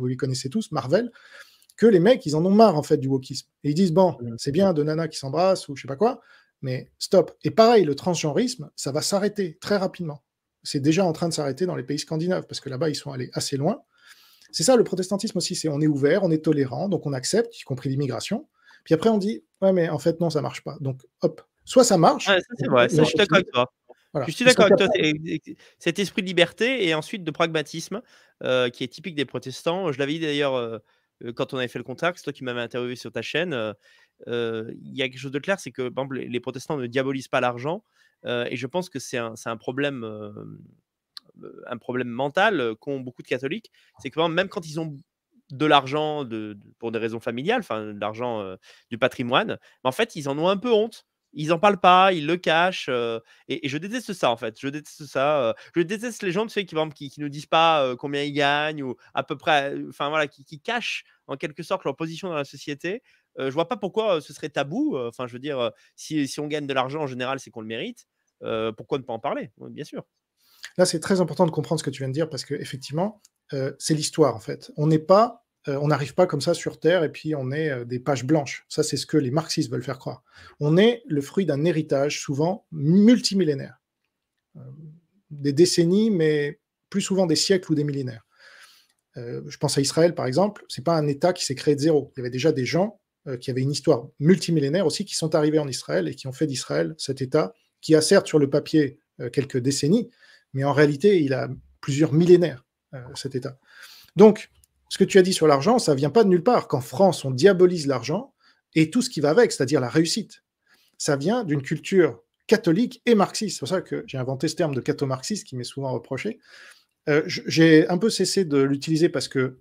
vous les connaissez tous, Marvel, que les mecs, ils en ont marre, en fait, du wokisme. Et ils disent, bon, mmh. c'est bien de nana qui s'embrasse ou je sais pas quoi, mais stop. Et pareil, le transgenrisme, ça va s'arrêter très rapidement. C'est déjà en train de s'arrêter dans les pays scandinaves, parce que là-bas, ils sont allés assez loin. C'est ça le protestantisme aussi, c'est on est ouvert, on est tolérant, donc on accepte, y compris l'immigration. Puis après, on dit, ouais, mais en fait, non, ça marche pas. Donc, hop, soit ça marche. c'est vrai, je suis d'accord avec toi. Je suis d'accord avec toi. Cet esprit de liberté et ensuite de pragmatisme euh, qui est typique des protestants. Je l'avais dit d'ailleurs euh, euh, quand on avait fait le contact, c'est toi qui m'avais interviewé sur ta chaîne il y a quelque chose de clair, c'est que les protestants ne diabolisent pas l'argent, et je pense que c'est un, problème un problème mental qu'ont beaucoup de catholiques, c'est que même quand ils ont de l'argent de, pour des raisons familiales, enfin de l'argent du patrimoine, en fait ils en ont un peu honte. Ils en parlent pas, ils le cachent. et, je déteste ça en fait. Je déteste ça. je déteste les gens qui, ne qui, nous disent pas combien ils gagnent ou à peu près, enfin voilà, qui, qui, cachent en quelque sorte leur position dans la société je vois pas pourquoi ce serait tabou. Enfin, je veux dire, si, on gagne de l'argent en général, c'est qu'on le mérite. pourquoi ne pas en parler Bien sûr. Là, c'est très important de comprendre ce que tu viens de dire parce que effectivement, c'est l'histoire en fait. On n'est pas, on n'arrive pas comme ça sur Terre et puis on est des pages blanches. Ça, c'est ce que les marxistes veulent faire croire. On est le fruit d'un héritage souvent multimillénaire, des décennies, mais plus souvent des siècles ou des millénaires. je pense à Israël par exemple. C'est pas un État qui s'est créé de zéro. Il y avait déjà des gens euh, qui avaient une histoire multimillénaire aussi, qui sont arrivés en Israël et qui ont fait d'Israël cet État qui a certes sur le papier euh, quelques décennies, mais en réalité, il a plusieurs millénaires, euh, cet État. Donc, ce que tu as dit sur l'argent, ça vient pas de nulle part. Qu'en France, on diabolise l'argent et tout ce qui va avec, c'est-à-dire la réussite. Ça vient d'une culture catholique et marxiste. C'est pour ça que j'ai inventé ce terme de catho qui m'est souvent reproché. j'ai un peu cessé de l'utiliser parce que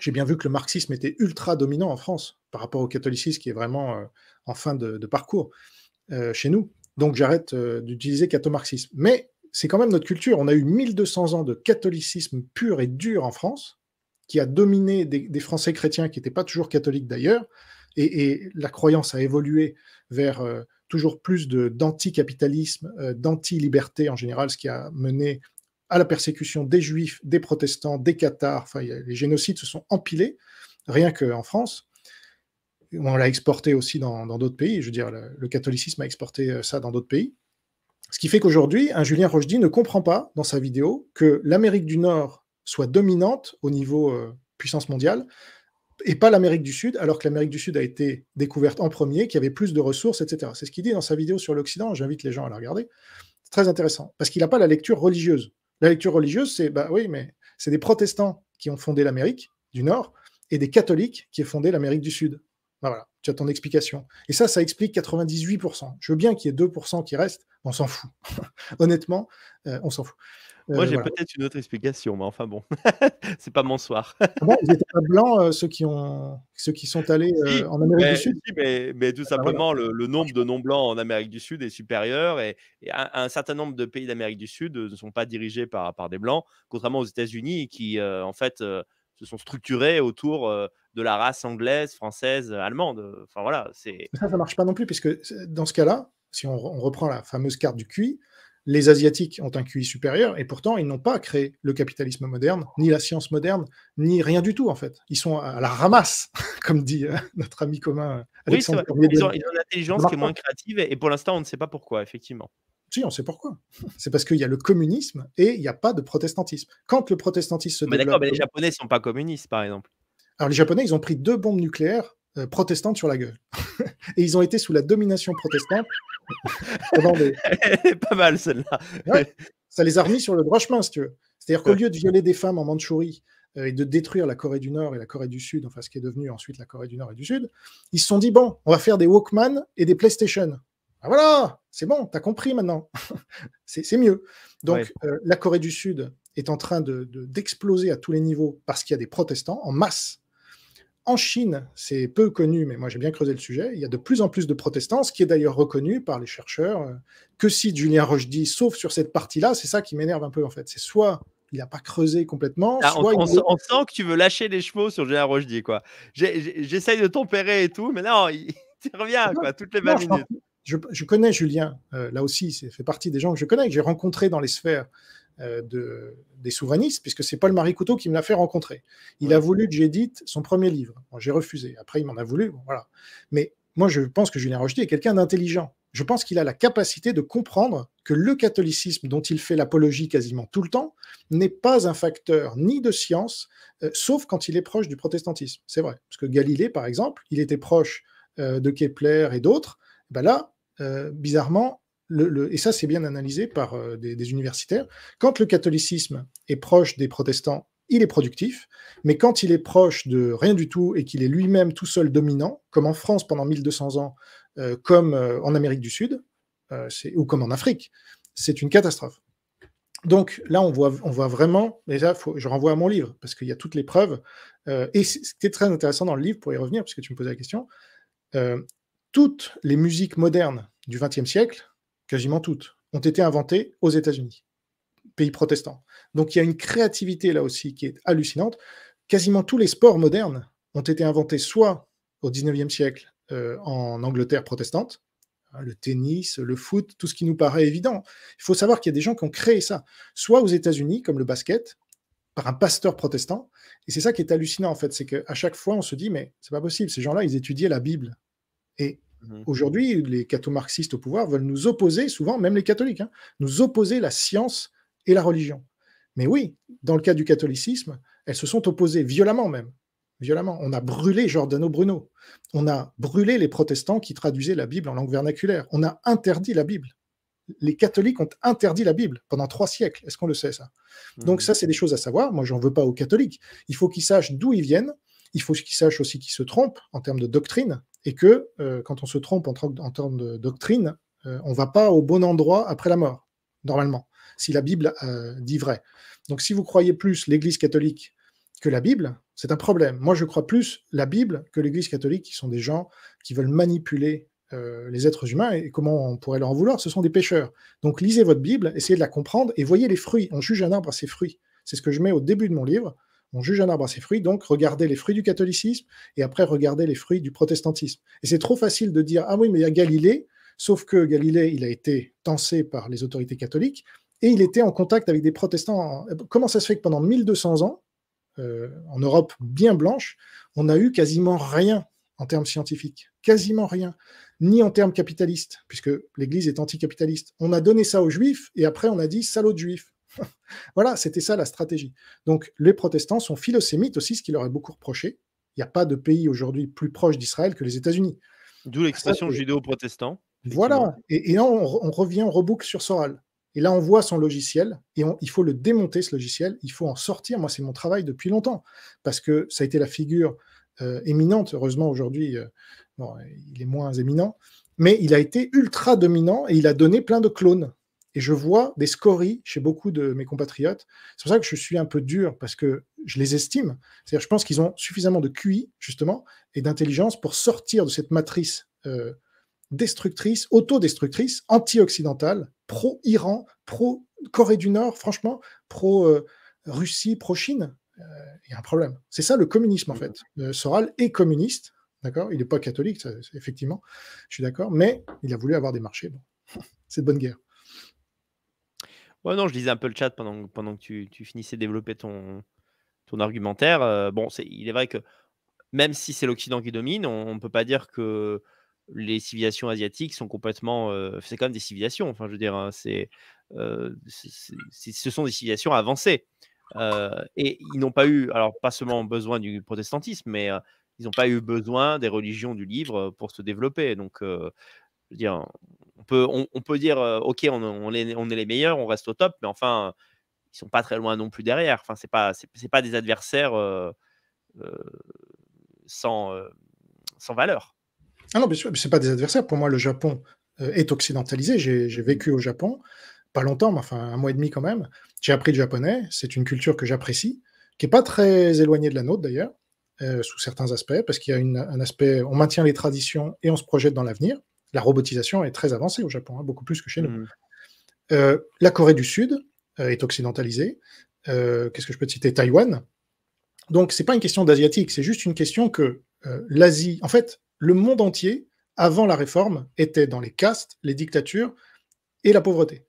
j'ai bien vu que le marxisme était ultra dominant en France par rapport au catholicisme qui est vraiment euh, en fin de, parcours euh, chez nous. Donc j'arrête euh, d'utiliser catho Mais c'est quand même notre culture. On a eu 1200 ans de catholicisme pur et dur en France qui a dominé des, Français chrétiens qui n'étaient pas toujours catholiques d'ailleurs. Et, la croyance a évolué vers toujours plus d'anticapitalisme, d'anti-liberté en général, ce qui a mené à la persécution des juifs, des protestants, des cathares. Enfin, les génocides se sont empilés, rien qu'en France. On l'a exporté aussi dans d'autres pays. Je veux dire, le, catholicisme a exporté euh, ça dans d'autres pays. Ce qui fait qu'aujourd'hui, un Julien Rochdy ne comprend pas dans sa vidéo que l'Amérique du Nord soit dominante au niveau euh, puissance mondiale et pas l'Amérique du Sud, alors que l'Amérique du Sud a été découverte en premier, qu'il y avait plus de ressources, etc. C'est ce qu'il dit dans sa vidéo sur l'Occident. J'invite les gens à la regarder. C'est très intéressant parce qu'il n'a pas la lecture religieuse. La lecture religieuse, c'est bah oui, mais c'est des protestants qui ont fondé l'Amérique du Nord et des catholiques qui ont fondé l'Amérique du Sud. Bah voilà, tu as ton explication. Et ça, ça explique 98%. Je veux bien qu'il y ait 2% qui restent, on s'en fout. (laughs) Honnêtement, euh, on s'en fout. Euh, Moi, j'ai peut-être une autre explication, mais enfin bon, (laughs) c'est pas mon soir. pas ah blancs, euh, ceux, qui ont... ceux qui sont allés euh, en Amérique du Sud mais, tout ah bah simplement, le, nombre de non-blancs en Amérique du Sud est supérieur et, un, certain nombre de pays d'Amérique du Sud ne sont pas dirigés par, par des blancs, contrairement aux États-Unis qui, en fait, se sont structurés autour de la race anglaise, française, allemande. Enfin voilà, c'est. Ça, ça marche pas non plus, puisque dans ce cas-là, si on, on reprend la fameuse carte du QI, les Asiatiques ont un QI supérieur et pourtant ils n'ont pas créé le capitalisme moderne, ni la science moderne, ni rien du tout en fait. Ils sont à la ramasse, (laughs) comme dit euh, notre ami commun. Euh, oui, ils ont, une intelligence qui est moins créative et, pour l'instant on ne sait pas pourquoi, effectivement. Si, on sait pourquoi. C'est parce qu'il y a le communisme et il n'y a pas de protestantisme. Quand le protestantisme se mais d'accord, Mais les Japonais ne sont pas communistes, par exemple. Alors, les Japonais, ils ont pris deux bombes nucléaires euh, protestantes sur la gueule. (laughs) et ils ont été sous la domination protestante pas mal celle-là. ça les a remis sur le droit chemin, si tu veux. C'est-à-dire qu'au lieu de violer des femmes en Mandchourie euh, et de détruire la Corée du Nord et la Corée du Sud, enfin ce qui est devenu ensuite la Corée du Nord et du Sud, ils se sont dit bon, on va faire des Walkman et des PlayStation. Ah voilà, c'est bon, t'as compris maintenant. (laughs) c'est mieux. Donc euh, la Corée du Sud est en train d'exploser de, à tous les niveaux parce qu'il y a des protestants en masse en Chine, c'est peu connu, mais moi j'ai bien creusé le sujet, il y a de plus en plus de protestants, ce qui est d'ailleurs reconnu par les chercheurs, euh, que si Julien Roche dit, sauf sur cette partie-là, c'est ça qui m'énerve un peu en fait. C'est soit il n'a pas creusé complètement. Ah, soit on, sent que tu veux lâcher les chevaux sur Julien Roche dit, quoi. J'essaye de tempérer et tout, mais non, il, (laughs) revient, quoi, toutes les minutes. Je, connais Julien, euh, là aussi, c'est fait partie des gens que je connais, que j'ai rencontrés dans les sphères euh, de, des souverainistes, puisque c'est Paul Marie Couteau qui me l'a fait rencontrer. Il a voulu que j'édite son premier livre. j'ai refusé. Après, il m'en a voulu. voilà. Mais moi, je pense que Julien Rocheté est quelqu'un d'intelligent. Je pense qu'il a la capacité de comprendre que le catholicisme dont il fait l'apologie quasiment tout le temps n'est pas un facteur ni de science, euh, sauf quand il est proche du protestantisme. C'est vrai. Parce que Galilée, par exemple, il était proche euh, de Kepler et d'autres. Ben là, bizarrement, et ça c'est bien analysé par euh, des, universitaires, quand le catholicisme est proche des protestants, il est productif, mais quand il est proche de rien du tout et qu'il est lui-même tout seul dominant, comme en France pendant 1200 ans, euh, comme euh, en Amérique du Sud, ou comme en Afrique, c'est une catastrophe. Donc là, on voit, on voit vraiment, déjà, faut, je renvoie à mon livre, parce qu'il y a toutes les preuves, et c'était très intéressant dans le livre, pour y revenir, puisque tu me posais la question, toutes les musiques modernes du XXe siècle, quasiment toutes, ont été inventées aux États-Unis, pays protestant. Donc il y a une créativité là aussi qui est hallucinante. Quasiment tous les sports modernes ont été inventés soit au 19e siècle euh, en Angleterre protestante, hein, le tennis, le foot, tout ce qui nous paraît évident. Il faut savoir qu'il y a des gens qui ont créé ça, soit aux États-Unis, comme le basket, par un pasteur protestant. Et c'est ça qui est hallucinant, en fait, c'est qu'à chaque fois, on se dit, mais c'est pas possible, ces gens-là, ils étudiaient la Bible. Et Mhm. Aujourd'hui, les catho-marxistes au pouvoir veulent nous opposer, souvent, même les catholiques, hein, nous opposer la science et la religion. Mais oui, dans le cas du catholicisme, elles se sont opposées, violemment même. Violemment. On a brûlé Giordano Bruno. On a brûlé les protestants qui traduisaient la Bible en langue vernaculaire. On a interdit la Bible. Les catholiques ont interdit la Bible pendant trois siècles. Est-ce qu'on le sait, ça Donc, mhm. ça, c'est des choses à savoir. Moi, j'en veux pas aux catholiques. Il faut qu'ils sachent d'où ils viennent il faut qu'ils sachent aussi qu'ils se trompent en termes de doctrine et que euh, quand on se trompe en, termes de doctrine, euh, on ne va pas au bon endroit après la mort, normalement, si la Bible euh, dit vrai. Donc si vous croyez plus l'Église catholique que la Bible, c'est un problème. Moi, je crois plus la Bible que l'Église catholique, qui sont des gens qui veulent manipuler les êtres humains et comment on pourrait leur en vouloir, ce sont des pécheurs. Donc lisez votre Bible, essayez de la comprendre et voyez les fruits. On juge un arbre à ses fruits. C'est ce que je mets au début de mon livre. On juge un arbre à ses fruits, donc regardez les fruits du catholicisme et après regardez les fruits du protestantisme. Et c'est trop facile de dire, ah oui, mais il y a Galilée, sauf que Galilée, il a été tensé par les autorités catholiques et il était en contact avec des protestants. Comment ça se fait que pendant 1200 ans, euh, en Europe bien blanche, on n'a eu quasiment rien en termes scientifiques, quasiment rien, ni en termes capitalistes, puisque l'Église est anticapitaliste. On a donné ça aux Juifs et après on a dit salaud de Juifs. (laughs) voilà, c'était ça la stratégie. Donc les protestants sont philosémites aussi, ce qui leur est beaucoup reproché. Il n'y a pas de pays aujourd'hui plus proche d'Israël que les États-Unis. D'où l'expression judéo-protestant. Voilà, et, là on, revient, on reboucle sur Soral. Et là, on voit son logiciel et il faut le démonter, ce logiciel. Il faut en sortir. Moi, c'est mon travail depuis longtemps parce que ça a été la figure euh, éminente. Heureusement, aujourd'hui, euh, il est moins éminent, mais il a été ultra dominant et il a donné plein de clones. Et je vois des scories chez beaucoup de mes compatriotes. C'est pour ça que je suis un peu dur, parce que je les estime. C'est-à-dire, je pense qu'ils ont suffisamment de QI, justement, et d'intelligence pour sortir de cette matrice euh, destructrice, autodestructrice, anti-occidentale, pro-Iran, pro-Corée du Nord, franchement, pro-Russie, pro-Chine. Euh, il y a un problème. C'est ça le communisme, en fait. Euh, Soral est communiste, d'accord Il n'est pas catholique, effectivement, je suis d'accord, mais il a voulu avoir des marchés. Bon. (laughs) C'est de bonne guerre. Ouais, non, je lisais un peu le chat pendant, pendant que tu, tu finissais de développer ton, ton argumentaire. Euh, bon, c'est, il est vrai que même si c'est l'Occident qui domine, on ne peut pas dire que les civilisations asiatiques sont complètement. Euh, c'est quand même des civilisations. Enfin, je veux dire, hein, euh, c'est, ce sont des civilisations avancées. et ils n'ont pas eu, alors pas seulement besoin du protestantisme, mais ils n'ont pas eu besoin des religions du livre pour se développer. Donc, dire, on peut, on, peut dire, ok, on, est, les meilleurs, on reste au top, mais enfin, ils sont pas très loin non plus derrière. Enfin, c'est pas, c'est, pas des adversaires sans, sans valeur. Ah non, bien sûr, c'est pas des adversaires. Pour moi, le Japon est occidentalisé. J'ai, mmh. vécu au Japon, pas longtemps, mais enfin un mois et demi quand même. J'ai appris le japonais. C'est une culture que j'apprécie, qui est pas très éloignée de la nôtre d'ailleurs, sous certains aspects, parce qu'il y a un aspect, on maintient les traditions et on se projette dans l'avenir la robotisation est très avancée au Japon, hein, beaucoup plus que chez nous. Mm. Euh, la Corée du Sud euh, est occidentalisée. Euh, qu'est-ce que je peux citer Taïwan. Donc, ce n'est pas une question d'asiatique, c'est juste une question que l'Asie. En fait, le monde entier, avant la réforme, était dans les castes, les dictatures et la pauvreté.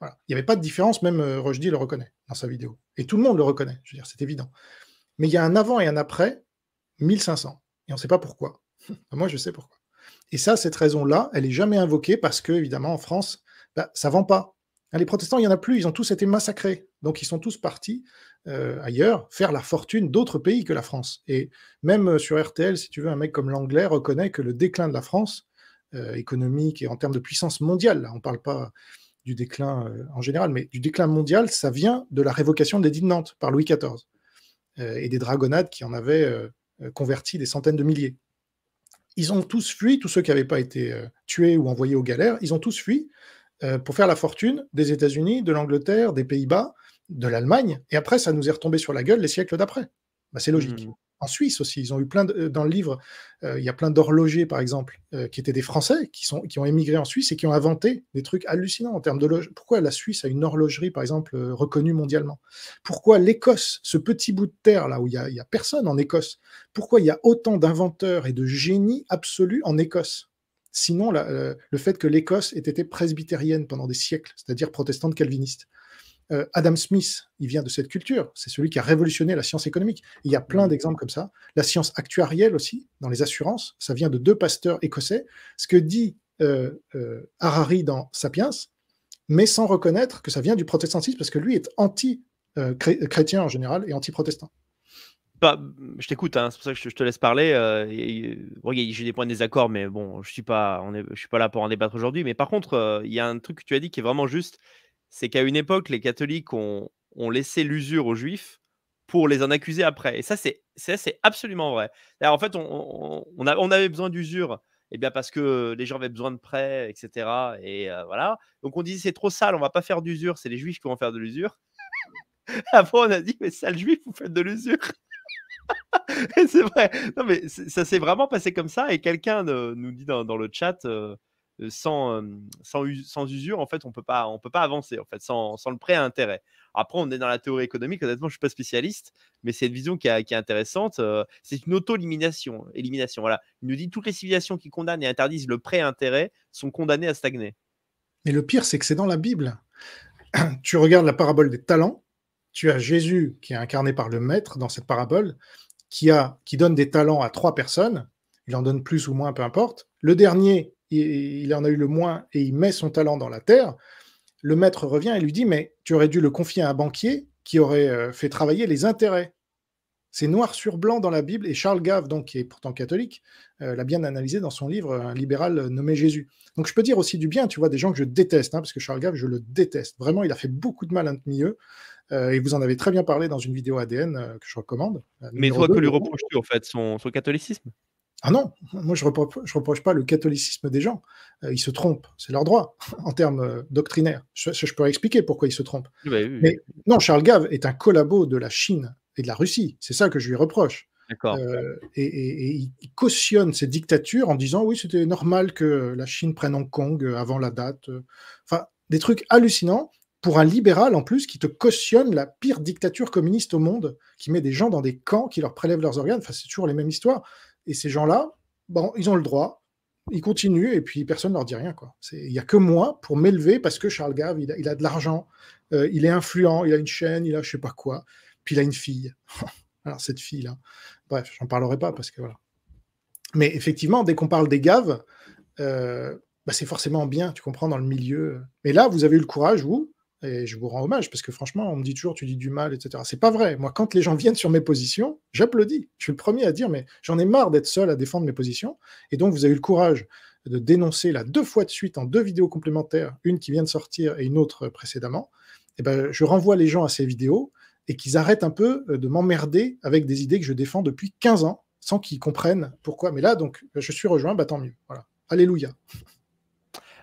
Il n'y avait pas de différence, même Rojdi le reconnaît dans sa vidéo. Et tout le monde le reconnaît, je veux dire, c'est évident. Mais il y a un avant et un après 1500. Et on ne sait pas pourquoi. (laughs) Moi, je sais pourquoi. Et ça, cette raison-là, elle n'est jamais invoquée parce que, évidemment, en France, bah, ça ne vend pas. Hein, les protestants, il n'y en a plus, ils ont tous été massacrés. Donc ils sont tous partis euh, ailleurs faire la fortune d'autres pays que la France. Et même euh, sur RTL, si tu veux, un mec comme l'anglais reconnaît que le déclin de la France, euh, économique et en termes de puissance mondiale, on ne parle pas du déclin en général, mais du déclin mondial, ça vient de la révocation des l'édit de Nantes par Louis XIV et des dragonnades qui en avaient converti des centaines de milliers ils ont tous fui, tous ceux qui n'avaient pas été euh, tués ou envoyés aux galères, ils ont tous fui euh, pour faire la fortune des États-Unis, de l'Angleterre, des Pays-Bas, de l'Allemagne, et après, ça nous est retombé sur la gueule les siècles d'après. Bah, c'est logique. Mmh en Suisse aussi. Ils ont eu plein de, euh, dans le livre, euh, il y a plein d'horlogers par exemple euh, qui étaient des Français qui sont qui ont émigré en Suisse et qui ont inventé des trucs hallucinants en termes de Pourquoi la Suisse a une horlogerie par exemple reconnue mondialement Pourquoi l'Écosse, ce petit bout de terre là où il y, a, personne en Écosse, pourquoi il y a autant d'inventeurs et de génies absolus en Écosse Sinon, le fait que l'Écosse ait été presbytérienne pendant des siècles, c'est-à-dire protestante calviniste. Euh, Adam Smith, il vient de cette culture. C'est celui qui a révolutionné la science économique. il y a plein mm. d'exemples comme ça. La science actuarielle aussi, dans les assurances, ça vient de deux pasteurs écossais. Ce que dit euh, euh, Harari dans Sapiens, mais sans reconnaître que ça vient du protestantisme, parce que lui est anti-chrétien en général et anti-protestant. Bah, je t'écoute, hein. c'est pour ça que je, te laisse parler. Euh, j'ai des points de désaccord, mais bon, je suis pas, on je suis pas là pour en débattre aujourd'hui. Mais par contre, il y a un truc que tu as dit qui est vraiment juste, c'est qu'à une époque, les catholiques ont, laissé l'usure aux juifs pour les en accuser après. Et ça, c'est, absolument vrai. en fait, on, avait besoin d'usure eh bien parce que les gens avaient besoin de prêts, etc. Et euh, voilà. Donc on disait c'est trop sale, on va pas faire d'usure, c'est les juifs qui vont faire de l'usure. (laughs) Après on a dit mais sale juif, vous faites de l'usure. (laughs) c'est vrai. Non mais ça s'est vraiment passé comme ça et quelqu'un nous dit dans, le chat. Euh, euh, sans, sans, usure, en fait, on peut pas, on peut pas avancer, en fait, sans, sans, le prêt à intérêt. Après, on est dans la théorie économique. Honnêtement, je suis pas spécialiste, mais c'est une vision qui, qui est intéressante. c'est une auto-élimination. Élimination, voilà. Il nous dit toutes les civilisations qui condamnent et interdisent le prêt intérêt sont condamnées à stagner. Mais le pire, c'est que c'est dans la Bible. (clears throat) tu regardes la parabole des talents. Tu as Jésus qui est incarné par le maître dans cette parabole, qui, a, qui donne des talents à trois personnes. Il en donne plus ou moins, peu importe. Le dernier il en a eu le moins et il met son talent dans la terre, le maître revient et lui dit Mais tu aurais dû le confier à un banquier qui aurait euh, fait travailler les intérêts. C'est noir sur blanc dans la Bible, et Charles Gave, donc, qui est pourtant catholique, euh, l'a bien analysé dans son livre Un libéral nommé Jésus. Donc je peux dire aussi du bien, tu vois, des gens que je déteste, hein, parce que Charles Gave, je le déteste. Vraiment, il a fait beaucoup de mal à un milieu, euh, et vous en avez très bien parlé dans une vidéo ADN que je recommande. Mais toi, que lui reproches-tu en fait son catholicisme ah non, moi je ne reproche, pas le catholicisme des gens. Euh, ils se trompent, c'est leur droit (laughs) en termes euh, doctrinaires. Je, pourrais peux expliquer pourquoi ils se trompent. Bah Mais non, Charles Gave est un collabo de la Chine et de la Russie. C'est ça que je lui reproche. Euh, et, il cautionne ces dictatures en disant oui, c'était normal que la Chine prenne Hong Kong avant la date. Enfin, des trucs hallucinants pour un libéral en plus qui te cautionne la pire dictature communiste au monde, qui met des gens dans des camps, qui leur prélève leurs organes. Enfin, c'est toujours les mêmes histoires. Et ces gens-là, bon, ils ont le droit, ils continuent et puis personne ne leur dit rien. Il n'y a que moi pour m'élever parce que Charles Gave, il a, de l'argent, euh, il est influent, il a une chaîne, il a je sais pas quoi, puis il a une fille. (laughs) Alors cette fille-là, bref, j'en parlerai pas parce que voilà. Mais effectivement, dès qu'on parle des Gaves, euh, ben, c'est forcément bien, tu comprends, dans le milieu. Mais là, vous avez eu le courage, vous, et je vous rends hommage parce que franchement, on me dit toujours, tu dis du mal, etc. C'est pas vrai. Moi, quand les gens viennent sur mes positions, j'applaudis. Je suis le premier à dire, mais j'en ai marre d'être seul à défendre mes positions. Et donc, vous avez eu le courage de dénoncer là deux fois de suite en deux vidéos complémentaires, une qui vient de sortir et une autre euh, précédemment. Et eh ben, je renvoie les gens à ces vidéos et qu'ils arrêtent un peu euh, de m'emmerder avec des idées que je défends depuis 15 ans sans qu'ils comprennent pourquoi. Mais là, donc, je suis rejoint, bah, tant mieux. Voilà. Alléluia.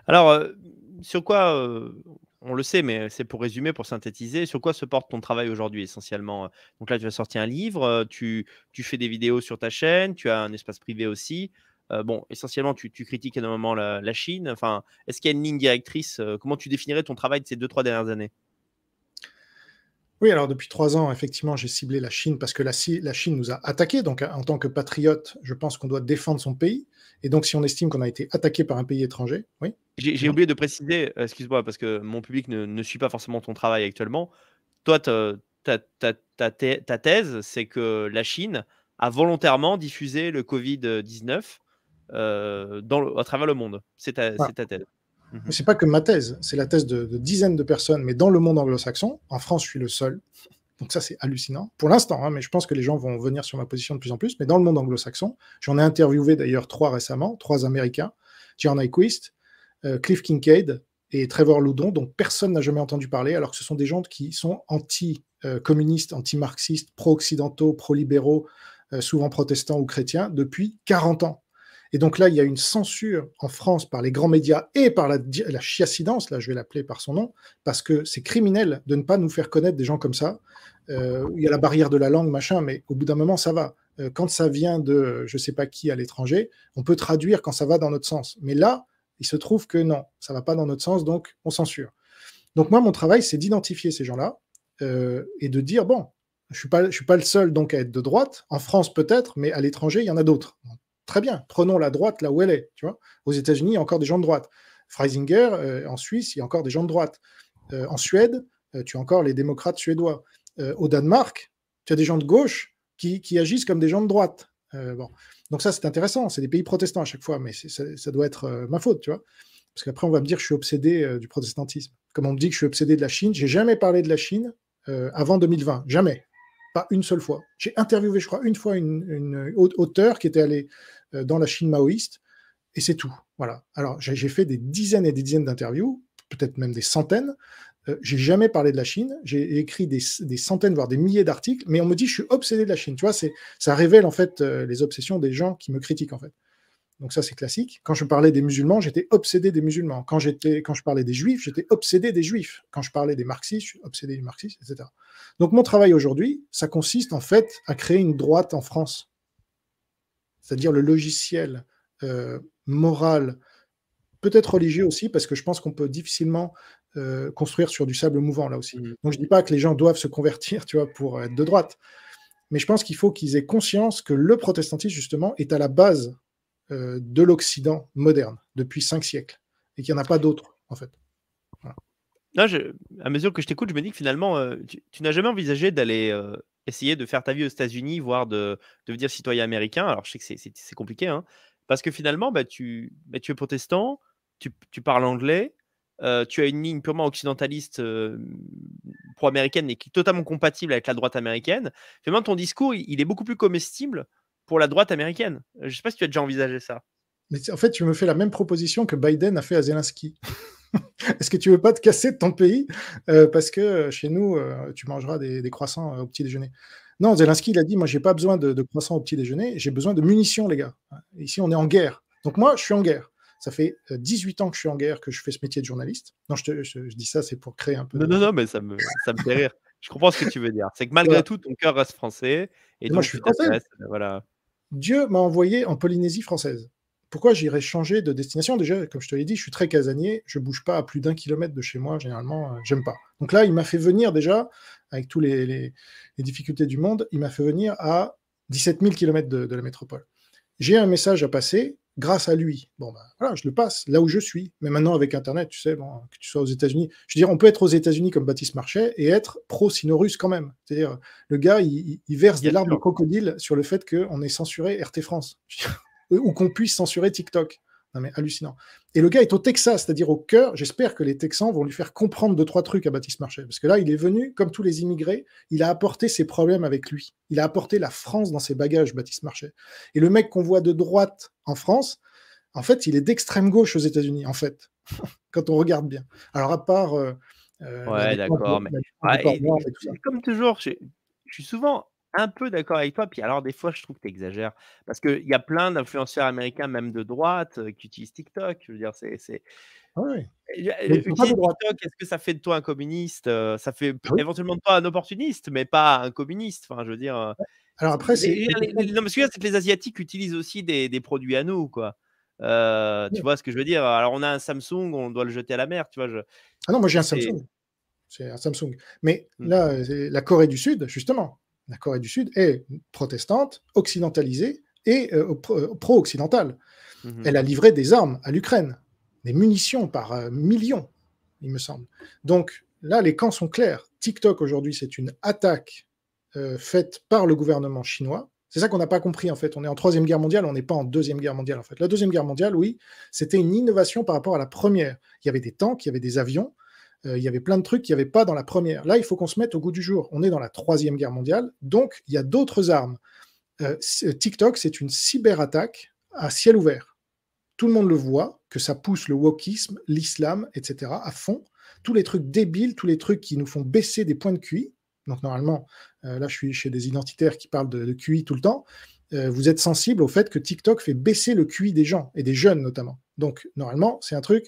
Alors, euh, sur quoi on le sait, mais c'est pour résumer, pour synthétiser, sur quoi se porte ton travail aujourd'hui essentiellement Donc là, tu as sorti un livre, tu, tu, fais des vidéos sur ta chaîne, tu as un espace privé aussi. bon, essentiellement, tu, tu, critiques énormément la, la Chine. Enfin, est-ce qu'il y a une ligne directrice Comment tu définirais ton travail de ces deux, trois dernières années oui, alors depuis trois ans, effectivement, j'ai ciblé la Chine parce que la, Chine nous a attaqués. Donc, en tant que patriote, je pense qu'on doit défendre son pays. Et donc, si on estime qu'on a été attaqué par un pays étranger, oui. J'ai oublié de préciser, euh, excuse-moi, parce que mon public ne, suit pas forcément ton travail actuellement. Toi, ta, ta thèse, c'est que la Chine a volontairement diffusé le Covid-19 euh, à travers le monde. C'est ta, ah. ta, thèse. Mhm. C'est pas que ma thèse, c'est la thèse de, dizaines de personnes, mais dans le monde anglo-saxon, en France, je suis le seul. Donc ça, c'est hallucinant. Pour l'instant, hein, mais je pense que les gens vont venir sur ma position de plus en plus. Mais dans le monde anglo-saxon, j'en ai interviewé d'ailleurs trois récemment, trois Américains, John Nyquist, euh, Cliff Kincaid et Trevor Loudon, dont personne n'a jamais entendu parler, alors que ce sont des gens qui sont anti-communistes, anti-marxistes, pro-occidentaux, pro-libéraux, euh, souvent protestants ou chrétiens, depuis 40 ans. Et donc là, il y a une censure en France par les grands médias et par la, la chiassidence, là je vais l'appeler par son nom, parce que c'est criminel de ne pas nous faire connaître des gens comme ça. Euh, il y a la barrière de la langue, machin, mais au bout d'un moment, ça va. Euh, quand ça vient de je ne sais pas qui à l'étranger, on peut traduire quand ça va dans notre sens. Mais là, il se trouve que non, ça ne va pas dans notre sens, donc on censure. Donc moi, mon travail, c'est d'identifier ces gens-là euh, et de dire, bon, je ne suis, suis, pas le seul donc à être de droite. En France peut-être, mais à l'étranger, il y en a d'autres. Très bien, prenons la droite là où elle est. Tu vois Aux États-Unis, il y a encore des gens de droite. Freisinger, euh, en Suisse, il y a encore des gens de droite. Euh, en Suède, euh, tu as encore les démocrates suédois. au Danemark, tu as des gens de gauche qui, agissent comme des gens de droite. bon. Donc ça, c'est intéressant. C'est des pays protestants à chaque fois, mais ça, ça, doit être ma faute, tu vois. Parce qu'après, on va me dire que je suis obsédé du protestantisme. Comme on me dit que je suis obsédé de la Chine, j'ai jamais parlé de la Chine avant 2020. Jamais. Pas une seule fois. J'ai interviewé, je crois, une fois une, une auteure qui était allée euh, dans la Chine maoïste, et c'est tout. Voilà. Alors, j'ai fait des dizaines et des dizaines d'interviews, peut-être même des centaines. Euh, j'ai jamais parlé de la Chine. J'ai écrit des, centaines, voire des milliers d'articles, mais on me dit je suis obsédé de la Chine. Tu vois, ça révèle en fait euh, les obsessions des gens qui me critiquent en fait. Donc ça, c'est classique. Quand je parlais des musulmans, j'étais obsédé des musulmans. Quand, quand je parlais des juifs, j'étais obsédé des juifs. Quand je parlais des marxistes, je suis obsédé des marxistes, etc. Donc mon travail aujourd'hui, ça consiste en fait à créer une droite en France c'est-à-dire le logiciel euh, moral, peut-être religieux aussi, parce que je pense qu'on peut difficilement euh, construire sur du sable mouvant là aussi. Mm. Donc je ne dis pas que les gens doivent se convertir, (laughs) tu vois, pour être de droite, mais je pense qu'il faut qu'ils aient conscience que le protestantisme justement est à la base euh, de l'Occident moderne depuis cinq siècles et qu'il n'y en a pas d'autres en fait. à mesure que je t'écoute, je me dis que finalement, tu n'as jamais envisagé d'aller essayer de faire ta vie aux États-Unis, voire de, devenir citoyen américain. Alors, je sais que c'est compliqué, hein, parce que finalement, bah, tu, bah, tu es protestant, tu, parles anglais, euh, tu as une ligne purement occidentaliste euh, pro-américaine et qui est totalement compatible avec la droite américaine. Finalement, ton discours, il, est beaucoup plus comestible pour la droite américaine. Je ne sais pas si tu as déjà envisagé ça. Mais en fait, tu me fais la même proposition que Biden a fait à Zelensky. (laughs) Est-ce que tu veux pas te casser de ton pays euh, parce que euh, chez nous, euh, tu mangeras des, croissants au petit déjeuner Non, Zelensky, il a dit Moi, j'ai pas besoin de, croissants au petit déjeuner, j'ai besoin de munitions, les gars. Ici, on est en guerre. Donc, moi, je suis en guerre. Ça fait 18 ans que je suis en guerre, que je fais ce métier de journaliste. Non, je, dis ça, c'est pour créer un peu. Non, de... non, non, mais ça me, fait rire. Je comprends ce que tu veux dire. C'est que malgré tout, ton cœur reste français. Et, donc, moi, je suis français. Voilà. Dieu m'a envoyé en Polynésie française pourquoi j'irais changer de destination Déjà, comme je te l'ai dit, je suis très casanier, je bouge pas à plus d'un kilomètre de chez moi, généralement, euh, j'aime pas. Donc là, il m'a fait venir déjà, avec toutes les, difficultés du monde, il m'a fait venir à 17 000 km de, de la métropole. J'ai un message à passer grâce à lui. Bon, ben voilà, je le passe là où je suis. Mais maintenant, avec Internet, tu sais, bon, que tu sois aux États-Unis, je veux dire, on peut être aux États-Unis comme Baptiste Marchais et être pro-sino-russe quand même. C'est-à-dire, le gars, il, verse des larmes de crocodile sur le fait qu'on est censuré RT France. (laughs) ou qu'on puisse censurer TikTok. Non mais hallucinant. Et le gars est au Texas, c'est-à-dire au cœur. J'espère que les Texans vont lui faire comprendre deux trois trucs à Baptiste Marchais, parce que là, il est venu comme tous les immigrés, il a apporté ses problèmes avec lui. Il a apporté la France dans ses bagages, Baptiste Marchais. Et le mec qu'on voit de droite en France, en fait, il est d'extrême gauche aux États-Unis, en fait, (laughs) quand on regarde bien. Alors à part. Euh, euh, ouais, d'accord. Mais... comme toujours, je suis souvent un peu d'accord avec toi. Puis alors, des fois, je trouve que tu exagères. Parce qu'il y a plein d'influenceurs américains, même de droite, euh, qui utilisent TikTok. Je veux dire, c'est. c'est... Ah euh, est-ce que ça fait de toi un communiste euh, Ça fait ah éventuellement de toi un opportuniste, mais pas un communiste. Enfin, je veux dire. Alors après, c'est. c'est que les Asiatiques utilisent aussi des, produits à nous, quoi. Tu vois ce que je veux dire Alors, on a un Samsung, on doit le jeter à la mer, tu vois. Je... Ah non, moi j'ai un Samsung. C'est un Samsung. Mais mmh. là, la Corée du Sud, justement, la Corée du Sud est protestante, occidentalisée et euh, euh, pro-occidentale. Mhm. Elle a livré des armes à l'Ukraine, des munitions par euh, millions, il me semble. Donc là, les camps sont clairs. TikTok aujourd'hui, c'est une attaque faite par le gouvernement chinois. C'est ça qu'on n'a pas compris en fait. On est en troisième guerre mondiale, on n'est pas en deuxième guerre mondiale en fait. La deuxième guerre mondiale, oui, c'était une innovation par rapport à la première. Il y avait des tanks, il y avait des avions, euh, il y avait plein de trucs qu'il n'y avait pas dans la première. Là, il faut qu'on se mette au goût du jour. On est dans la troisième guerre mondiale, donc il y a d'autres armes. Euh, euh, TikTok, c'est une cyberattaque à ciel ouvert. Tout le monde le voit, que ça pousse le wokisme, l'islam, etc. à fond. Tous les trucs débiles, tous les trucs qui nous font baisser des points de QI. Donc normalement, là, je suis chez des identitaires qui parlent de, QI tout le temps. vous êtes sensible au fait que TikTok fait baisser le QI des gens, et des jeunes notamment. Donc normalement, c'est un truc,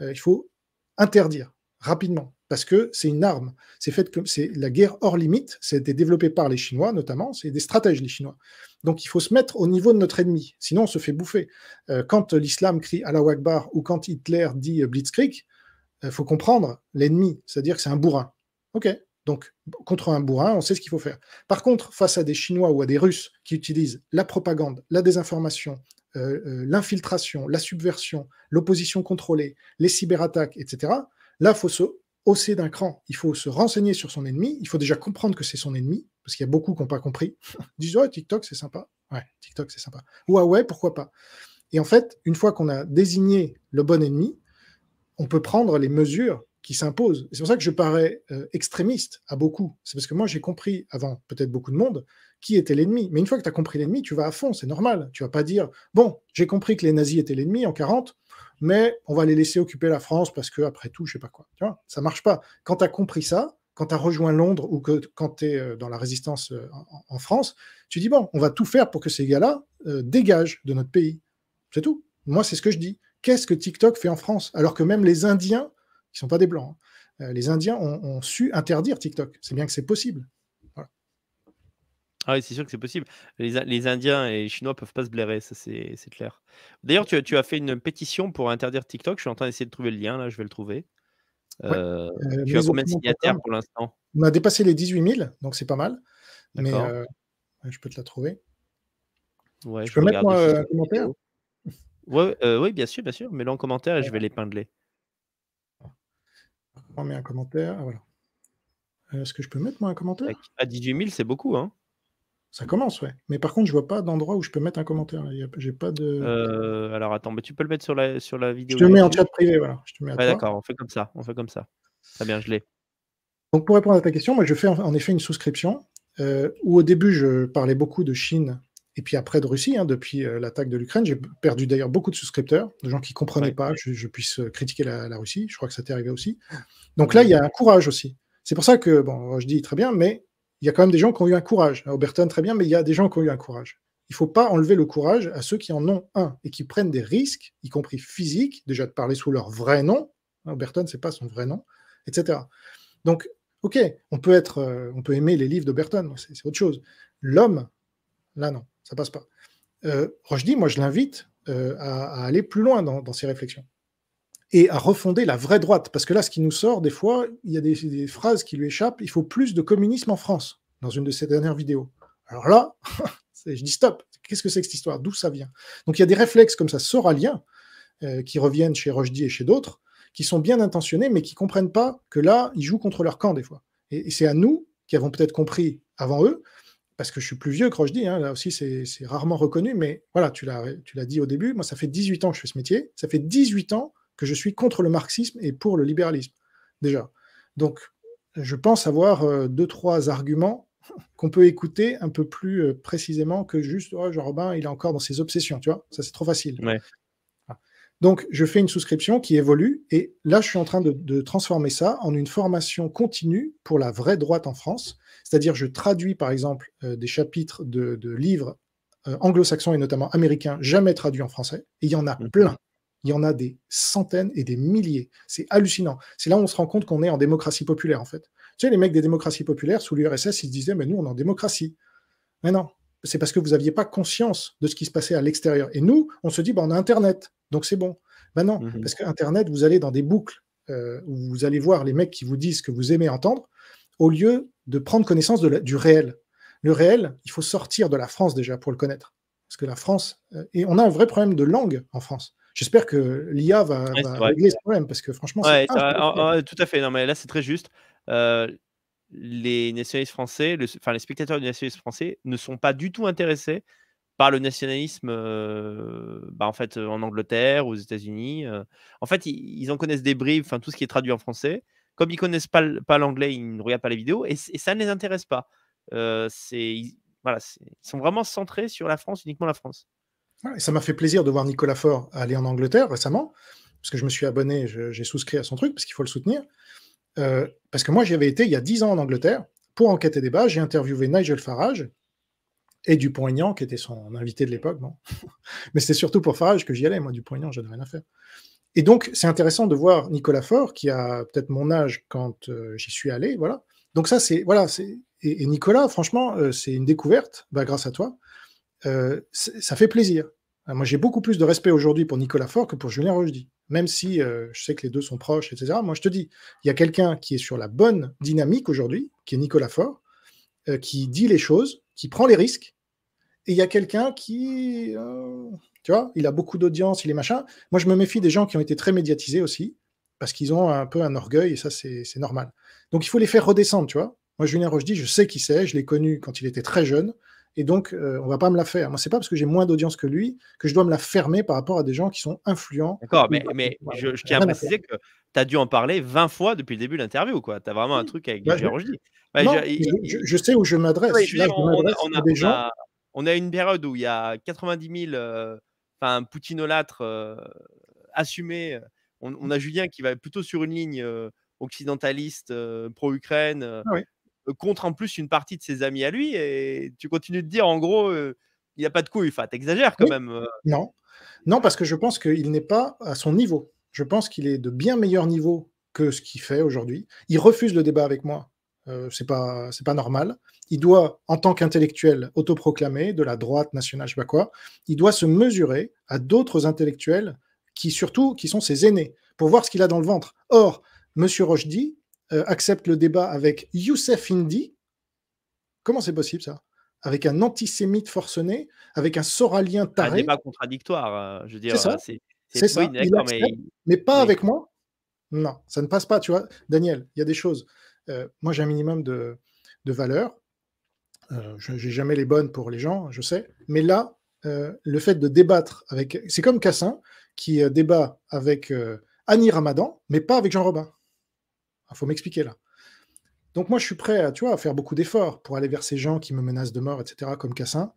il faut interdire rapidement parce que c'est une arme. C'est fait comme c'est la guerre hors limite. c'est développé par les Chinois notamment. C'est des stratèges les Chinois. Donc il faut se mettre au niveau de notre ennemi. Sinon on se fait bouffer. Euh, quand l'islam crie Allah Akbar ou quand Hitler dit euh, Blitzkrieg, il euh, faut comprendre l'ennemi, c'est-à-dire que c'est un bourrin. Ok. Donc contre un bourrin, on sait ce qu'il faut faire. Par contre, face à des Chinois ou à des Russes qui utilisent la propagande, la désinformation, l'infiltration, la subversion, l'opposition contrôlée, les cyberattaques, etc. Là, il faut se hausser d'un cran. Il faut se renseigner sur son ennemi. Il faut déjà comprendre que c'est son ennemi, parce qu'il y a beaucoup qui n'ont pas compris. Ils (laughs) disent TikTok, c'est sympa. Ouais, TikTok, c'est sympa. Ou ah ouais, pourquoi pas Et en fait, une fois qu'on a désigné le bon ennemi, on peut prendre les mesures qui s'impose. C'est pour ça que je parais euh, extrémiste à beaucoup. C'est parce que moi, j'ai compris avant, peut-être beaucoup de monde, qui était l'ennemi. Mais une fois que tu as compris l'ennemi, tu vas à fond, c'est normal. Tu vas pas dire, bon, j'ai compris que les nazis étaient l'ennemi en 40, mais on va les laisser occuper la France parce que, après tout, je sais pas quoi. Tu vois, ça marche pas. Quand tu as compris ça, quand tu as rejoint Londres ou que quand tu es euh, dans la résistance euh, en, France, tu dis, bon, on va tout faire pour que ces gars-là dégagent de notre pays. C'est tout. Moi, c'est ce que je dis. Qu'est-ce que TikTok fait en France Alors que même les Indiens qui sont pas des blancs. Hein. Euh, les Indiens ont, su interdire TikTok. C'est bien que c'est possible. Ah oui, c'est sûr que c'est possible. Les, Indiens et les Chinois peuvent pas se blairer, ça c'est clair. D'ailleurs, tu, as fait une pétition pour interdire TikTok. Je suis en train d'essayer de trouver le lien, là, je vais le trouver. Euh, euh, tu as combien signataires pour l'instant On a dépassé les 18 000, donc c'est pas mal. Mais je peux te la trouver. je, peux mettre moi, commentaire Oui, bien sûr, bien sûr. Mets-le en commentaire et je vais l'épingler. On met un commentaire. Ah, voilà. Euh, est-ce que je peux mettre moi un commentaire À 18 000, c'est beaucoup, hein. Ça commence, ouais. Mais par contre, je vois pas d'endroit où je peux mettre un commentaire. J'ai pas de. Euh, alors attends, mais tu peux le mettre sur la, sur la vidéo. Je te mets en chat privé, voilà. Je te mets d'accord, on fait comme ça. On fait comme ça. Très bien, je l'ai. Donc pour répondre à ta question, moi je fais en effet une souscription euh, où au début je parlais beaucoup de Chine et puis après de Russie, hein, depuis euh, l'attaque de l'Ukraine. J'ai perdu d'ailleurs beaucoup de souscripteurs, de gens qui ne comprenaient pas que je, puisse euh, critiquer la, Russie. Je crois que ça t'est arrivé aussi. Donc là, il y a un courage aussi. C'est pour ça que, bon, je dis très bien, mais il y a quand même des gens qui ont eu un courage. À hein, Oberton, très bien, mais il y a des gens qui ont eu un courage. Il ne faut pas enlever le courage à ceux qui en ont un et qui prennent des risques, y compris physiques, déjà de parler sous leur vrai nom. Hein, Oberton, ce n'est pas son vrai nom, etc. Donc, ok, on peut, être, euh, on peut aimer les livres d'Oberton, c'est autre chose. L'homme, là non ça passe pas. Euh, moi, je l'invite euh, à, aller plus loin dans, ses réflexions et à refonder la vraie droite. Parce que là, ce qui nous sort, des fois, il y a des, phrases qui lui échappent. Il faut plus de communisme en France, dans une de ses dernières vidéos. Alors là, (laughs) je dis stop. Qu'est-ce que c'est que cette histoire D'où ça vient Donc il y a des réflexes comme ça soraliens euh, qui reviennent chez Rochdi et chez d'autres, qui sont bien intentionnés, mais qui comprennent pas que là, ils jouent contre leur camp des fois. et c'est à nous, qui avons peut-être compris avant eux, parce que je suis plus vieux que Rochdi, hein, là aussi c'est rarement reconnu, mais voilà, tu l'as dit au début, moi ça fait 18 ans que je fais ce métier, ça fait 18 ans que je suis contre le marxisme et pour le libéralisme, déjà. Donc je pense avoir euh, deux, trois arguments (laughs) qu'on peut écouter un peu plus euh, précisément que juste, oh, Jean-Robin, il est encore dans ses obsessions, tu vois, ça c'est trop facile. Ouais. Donc, je fais une souscription qui évolue et là, je suis en train de, transformer ça en une formation continue pour la vraie droite en France. C'est-à-dire, je traduis par exemple euh, des chapitres de, livres euh, anglo-saxons et notamment américains jamais traduits en français. Et il y en a mhm. plein. Il y en a des centaines et des milliers. C'est hallucinant. C'est là où on se rend compte qu'on est en démocratie populaire en fait. Tu sais, les mecs des démocraties populaires sous l'URSS, ils se disaient, mais nous, on est en démocratie. Mais non, c'est parce que vous n'aviez pas conscience de ce qui se passait à l'extérieur. Et nous, on se dit, Bon, bah, on a Internet, donc c'est bon. Ben non, mhm. parce qu'Internet, vous allez dans des boucles euh, où vous allez voir les mecs qui vous disent ce que vous aimez entendre, au lieu de prendre connaissance du réel. Le réel, il faut sortir de la France déjà pour le connaître. Parce que la France, euh, et on a un vrai problème de langue en France. J'espère que l'IA va, régler ce problème, parce que franchement, c'est... Ah, ah, tout à fait, non mais là c'est très juste. Euh, les nationalistes français, enfin les spectateurs du nationalisme français ne sont pas du tout intéressés par le nationalisme bah, en fait en Angleterre, aux États-Unis. En fait, ils, en connaissent des bribes, enfin tout ce qui est traduit en français. Comme ils connaissent pas, pas l'anglais, ils ne regardent pas les vidéos et, ça ne les intéresse pas. c'est voilà, ils sont vraiment centrés sur la France, uniquement la France. Ah, ça m'a fait plaisir de voir Nicolas Faure aller en Angleterre récemment, parce que je me suis abonné, j'ai souscrit à son truc, parce qu'il faut le soutenir. Euh, parce que moi j'y été il y a 10 ans en Angleterre pour enquêter débat, j'ai interviewé Nigel Farage et Dupont-Aignan, qui était son invité de l'époque, (laughs) mais c'était surtout pour Farage que j'y allais, moi Dupont-Aignan, n'avais rien à faire. Et donc c'est intéressant de voir Nicolas Faure, qui a peut-être mon âge quand euh, j'y suis allé, Donc ça c'est, voilà, Et, Nicolas, franchement, euh, c'est une découverte, bah, grâce à toi, ça fait plaisir. Ah, moi, j'ai beaucoup plus de respect aujourd'hui pour Nicolas Faure que pour Julien Rojdi, même si euh, je sais que les deux sont proches, etc. Moi, je te dis, il y a quelqu'un qui est sur la bonne dynamique aujourd'hui, qui est Nicolas Faure, euh, qui dit les choses, qui prend les risques, et il y a quelqu'un qui, euh, tu vois, il a beaucoup d'audience, il est machin. Moi, je me méfie des gens qui ont été très médiatisés aussi, parce qu'ils ont un peu un orgueil, et ça, c'est normal. Donc, il faut les faire redescendre, tu vois. Moi, Julien Rojdi, je sais qui c'est, je l'ai connu quand il était très jeune et donc on euh, on va pas me la faire. Moi, c'est pas parce que j'ai moins d'audience que lui que je dois me la fermer par rapport à des gens qui sont influents. D'accord, mais, mais je, tiens à préciser que tu as dû en parler 20 fois depuis le début de l'interview. Tu as vraiment un truc avec bah, la géologie. Bah, je, sais où je m'adresse. on, on a une période où il y a 90 000 euh, enfin, poutinolâtres euh, assumés. On, a mm. Julien qui va plutôt sur une ligne occidentaliste, pro-Ukraine. Ah oui. Euh, contre en plus une partie de ses amis à lui. Et tu continues de dire, en gros, euh, il n'y a pas de couille, tu t'exagères quand même. Euh. Non. Non, parce que je pense qu'il n'est pas à son niveau. Je pense qu'il est de bien meilleur niveau que ce qu'il fait aujourd'hui. Il refuse le débat avec moi. c'est pas c'est pas normal. Il doit, en tant qu'intellectuel autoproclamé de la droite nationale, je sais pas quoi, il doit se mesurer à d'autres intellectuels qui surtout qui sont ses aînés pour voir ce qu'il a dans le ventre. Or, Monsieur dit euh, accepte le débat avec Youssef Hindi. Comment c'est possible ça Avec un antisémite forcené, avec un soralien taré. Un débat contradictoire, euh, je veux C'est ça. mais... pas avec moi. Non, ça ne passe pas, tu vois. Daniel, il y a des choses. Euh, moi, j'ai un minimum de, de valeurs. je n'ai jamais les bonnes pour les gens, je sais. Mais là, le fait de débattre avec. C'est comme Cassin qui débat avec Annie Ramadan, mais pas avec Jean Robin. Il ah, faut m'expliquer là. Donc moi, je suis prêt à, tu vois, à faire beaucoup d'efforts pour aller vers ces gens qui me menacent de mort, etc., comme Cassin,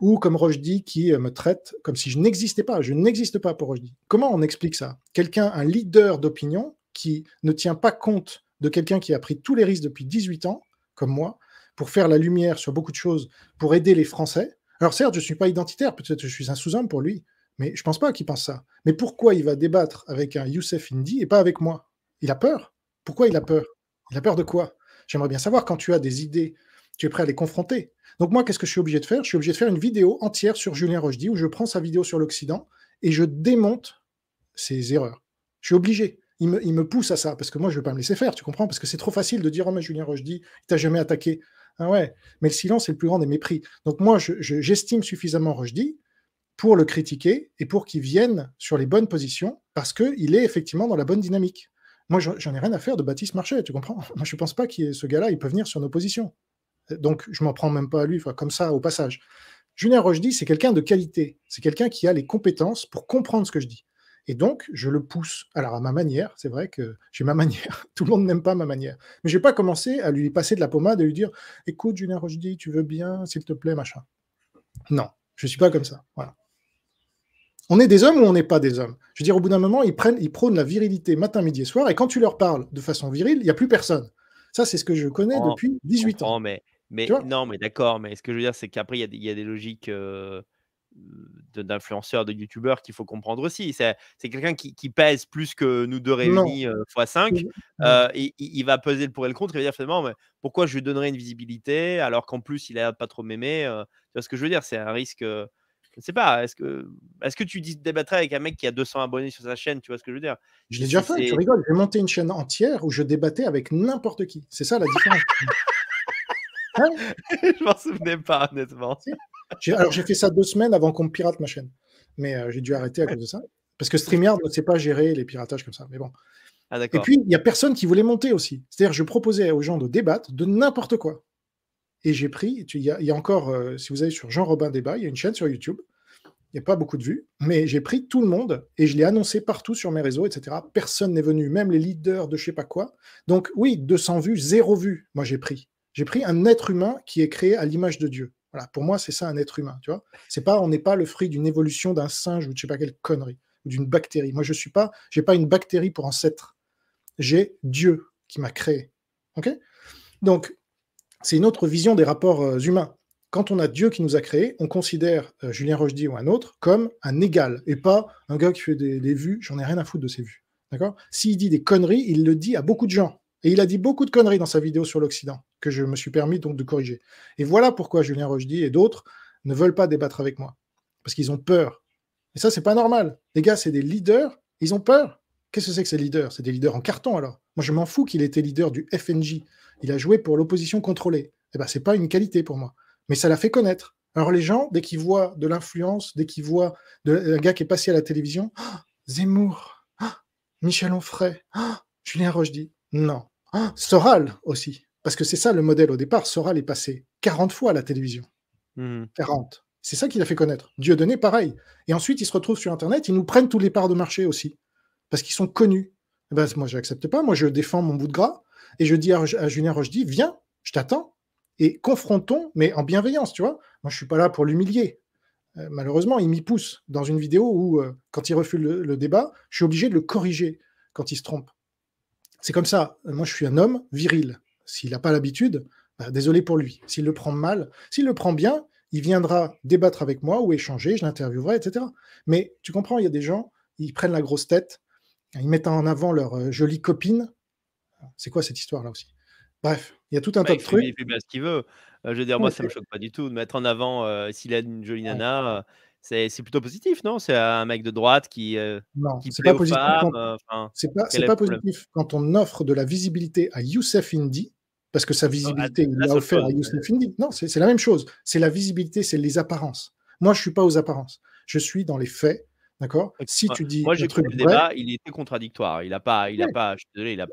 ou comme Rojdi, qui euh, me traite comme si je n'existais pas. Je n'existe pas pour Rochdi. Comment on explique ça Quelqu'un, un leader d'opinion, qui ne tient pas compte de quelqu'un qui a pris tous les risques depuis 18 ans, comme moi, pour faire la lumière sur beaucoup de choses, pour aider les Français. Alors certes, je ne suis pas identitaire, peut-être je suis un sous-homme pour lui, mais je ne pense pas qu'il pense ça. Mais pourquoi il va débattre avec un Youssef Indy et pas avec moi Il a peur pourquoi il a peur Il a peur de quoi J'aimerais bien savoir quand tu as des idées, tu es prêt à les confronter. Donc moi, qu'est-ce que je suis obligé de faire Je suis obligé de faire une vidéo entière sur Julien Rochdy où je prends sa vidéo sur l'Occident et je démonte ses erreurs. Je suis obligé. Il me, pousse à ça parce que moi, je ne vais pas me laisser faire, tu comprends Parce que c'est trop facile de dire Oh, mais Julien Rochdy, il t'a jamais attaqué. Ah ouais, mais le silence est le plus grand des mépris. Donc moi, j'estime suffisamment Rochdy pour le critiquer et pour qu'il vienne sur les bonnes positions parce qu'il est effectivement dans la bonne dynamique. Moi, j'en ai rien à faire de Baptiste Marchais, tu comprends Moi, je ne pense pas que ce gars-là, il peut venir sur nos positions. Euh, donc, je m'en prends même pas à lui, comme ça, au passage. Julien Rochdi, c'est quelqu'un de qualité. C'est quelqu'un qui a les compétences pour comprendre ce que je dis. Et donc, je le pousse. Alors, à ma manière, c'est vrai que j'ai ma (laughs) manière. Tout le monde n'aime pas ma manière. Mais je n'ai pas commencé à lui passer de la pommade et lui dire Écoute, Julien Rochdi, tu veux bien, s'il te plaît, machin. Non, je ne suis pas comme ça. Voilà. On est des hommes ou on n'est pas des hommes Je veux dire, au bout d'un moment, ils, prennent, ils prônent la virilité matin, midi et soir, et quand tu leur parles de façon virile, il n'y a plus personne. Ça, c'est ce que je connais depuis 18 ans. Mais, mais non, mais d'accord, mais ce que je veux dire, c'est qu'après, il y, a des logiques euh, d'influenceurs, de youtubeurs qu'il faut comprendre aussi. C'est quelqu'un qui, pèse plus que nous deux réunis x5. Euh, et, euh, il va peser le pour et le contre. Il va dire finalement, pourquoi je lui donnerais une visibilité alors qu'en plus, il n'a pas trop m'aimer Tu vois ce que je veux dire C'est un risque je ne sais pas, est-ce que, est-ce que tu débattrais avec un mec qui a 200 abonnés sur sa chaîne, tu vois ce que je veux dire Je l'ai déjà fait, tu rigoles, j'ai monté une chaîne entière où je débattais avec n'importe qui. C'est ça la différence. Je (laughs) hein? je m'en souvenais pas, honnêtement. Alors j'ai fait ça deux semaines avant qu'on pirate ma chaîne. Mais euh, j'ai dû arrêter à cause de ça. Parce que StreamYard ne sait pas gérer les piratages comme ça. Mais bon. Ah, et puis, il n'y a personne qui voulait monter aussi. C'est-à-dire, je proposais aux gens de débattre de n'importe quoi. Et j'ai pris, il y, a encore, euh, si vous allez sur Jean-Robin Débat, il y a une chaîne sur YouTube, il n'y a pas beaucoup de vues, mais j'ai pris tout le monde et je l'ai annoncé partout sur mes réseaux, etc. Personne n'est venu, même les leaders de je sais pas quoi. Donc oui, 200 vues, zéro vue, moi j'ai pris. J'ai pris un être humain qui est créé à l'image de Dieu. Voilà, pour moi, c'est ça un être humain, tu vois. C'est pas, on n'est pas le fruit d'une évolution d'un singe ou de je sais pas quelle connerie ou d'une bactérie. Moi, je suis pas, j'ai pas une bactérie pour ancêtre. J'ai Dieu qui m'a créé. Ok Donc, c'est une autre vision des rapports euh, humains. Quand on a Dieu qui nous a créés, on considère euh, Julien Rochdy ou un autre comme un égal et pas un gars qui fait des, vues, j'en ai rien à foutre de ses vues. D'accord S'il dit des conneries, il le dit à beaucoup de gens. Et il a dit beaucoup de conneries dans sa vidéo sur l'Occident, que je me suis permis donc de corriger. Et voilà pourquoi Julien Rochdy et d'autres ne veulent pas débattre avec moi. Parce qu'ils ont peur. Et ça, c'est pas normal. Les gars, c'est des leaders, ils ont peur. Qu'est-ce que c'est que ces leaders C'est des leaders en carton alors. Moi, je m'en fous qu'il était leader du FNJ il a joué pour l'opposition contrôlée. Ce eh ben, c'est pas une qualité pour moi. Mais ça l'a fait connaître. Alors les gens, dès qu'ils voient de l'influence, dès qu'ils voient le gars qui est passé à la télévision, ah, Zemmour, ah, Michel Onfray, ah, Julien Rochdy, non. Soral aussi, parce que c'est ça le modèle au départ. Soral est passé 40 fois à la télévision. 40. Mmh. C'est ça qu'il a fait connaître. Dieudonné, pareil. Et ensuite, ils se retrouvent sur Internet, ils nous prennent tous les parts de marché aussi, parce qu'ils sont connus. Eh ben, moi, je n'accepte pas. Moi, je défends mon bout de gras. Et je dis à, Roche, je dis « viens, je t'attends. Et confrontons, mais en bienveillance, tu vois. Moi, je suis pas là pour l'humilier. Euh, malheureusement, il m'y pousse dans une vidéo où, euh, quand il refuse le, débat, je suis obligé de le corriger quand il se trompe. C'est comme ça. Moi, je suis un homme viril. S'il n'a pas l'habitude, bah, désolé pour lui. S'il le prend mal, s'il le prend bien, il viendra débattre avec moi ou échanger, je l'interviewerai, etc. Mais tu comprends, il y a des gens, ils prennent la grosse tête, ils mettent en avant leur euh, jolie copine c'est quoi cette histoire-là aussi Bref, il y a tout un bah, tas de trucs. Il fait bien ce qu'il veut. Euh, je veux dire, moi, ça ne me choque pas du tout de mettre en avant euh, s'il a une jolie nana. Euh, c'est, plutôt positif, non C'est un mec de droite qui. non, c'est, pas pas, positif quand on offre de la visibilité à Youssef Indy, parce que sa bah, visibilité, il l'a offert à Youssef Indy. Non, c'est la même chose. C'est la visibilité, c'est les apparences. Moi, je ne suis pas aux apparences. Je suis dans les faits. D'accord Si tu dis. Moi, j'ai cru le débat, il était contradictoire. Il n'a pas, pas, je il n'a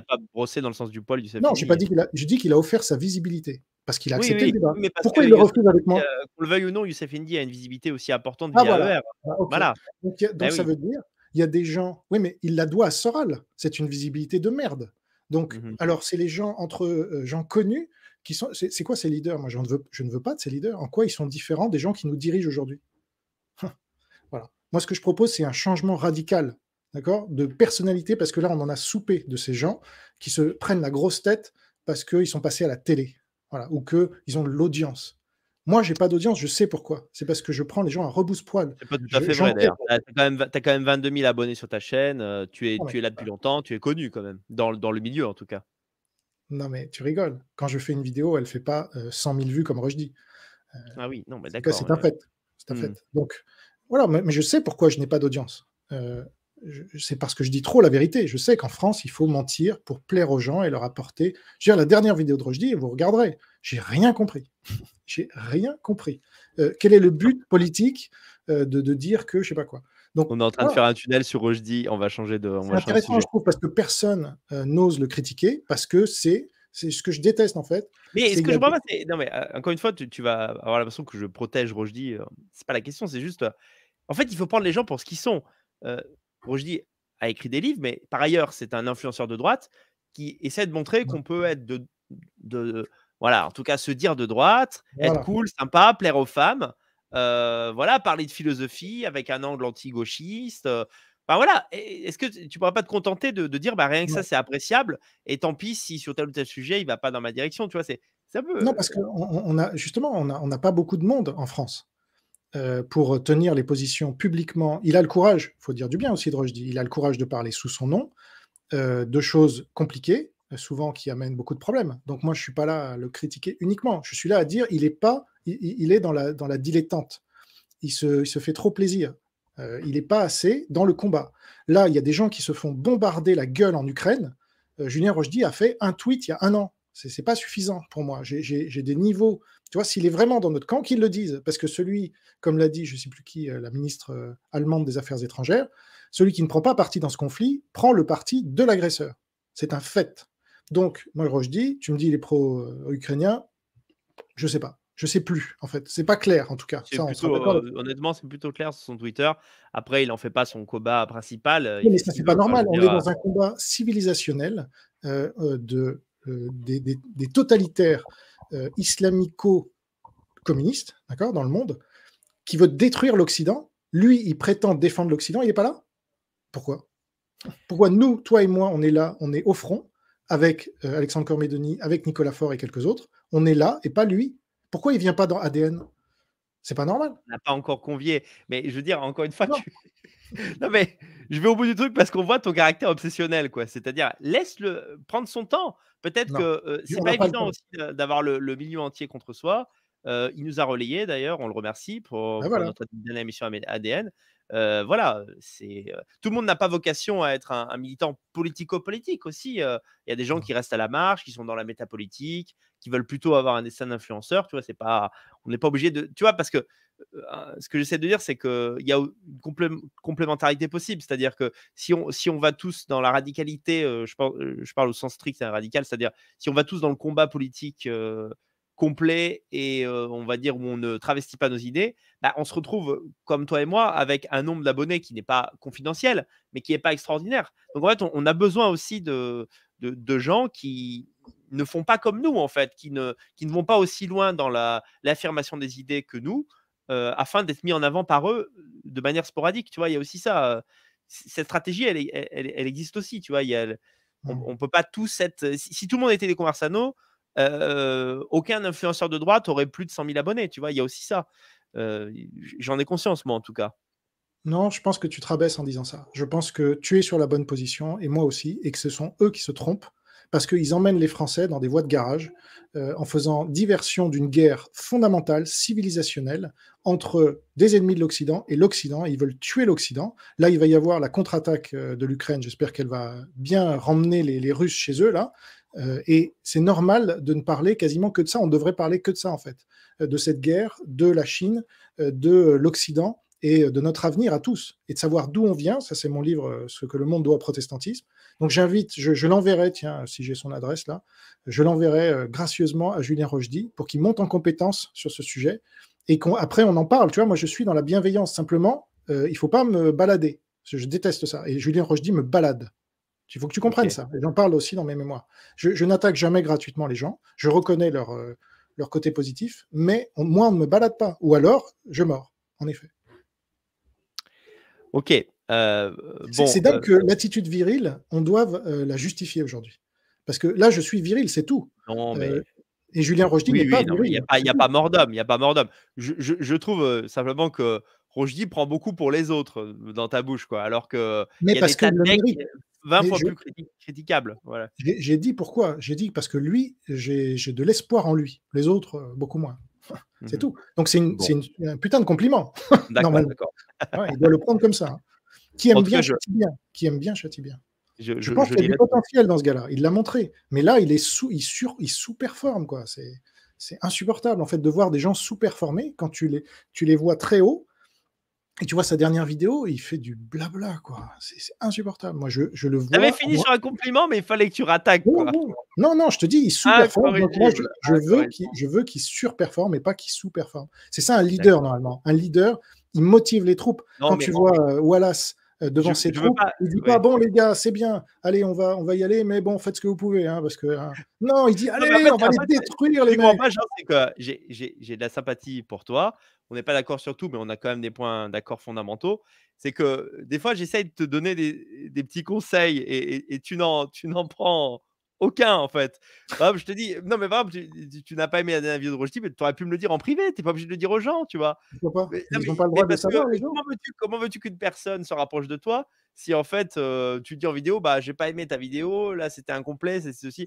pas, brossé dans le sens du poil du Non, j'ai pas dit qu'il a, je dis qu'il a offert sa visibilité. Parce qu'il a accepté le débat. Pourquoi il le refuse avec moi euh, Qu'on le veuille ou non, Youssef Indy a une visibilité aussi importante ah, via voilà. E ah, voilà. Donc, bah ça veut dire, il y a des gens. Oui, mais il la doit à Soral. C'est une visibilité de merde. Donc, mmh alors, c'est les gens entre euh, gens connus qui sont. C'est quoi ces leaders Moi, je ne, veux, je ne veux pas de ces leaders. En quoi ils sont différents des gens qui nous dirigent aujourd'hui moi, ce que je propose, c'est un changement radical, d'accord, de personnalité, parce que là, on en a soupé de ces gens qui se prennent la grosse tête parce qu'ils sont passés à la télé, voilà, ou qu'ils ont l'audience. Moi, j'ai pas d'audience, je sais pourquoi. C'est parce que je prends les gens à rebousse-poil. C'est pas tout à fait vrai d'ailleurs. Tu as, quand même 22 000 abonnés sur ta chaîne, euh, oh, tu es, là depuis longtemps, tu es connu quand même, dans, le milieu en tout cas. Non, mais tu rigoles. Quand je fais une vidéo, elle fait pas 100 euh, 000 vues comme Rush dit. Euh, ah oui, non, mais d'accord. C'est un fait. C'est un hmm. fait. Donc, voilà, mais, je sais pourquoi je n'ai pas d'audience. Euh, c'est parce que je dis trop la vérité. Je sais qu'en France, il faut mentir pour plaire aux gens et leur apporter. Je la dernière vidéo de Rojdi, vous regarderez. J'ai rien compris. (laughs) J'ai rien compris. Euh, quel est le but politique euh, de, dire que je sais pas quoi Donc, On est en train de faire un tunnel sur Rojdi. On va changer de. C'est intéressant, je trouve, parce que personne n'ose le critiquer parce que c'est. C'est ce que je déteste en fait. Mais ce que je vois, pas, c'est. Non, mais encore une fois, tu, vas avoir l'impression que je protège Rojdi. C'est pas la question, c'est juste en fait, il faut prendre les gens pour ce qu'ils sont. Euh, dis a écrit des livres, mais par ailleurs, c'est un influenceur de droite qui essaie de montrer qu'on peut être de, Voilà, en tout cas, se dire de droite, être cool, sympa, plaire aux femmes. Euh, voilà, parler de philosophie avec un angle anti-gauchiste. Euh, voilà, est-ce que tu ne pourras pas te contenter de, dire bah, rien que ça, c'est appréciable et tant pis si sur tel ou tel sujet, il ne va pas dans ma direction, tu vois, c'est un Non, euh, parce que on, a, justement, on n'a pas beaucoup de monde en France. Euh, pour tenir les positions publiquement. Il a le courage, il faut dire du bien aussi de Rushdie, il a le courage de parler sous son nom euh, de choses compliquées, euh, souvent qui amènent beaucoup de problèmes. Donc moi, je ne suis pas là à le critiquer uniquement. Je suis là à dire il est pas, il, est dans la, dans la dilettante. Il se, fait trop plaisir. il n'est pas assez dans le combat. Là, il y a des gens qui se font bombarder la gueule en Ukraine. Julien Rochdy a fait un tweet il y a un an. C'est, n'est pas suffisant pour moi. J'ai, des niveaux tu vois, s'il est vraiment dans notre camp, qu'il le disent, Parce que celui, comme l'a dit, je ne sais plus qui, euh, la ministre euh, allemande des Affaires étrangères, celui qui ne prend pas parti dans ce conflit prend le parti de l'agresseur. C'est un fait. Donc, moi, je dis, tu me dis, il est pro-ukrainien, je ne sais pas. Je ne sais plus, en fait. C'est pas clair, en tout cas. Euh, honnêtement, c'est plutôt clair sur son Twitter. Après, il n'en fait pas son combat principal. mais ça, c'est pas normal. On est dans un combat civilisationnel de euh, des, totalitaires euh, islamico-communistes, d'accord, dans le monde, qui veut détruire l'Occident. Lui, il prétend défendre l'Occident, il n'est pas là. Pourquoi Pourquoi nous, toi et moi, on est là, on est au front avec euh, Alexandre Cormédoni, avec Nicolas Faure et quelques autres. On est là et pas lui. Pourquoi il vient pas dans ADN C'est pas normal. On n'a pas encore convié. Mais je veux dire, encore une fois, tu, (laughs) non, mais je vais au bout du truc parce qu'on voit ton caractère obsessionnel, quoi. C'est-à-dire, laisse-le prendre son temps. Peut-être que euh, c'est pas évident aussi d'avoir le, milieu entier contre soi. Euh, il nous a relayé d'ailleurs, on le remercie pour, ben notre dernière émission ADN. E, euh, voilà, c'est tout le monde n'a pas vocation à être un, militant politico-politique aussi. Il y a des gens qui restent à la marche, qui sont dans la métapolitique, qui veulent plutôt avoir un dessin d'influenceur. Tu vois, c'est pas, on n'est pas obligé de, tu vois, parce que euh, ce que j'essaie de dire, c'est qu'il y a une complémentarité possible. C'est-à-dire que si on, si on va tous dans la radicalité, euh, je, euh, je, parle au sens strict la radical, c'est-à-dire si on va tous dans le combat politique complet et on va dire où on ne travestit pas nos idées, bah, on se retrouve, comme toi et moi, avec un nombre d'abonnés qui n'est pas confidentiel, mais qui n'est pas extraordinaire. Donc en fait, on, a besoin aussi de, de, gens qui, ne font pas comme nous, en fait, qui ne, qui ne vont pas aussi loin dans l'affirmation des idées que nous, afin d'être mis en avant par eux de manière sporadique. Tu vois, il y a aussi ça. Cette stratégie, elle, existe aussi. Tu vois, mmh. on peut pas tous être. Si, tout le monde était des conversano aucun influenceur de droite aurait plus de 100 000 abonnés. Tu vois, il y a aussi ça. J'en ai conscience, moi, en tout cas. Non, je pense que tu te rabaisses en disant ça. Je pense que tu es sur la bonne position, et moi aussi, et que ce sont eux qui se trompent parce qu'ils emmènent les Français dans des voies de garage euh, en faisant diversion d'une guerre fondamentale, civilisationnelle, entre des ennemis de l'Occident et l'Occident. Ils veulent tuer l'Occident. Là, il va y avoir la contre-attaque euh, de l'Ukraine. J'espère qu'elle va bien ramener les, Russes chez eux, là. Euh, et c'est normal de ne parler quasiment que de ça. On devrait parler que de ça, en fait. De cette guerre, de la Chine, de l'Occident et euh, de notre avenir à tous, et de savoir d'où on vient. Ça, c'est mon livre, euh, Ce que le monde doit au protestantisme. Donc j'invite, je, l'enverrai, tiens, si j'ai son adresse là, je l'enverrai euh, gracieusement à Julien Rochdi pour qu'il monte en compétence sur ce sujet et qu'après on, on, en parle. Tu vois, moi je suis dans la bienveillance, simplement, il il faut pas me balader. Parce je déteste ça. Et Julien Rochdi me balade. Il faut que tu comprennes ça. J'en parle aussi dans mes mémoires. Je, n'attaque jamais gratuitement les gens. Je reconnais leur, leur côté positif, mais moi, on ne me balade pas. Ou alors, je mors en effet. Ok. Euh, c'est dingue euh, que l'attitude virile, on doit euh, la justifier aujourd'hui. Parce que là, je suis viril, c'est tout. mais... et Julien Rochdy n'est pas Il n'y a, pas mort d'homme. Il n'y a pas mort Je, trouve simplement que Rochdy prend beaucoup pour les autres dans ta bouche, quoi. Alors que. Mais parce que 20 fois plus critiquable. Voilà. J'ai dit pourquoi. J'ai dit parce que lui, j'ai de l'espoir en lui. Les autres, beaucoup moins. Mhm. C'est tout. Donc c'est un putain de compliment. (laughs) il doit le prendre comme ça. Hein. Qui, aime bien, cas, bien. qui aime bien bien. Je, pense qu'il y a du potentiel dans ce gars-là. Il l'a montré. Mais là, il est sous, il sur, il sous-performe quoi. C'est insupportable en fait de voir des gens sous-performer quand tu les, tu les vois très haut et tu vois sa dernière vidéo, il fait du blabla, quoi. C'est insupportable. Moi, je, je le vois. avait fini sur un compliment, mais il fallait que tu rattaques. Non, non. je te dis, il ah, sous-performe. Ah, je, veux qu'il, je veux surperforme et pas qu'il sous-performe. C'est ça un leader normalement. Un leader, il motive les troupes. Quand tu vois euh, Wallace euh, devant ses il dit pas bon les gars, c'est bien, allez on va on va y aller, mais bon faites ce que vous pouvez, hein, parce que hein. non, il dit allez on va les détruire les mecs. J'ai de la sympathie pour toi. On n'est pas d'accord sur tout, mais on a quand même des points d'accord fondamentaux. C'est que des fois j'essaye de te donner des, des petits conseils et, et, tu n'en tu n'en prends aucun, en fait. je te dis, non, mais tu, n'as pas aimé la dernière vidéo de Roger mais tu aurais pu me le dire en privé. Tu n'es pas obligé de le dire aux gens, tu vois. Ils pas le droit Comment veux-tu qu'une personne se rapproche de toi si, en fait, euh, tu dis en vidéo, bah, j'ai pas aimé ta vidéo, là, c'était incomplet, c'est ceci.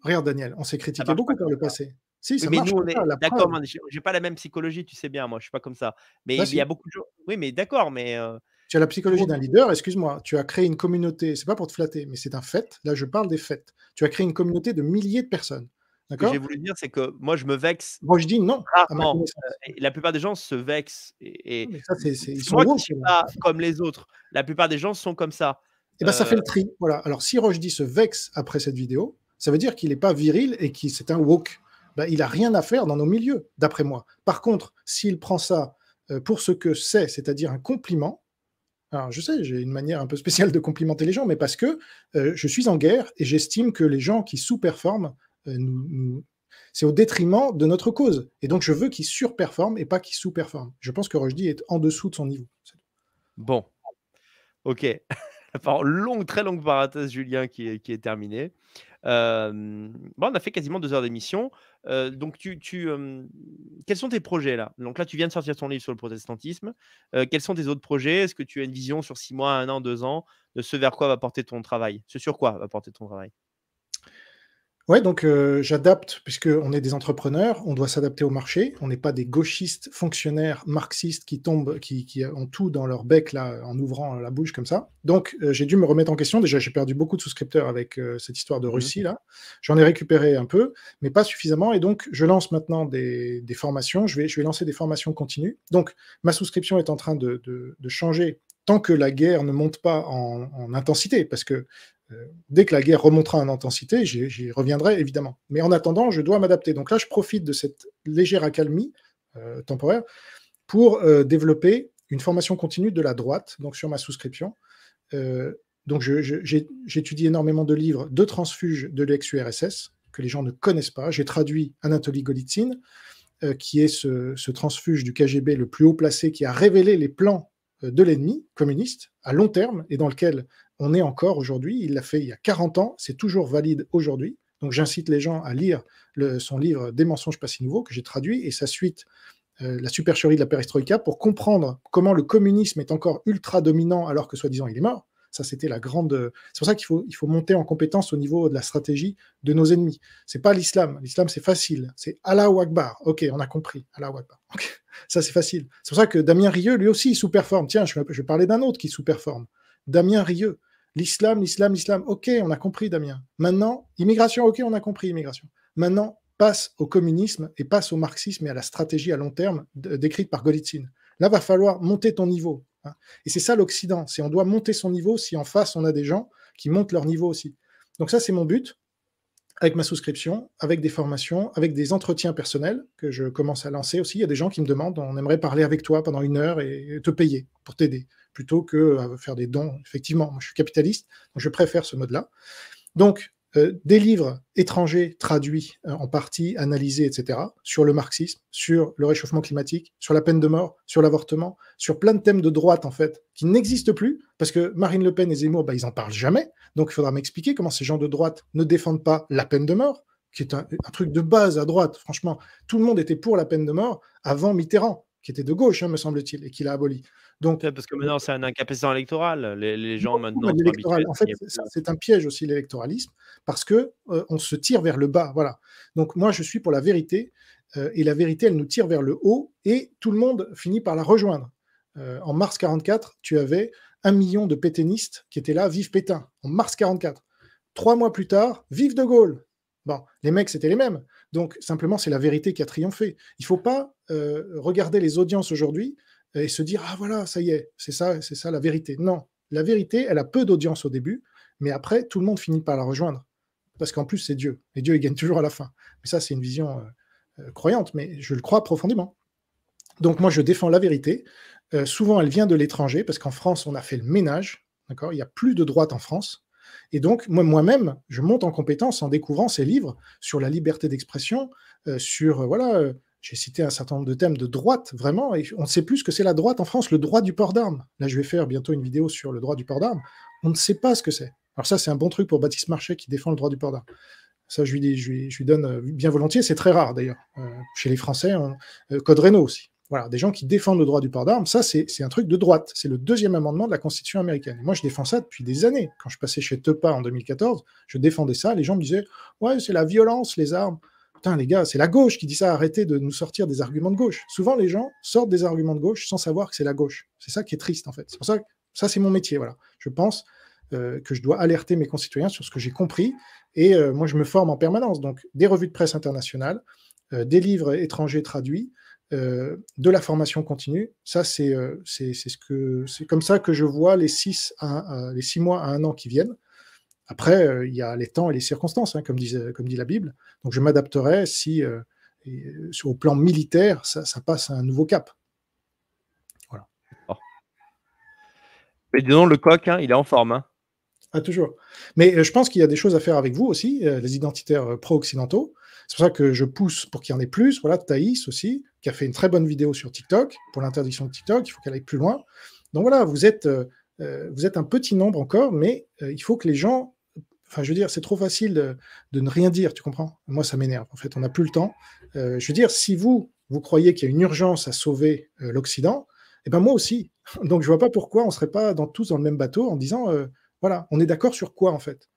Regarde, Daniel, on s'est critiqué beaucoup dans le passé. Si, ça mais nous, on est d'accord, j'ai pas la même psychologie, tu sais bien, moi, je suis pas comme ça. Mais bah, il y a beaucoup de gens. Oui, mais d'accord, mais. Euh, tu as la psychologie d'un leader, excuse-moi, tu as créé une communauté, c'est pas pour te flatter, mais c'est un fait. Là, je parle des faits. Tu as créé une communauté de milliers de personnes. Ce que j'ai voulu dire, c'est que moi, je me vexe. Moi, je dis non. Euh, la plupart des gens se vexent. Et, et ça, sont pas comme les autres. La plupart des gens sont comme ça. Et eh ben, ça euh, fait le tri. Voilà. Alors, si dit se vexe après cette vidéo, ça veut dire qu'il n'est pas viril et qu'il c'est un woke. Ben, il n'a rien à faire dans nos milieux, d'après moi. Par contre, s'il prend ça euh, pour ce que c'est, c'est-à-dire un compliment, alors, je sais, j'ai une manière un peu spéciale de complimenter les gens, mais parce que euh, je suis en guerre et j'estime que les gens qui sous-performent, euh, c'est au détriment de notre cause. Et donc, je veux qu'ils surperforment et pas qu'ils sous-performent. Je pense que Rushdie est en dessous de son niveau. Bon. OK. Alors, (laughs) longue, très longue parenthèse, Julien, qui qui est terminée bon, bah, on a fait quasiment deux heures d'émission. donc, tu, tu quels sont tes projets là Donc là, tu viens de sortir ton livre sur le protestantisme. quels sont tes autres projets Est-ce que tu as une vision sur six mois, un an, deux ans de ce vers quoi va porter ton travail Ce sur quoi va porter ton travail Ouais, donc euh, j'adapte j'adapte, puisqu'on est des entrepreneurs, on doit s'adapter au marché. On n'est pas des gauchistes fonctionnaires marxistes qui tombent, qui, ont tout dans leur bec là, en ouvrant la bouche comme ça. Donc euh, j'ai dû me remettre en question. Déjà, j'ai perdu beaucoup de souscripteurs avec euh, cette histoire de mmh. Russie là. J'en ai récupéré un peu, mais pas suffisamment. Et donc je lance maintenant des, formations. Je vais, je vais lancer des formations continues. Donc ma souscription est en train de, changer tant que la guerre ne monte pas en intensité, parce que euh, dès que la guerre remontera en intensité, j'y reviendrai évidemment. Mais en attendant, je dois m'adapter. Donc là, je profite de cette légère accalmie euh, temporaire pour euh, développer une formation continue de la droite, donc sur ma souscription. donc j'étudie énormément de livres de transfuges de l'ex-URSS que les gens ne connaissent pas. J'ai traduit Anatoly Golitsyn, qui est ce transfuge du KGB le plus haut placé qui a révélé les plans de l'ennemi communiste à long terme et dans lequel on est encore aujourd'hui, il l'a fait il y a 40 ans, c'est toujours valide aujourd'hui. Donc j'incite les gens à lire son livre Des mensonges pas si nouveaux que j'ai traduit et sa suite euh, La supercherie de la perestroïka pour comprendre comment le communisme est encore ultra dominant alors que soi-disant il est mort. Ça, c'était la grande. C'est pour ça qu'il faut, il faut monter en compétence au niveau de la stratégie de nos ennemis. C'est pas l'islam. L'islam, c'est facile. C'est Allah ou Akbar. Ok, on a compris. Allah ou Akbar. Ça, c'est facile. C'est pour ça que Damien Rieu, lui aussi, il sous-performe. Tiens, je vais, je parler d'un autre qui sous-performe. Damien Rieu. L'islam, l'islam, l'islam. Ok, on a compris, Damien. Maintenant, immigration, ok, on a compris, immigration. Maintenant, passe au communisme et passe au marxisme et à la stratégie à long terme euh, décrite par Golitsyn. Là, va falloir monter ton niveau. Hein. Et c'est ça l'Occident. C'est on doit monter son niveau si en face, on a des gens qui montent leur niveau aussi. Donc ça, c'est mon but avec ma souscription, avec des formations, avec des entretiens personnels que je commence à lancer aussi. Il y a des gens qui me demandent, on aimerait parler avec toi pendant une heure et te payer pour t'aider plutôt que euh, faire des dons. Effectivement, moi, je suis capitaliste, donc je préfère ce mode-là. Donc, euh, des livres étrangers traduits euh, en partie, analysés, etc., sur le marxisme, sur le réchauffement climatique, sur la peine de mort, sur l'avortement, sur plein de thèmes de droite, en fait, qui n'existent plus, parce que Marine Le Pen et Zemmour, bah, ils n'en parlent jamais. Donc, il faudra m'expliquer comment ces gens de droite ne défendent pas la peine de mort, qui est un, truc de base à droite. Franchement, tout le monde était pour la peine de mort avant Mitterrand, qui était de gauche, hein, me semble-t-il, et qui l'a aboli parce que maintenant, c'est un incapacité électoral. Les, gens maintenant. en fait, c'est un piège aussi l'électoralisme parce qu'on euh, se tire vers le bas. Voilà. Donc moi, je suis pour la vérité euh, et la vérité, elle nous tire vers le haut et tout le monde finit par la rejoindre. Euh, en mars 44, tu avais un million de pétainistes qui étaient là, vive Pétain. En mars 44. Trois mois plus tard, vive De Gaulle. Bon, les mecs, c'était les mêmes. Donc, simplement, c'est la vérité qui a triomphé. Il ne faut pas regarder les audiences aujourd'hui et se dire ah voilà ça y est c'est ça c'est ça la vérité. Non, la vérité elle a peu d'audience au début, mais après tout le monde finit par la rejoindre parce qu'en plus c'est Dieu et Dieu il gagne toujours à la fin. Mais ça c'est une vision euh, euh, croyante, mais je le crois profondément. Donc moi je défends la vérité. Euh, souvent elle vient de l'étranger parce qu'en France on a fait le ménage, d'accord Il n'y a plus de droite en France. Et donc, moi-même, je monte en compétence en découvrant ces livres sur la liberté d'expression, sur voilà, j'ai cité un certain nombre de thèmes de droite, vraiment, et on ne sait plus ce que c'est la droite en France, le droit du port d'armes. Là, je vais faire bientôt une vidéo sur le droit du port d'armes. On ne sait pas ce que c'est. Alors ça, c'est un bon truc pour Baptiste Marchais qui défend le droit du port d'armes. Ça, je lui, dis, je, donne euh, bien volontiers. C'est très rare, d'ailleurs. Euh, chez les Français, euh, Code Renault aussi. Voilà, des gens qui défendent le droit du port d'armes, ça, c'est un truc de droite. C'est le deuxième amendement de la Constitution américaine. moi, je défends ça depuis des années. Quand je passais chez TEPA en 2014, je défendais ça. Les gens me disaient « Ouais, c'est la violence, les armes ». Putain, les gars, c'est la gauche qui dit ça, arrêtez de nous sortir des arguments de gauche. Souvent, les gens sortent des arguments de gauche sans savoir que c'est la gauche. C'est ça qui est triste, en fait. C'est pour ça que ça, c'est mon métier. Voilà. Je pense euh, que je dois alerter mes concitoyens sur ce que j'ai compris. Et euh, moi, je me forme en permanence. Donc, des revues de presse internationales, euh, des livres étrangers traduits, de la formation continue. Ça, c'est ce que c'est comme ça que je vois les les six mois à un an qui viennent. Après, euh, il y a les temps et les circonstances, hein, comme, dit la Bible. Donc je m'adapterai si, euh, euh, au plan militaire, ça, passe à un nouveau cap. Voilà. Mais disons, le coq, hein, il est en forme. Hein. Ah, toujours. Mais je pense qu'il y a des choses à faire avec vous aussi, les identitaires pro-occidentaux. C'est pour ça que je pousse pour qu'il y en ait plus. Voilà, Thaïs aussi, qui a fait une très bonne vidéo sur TikTok, pour l'interdiction de TikTok, il faut qu'elle aille plus loin. Donc voilà, vous êtes, vous êtes un petit nombre encore, mais il faut que les gens Enfin, je veux dire, c'est trop facile de, ne rien dire, tu comprends Moi, ça m'énerve. En fait, on n'a plus le temps. Euh, je veux dire, si vous, vous croyez qu'il y a une urgence à sauver euh, l'Occident, eh ben moi aussi. (laughs) Donc, je vois pas pourquoi on ne serait pas dans, tous dans le même bateau en disant, euh, voilà, on est d'accord sur quoi, en fait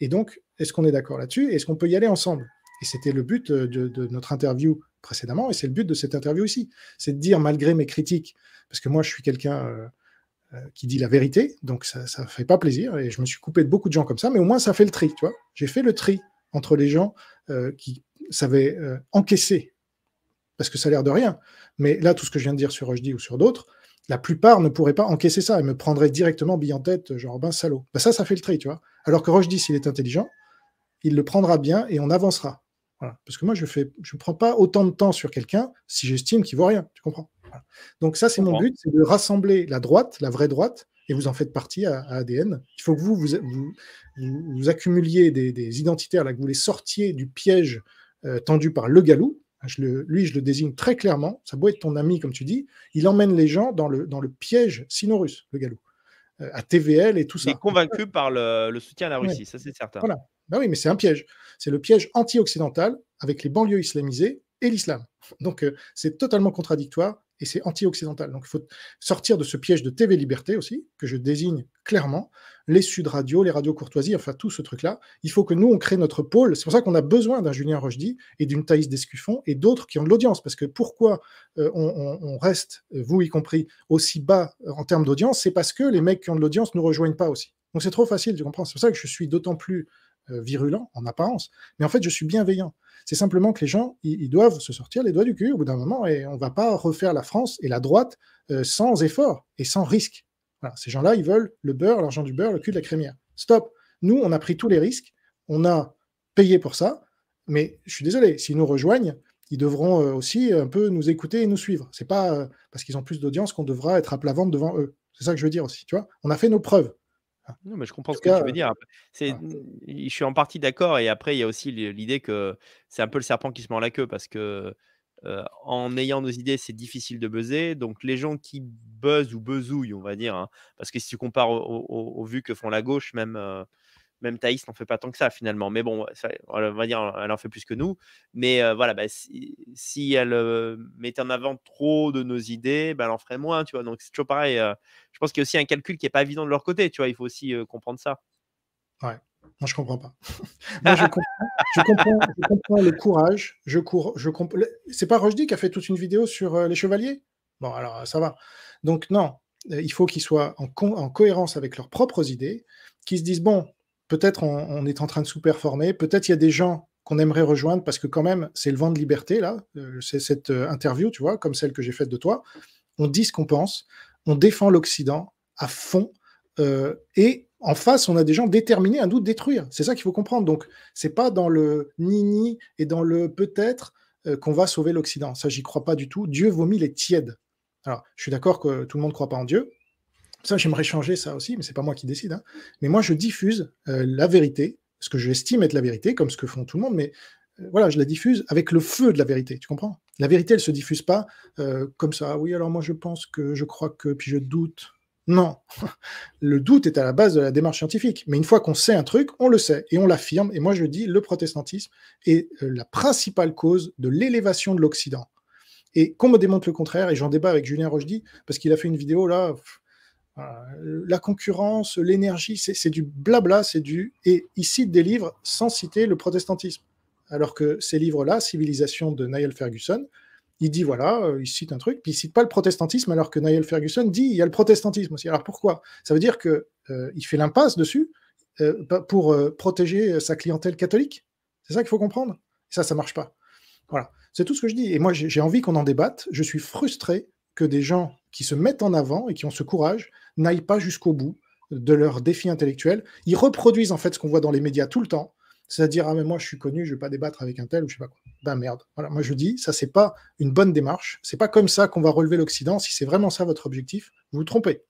Et donc, est-ce qu'on est, d'accord là-dessus Est-ce qu'on peut y aller ensemble Et c'était le but de, de, notre interview précédemment, et c'est le but de cette interview aussi. C'est de dire, malgré mes critiques, parce que moi, je suis quelqu'un euh, qui dit la vérité, donc ça ne fait pas plaisir, et je me suis coupé de beaucoup de gens comme ça, mais au moins ça fait le tri, tu vois. J'ai fait le tri entre les gens euh, qui savaient euh, encaisser, parce que ça a l'air de rien, mais là, tout ce que je viens de dire sur Rushdie ou sur d'autres, la plupart ne pourraient pas encaisser ça, et me prendraient directement bien en tête, genre, ben salaud. Ben, ça, ça fait le tri, tu vois. Alors que Rushdie, s'il est intelligent, il le prendra bien et on avancera. Parce que moi, je ne je prends pas autant de temps sur quelqu'un si j'estime qu'il ne voit rien, tu comprends donc ça, c'est mon but, c'est de rassembler la droite, la vraie droite, et vous en faites partie à, ADN. Il faut que vous, vous, accumuliez des, identitaires, là, que vous les sortiez du piège euh, tendu par le galou. lui, je le désigne très clairement. Ça peut être ton ami, comme tu dis. Il emmène les gens dans le, piège sino-russe, le galou, euh, à TVL et tout ça. Il est convaincu par le, soutien à la Russie, ça c'est certain. Voilà. Ben oui, mais c'est un piège. C'est le piège anti-occidental avec les banlieues islamisées et l'islam. Donc euh, c'est totalement contradictoire et c'est anti-occidental. Donc il faut sortir de ce piège de TV Liberté aussi, que je désigne clairement, les Sud Radio, les radios courtoisie, enfin tout ce truc-là. Il faut que nous, on crée notre pôle. C'est pour ça qu'on a besoin d'un Julien Rochdi et d'une Thaïs Descuffon et d'autres qui ont de l'audience. Parce que pourquoi euh, on, reste, vous y compris, aussi bas en termes d'audience, c'est parce que les mecs qui ont de l'audience ne rejoignent pas aussi. Donc c'est trop facile, tu comprends C'est pour ça que je suis d'autant plus euh, virulent en apparence. Mais en fait, je suis bienveillant. C'est simplement que les gens, ils, doivent se sortir les doigts du cul au bout d'un moment et on ne va pas refaire la France et la droite euh, sans effort et sans risque. Voilà, ces gens-là, ils veulent le beurre, l'argent du beurre, le cul de la crémière. Stop. Nous, on a pris tous les risques, on a payé pour ça, mais je suis désolé, s'ils nous rejoignent, ils devront euh, aussi un peu nous écouter et nous suivre. C'est pas parce qu'ils ont plus d'audience qu'on devra être à plat vente devant eux. C'est ça que je veux dire aussi, tu vois. On a fait nos preuves mais je comprends ce que tu veux dire. C'est, Je suis en partie d'accord. Et après, il y a aussi l'idée que c'est un peu le serpent qui se mord la queue parce que en ayant nos idées, c'est difficile de buzzer. Donc, les gens qui buzzent ou buzzouillent, on va dire, hein, parce que si tu compares aux vues que font la gauche, même, même Thaïs n'en fait pas tant que ça finalement. Mais bon, on va dire, elle en fait plus que nous. Mais euh, voilà, bah, si, elle euh, met en avant trop de nos idées, bah, elle en ferait moins, tu vois. Donc c'est toujours pareil. Euh, je pense qu'il y a aussi un calcul qui n'est pas évident de leur côté, tu vois. Il faut aussi comprendre ça. Ouais. Moi, je comprends pas. (laughs) Moi, je, comprends, je, comprends, le courage. Je cours, je C'est pas Rojdi qui a fait toute une vidéo sur les chevaliers Bon, alors ça va. Donc, non, il faut qu'ils soient en, en, cohérence avec leurs propres idées, qu'ils se disent bon, peut-être on, est en train de sous-performer, peut-être il y a des gens qu'on aimerait rejoindre parce que quand même, c'est le vent de liberté, là, euh, c'est cette euh, interview, tu vois, comme celle que j'ai faite de toi. On dit ce qu'on pense, on défend l'Occident à fond, euh, et en face, on a des gens déterminés à nous détruire. C'est ça qu'il faut comprendre. Donc, c'est pas dans le ni-ni et dans le peut-être qu'on va sauver l'Occident. Ça, j'y crois pas du tout. Dieu vomit les tièdes. Alors, je suis d'accord que tout le monde ne croit pas en Dieu, ça, j'aimerais changer ça aussi, mais c'est pas moi qui décide. Hein. Mais moi, je diffuse euh, la vérité, ce que j'estime être la vérité, comme ce que font tout le monde, mais euh, voilà, je la diffuse avec le feu de la vérité, tu comprends La vérité, elle se diffuse pas euh, comme ça. Ah oui, alors moi, je pense que, je crois que, puis je doute. Non, (laughs) le doute est à la base de la démarche scientifique. Mais une fois qu'on sait un truc, on le sait et on l'affirme. Et moi, je dis, le protestantisme est la principale cause de l'élévation de l'Occident. Et qu'on me démontre le contraire, et j'en débat avec Julien Rojdi, parce qu'il a fait une vidéo là, euh, la concurrence, l'énergie, c'est du blabla, c'est du. Et il cite des livres sans citer le protestantisme. Alors que ces livres-là, Civilisation de Niall Ferguson, il dit voilà, euh, il cite un truc, puis il cite pas le protestantisme, alors que Niall Ferguson dit il y a le protestantisme aussi. Alors pourquoi Ça veut dire que euh, il fait l'impasse dessus pour protéger sa clientèle catholique. C'est ça qu'il faut comprendre. Et ça, ça marche pas. Voilà, c'est tout ce que je dis. Et moi, j'ai envie qu'on en débatte. Je suis frustré que des gens qui se mettent en avant et qui ont ce courage n'aillent pas jusqu'au bout de leur défi intellectuel. Ils reproduisent en fait ce qu'on voit dans les médias tout le temps, c'est-à-dire ah mais moi je suis connu, je vais pas débattre avec un tel ou je sais pas quoi. Ben merde. Voilà, moi je dis ça c'est pas une bonne démarche, c'est pas comme ça qu'on va relever l'Occident. Si c'est vraiment ça votre objectif, vous vous trompez.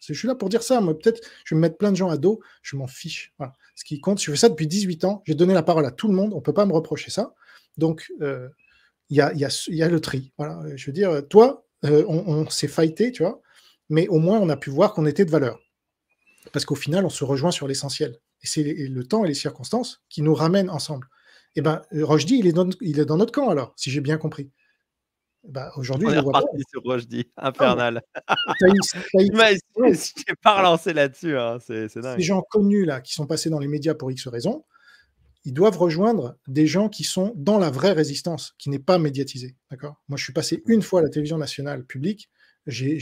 Je suis là pour dire ça. Moi, peut-être, je vais me mettre plein de gens à dos. Je m'en fiche. Ce qui compte, je fais ça depuis 18 ans. J'ai donné la parole à tout le monde. On ne peut pas me reprocher ça. Donc, euh, il y, a, le tri. Voilà. Je veux dire, toi, euh, on, s'est fighté, tu vois mais au moins on a pu voir qu'on était de valeur. Parce qu'au final, on se rejoint sur l'essentiel. Et c'est le temps et les circonstances qui nous ramènent ensemble. Et eh bien, Rochdi, il est dans, il est dans notre camp alors, si j'ai bien compris. Bah, aujourd'hui, on est reparti sur Rochdi, ah, infernal. (laughs) je t'ai pas relancé là-dessus, hein, c'est dingue. Ces gens connus là, qui sont passés dans les médias pour X raisons, ils doivent rejoindre des gens qui sont dans la vraie résistance, qui n'est pas médiatisée. D'accord Moi, je suis passé une fois à la télévision nationale publique, j'ai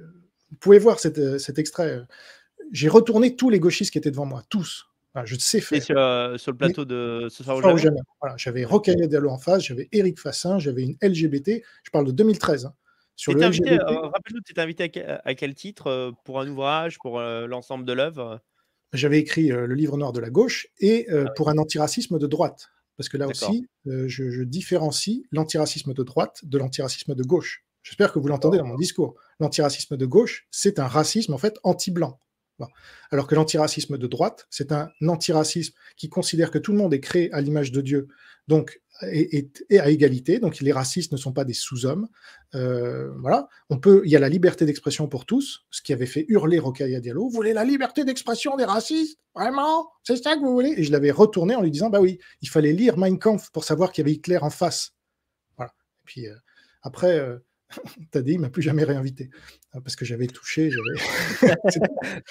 euh, vous pouvez voir euh, cet, extrait. Euh, j'ai retourné tous les gauchistes qui étaient devant moi, tous. je sais faire. Et euh, sur, le plateau de ce soir ou jamais. Voilà, j'avais Rocaille Diallo en face, j'avais Eric Fassin, j'avais une LGBT. Je parle de 2013. Hein. Rappelle-nous, tu étais invité à, quel titre Pour un ouvrage, pour l'ensemble de l'œuvre J'avais écrit Le livre noir de la gauche et ah pour un antiracisme de droite. Parce que là aussi, je différencie l'antiracisme de droite de l'antiracisme de gauche. J'espère que vous l'entendez dans mon discours. L'antiracisme de gauche, c'est un racisme en fait anti-blanc. Alors que l'antiracisme de droite, c'est un antiracisme qui considère que tout le monde est créé à l'image de Dieu, donc et, à égalité. Donc les racistes ne sont pas des sous-hommes. Euh, voilà. On peut, il y a la liberté d'expression pour tous, ce qui avait fait hurler Rocaille Diallo. Vous voulez la liberté d'expression des racistes Vraiment C'est ça que vous voulez Et je l'avais retourné en lui disant, bah oui, il fallait lire Mein Kampf pour savoir qu'il y avait Hitler en face. Voilà. Et puis euh, après. Euh, (laughs) dit, il m'a plus jamais réinvité ah, parce que j'avais touché. J'avais...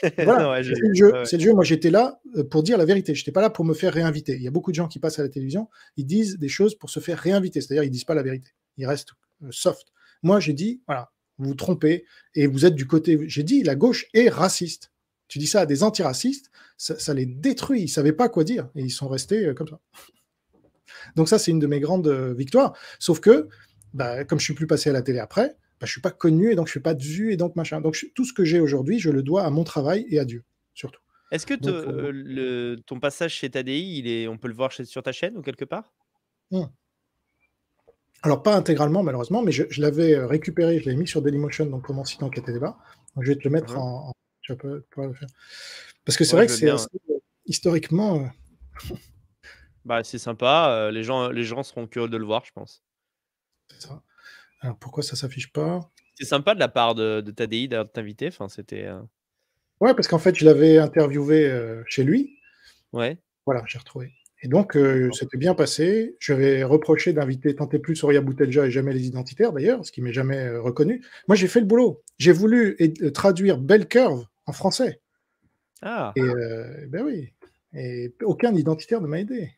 c'est, le jeu, Moi, j'étais là euh, pour dire la vérité. Je n'étais pas là pour me faire réinviter. Il y a beaucoup de gens qui passent à la télévision, ils disent des choses pour se faire réinviter. C'est-à-dire, ils disent pas la vérité. Ils restent euh, soft. Moi, j'ai dit, voilà, vous trompez et vous êtes du côté. J'ai dit, la gauche est raciste. Tu dis ça à des antiracistes, ça, ça les détruit. Ils savaient pas quoi dire et ils sont restés euh, comme ça. Donc ça, c'est une de mes grandes victoires. Sauf que bah, comme je ne suis plus passé à la télé après, bah, je ne suis pas connu et donc je ne suis pas vu et donc machin. Donc tout ce que j'ai aujourd'hui, je le dois à mon travail et à Dieu, surtout. Est-ce que euh, euh, ton passage chez Tadi, on peut le voir sur ta chaîne ou quelque part hmm. Alors, pas intégralement, malheureusement, mais je, l'avais euh, récupéré, je l'avais mis sur Dailymotion, donc comment mon site Enquête et Débat. je vais te le mettre ah. en. Parce que c'est vrai que c'est historiquement. (laughs) bah, c'est sympa. les gens, les gens seront curieux de le voir, je pense. C'est ça. Alors pourquoi ça s'affiche pas C'est sympa de la part de, de Tadi d'avoir t'invité. Enfin, c'était. Euh ouais, parce qu'en fait, je l'avais interviewé euh, chez lui. Ouais. Voilà, j'ai retrouvé. Et donc, euh, c'était bien passé. Je vais reprocher d'inviter tant plus Soria Boutelja et jamais les identitaires, d'ailleurs, ce qui m'est jamais reconnu. Moi, j'ai fait le boulot. J'ai voulu traduire Belle Curve en français. Ah. Et ben oui. Et aucun identitaire ne m'a aidé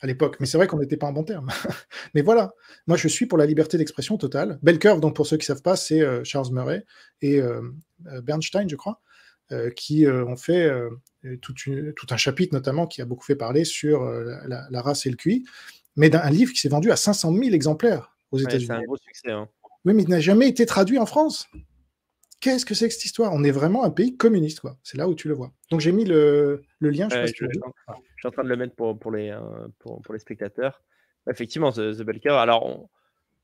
à l'époque. Mais c'est vrai qu'on n'était pas en bon terme. (laughs) Mais voilà, moi je suis pour la liberté d'expression totale. Bell donc pour ceux qui ne savent pas, c'est euh, Charles Murray et euh, euh, Bernstein, je crois, qui ont fait tout, un chapitre notamment qui a beaucoup fait parler sur la, race et le QI, mais d'un livre qui s'est vendu à 500 000 exemplaires aux États-Unis. C'est un gros succès. Hein. Oui, mais il n'a jamais été traduit en France qu'est-ce que c'est que cette histoire On est vraiment un pays communiste, quoi. C'est là où tu le vois. Donc j'ai mis le, lien. Je, suis en train de le mettre pour, les, euh, pour, les spectateurs. Effectivement, The, Bell Curve. Alors,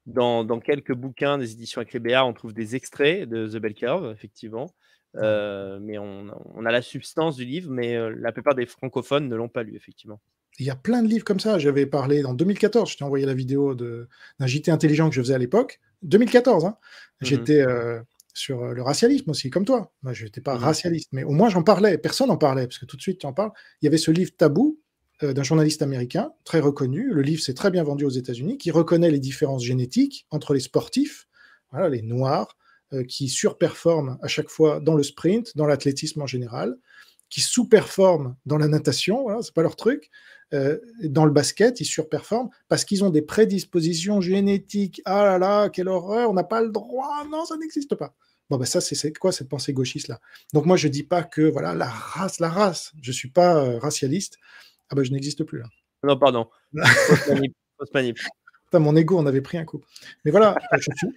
dans, quelques bouquins des éditions Acribéa, on trouve des extraits de The Bell Curve, effectivement. Euh, mais on, a la substance du livre, mais euh, la plupart des francophones ne l'ont pas lu, effectivement. Il y a plein de livres comme ça. J'avais parlé en 2014, je t'ai envoyé la vidéo d'un JT intelligent que je faisais à l'époque. 2014, hein. mmh. j'étais sur euh, le racialisme aussi, comme toi. Moi, je n'étais pas mmh. racialiste, mais au moins j'en parlais. Personne n'en parlait, parce que tout de suite, tu en parles. Il y avait ce livre tabou euh, d'un journaliste américain, très reconnu. Le livre s'est très bien vendu aux États-Unis, qui reconnaît les différences génétiques entre les sportifs, voilà, les noirs, euh, qui surperforment à chaque fois dans le sprint, dans l'athlétisme en général, qui sous-performent dans la natation, voilà, c'est pas leur truc, euh, dans le basket, ils surperforment parce qu'ils ont des prédispositions génétiques. Ah là là, quelle horreur, on n'a pas le droit, non, ça n'existe pas. Bon, ben ça, c'est quoi cette pensée gauchiste-là Donc moi, je ne dis pas que voilà la race, la race, je ne suis pas euh, racialiste. Ah ben, je n'existe plus là. Ah non, pardon. (laughs) mon ego en avait pris un coup. Mais voilà, je suis,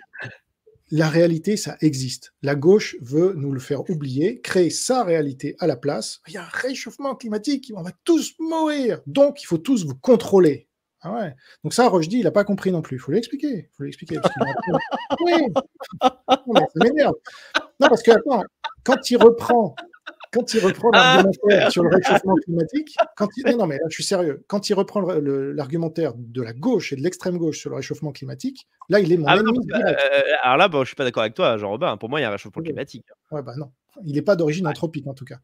la réalité, ça existe. La gauche veut nous le faire oublier, créer sa réalité à la place. Il y a un réchauffement climatique, on va tous mourir. Donc, il faut tous vous contrôler. Ah ouais. Donc ça, dit, il n'a pas compris non plus. Il faut l'expliquer. faut l'expliquer. oui. Non, parce que attends, quand il reprend quand il reprend ah. l'argumentaire sur le réchauffement climatique, quand il, non, mais là, suis sérieux. Quand il reprend l'argumentaire de la gauche et de l'extrême gauche sur le réchauffement climatique, là, il est mon ami. Ah euh, alors là, je suis pas d'accord avec toi, Jean-Robin. Pour moi, il y a un réchauffement climatique. Ouais, bah non. Il n'est pas d'origine anthropique, en tout cas.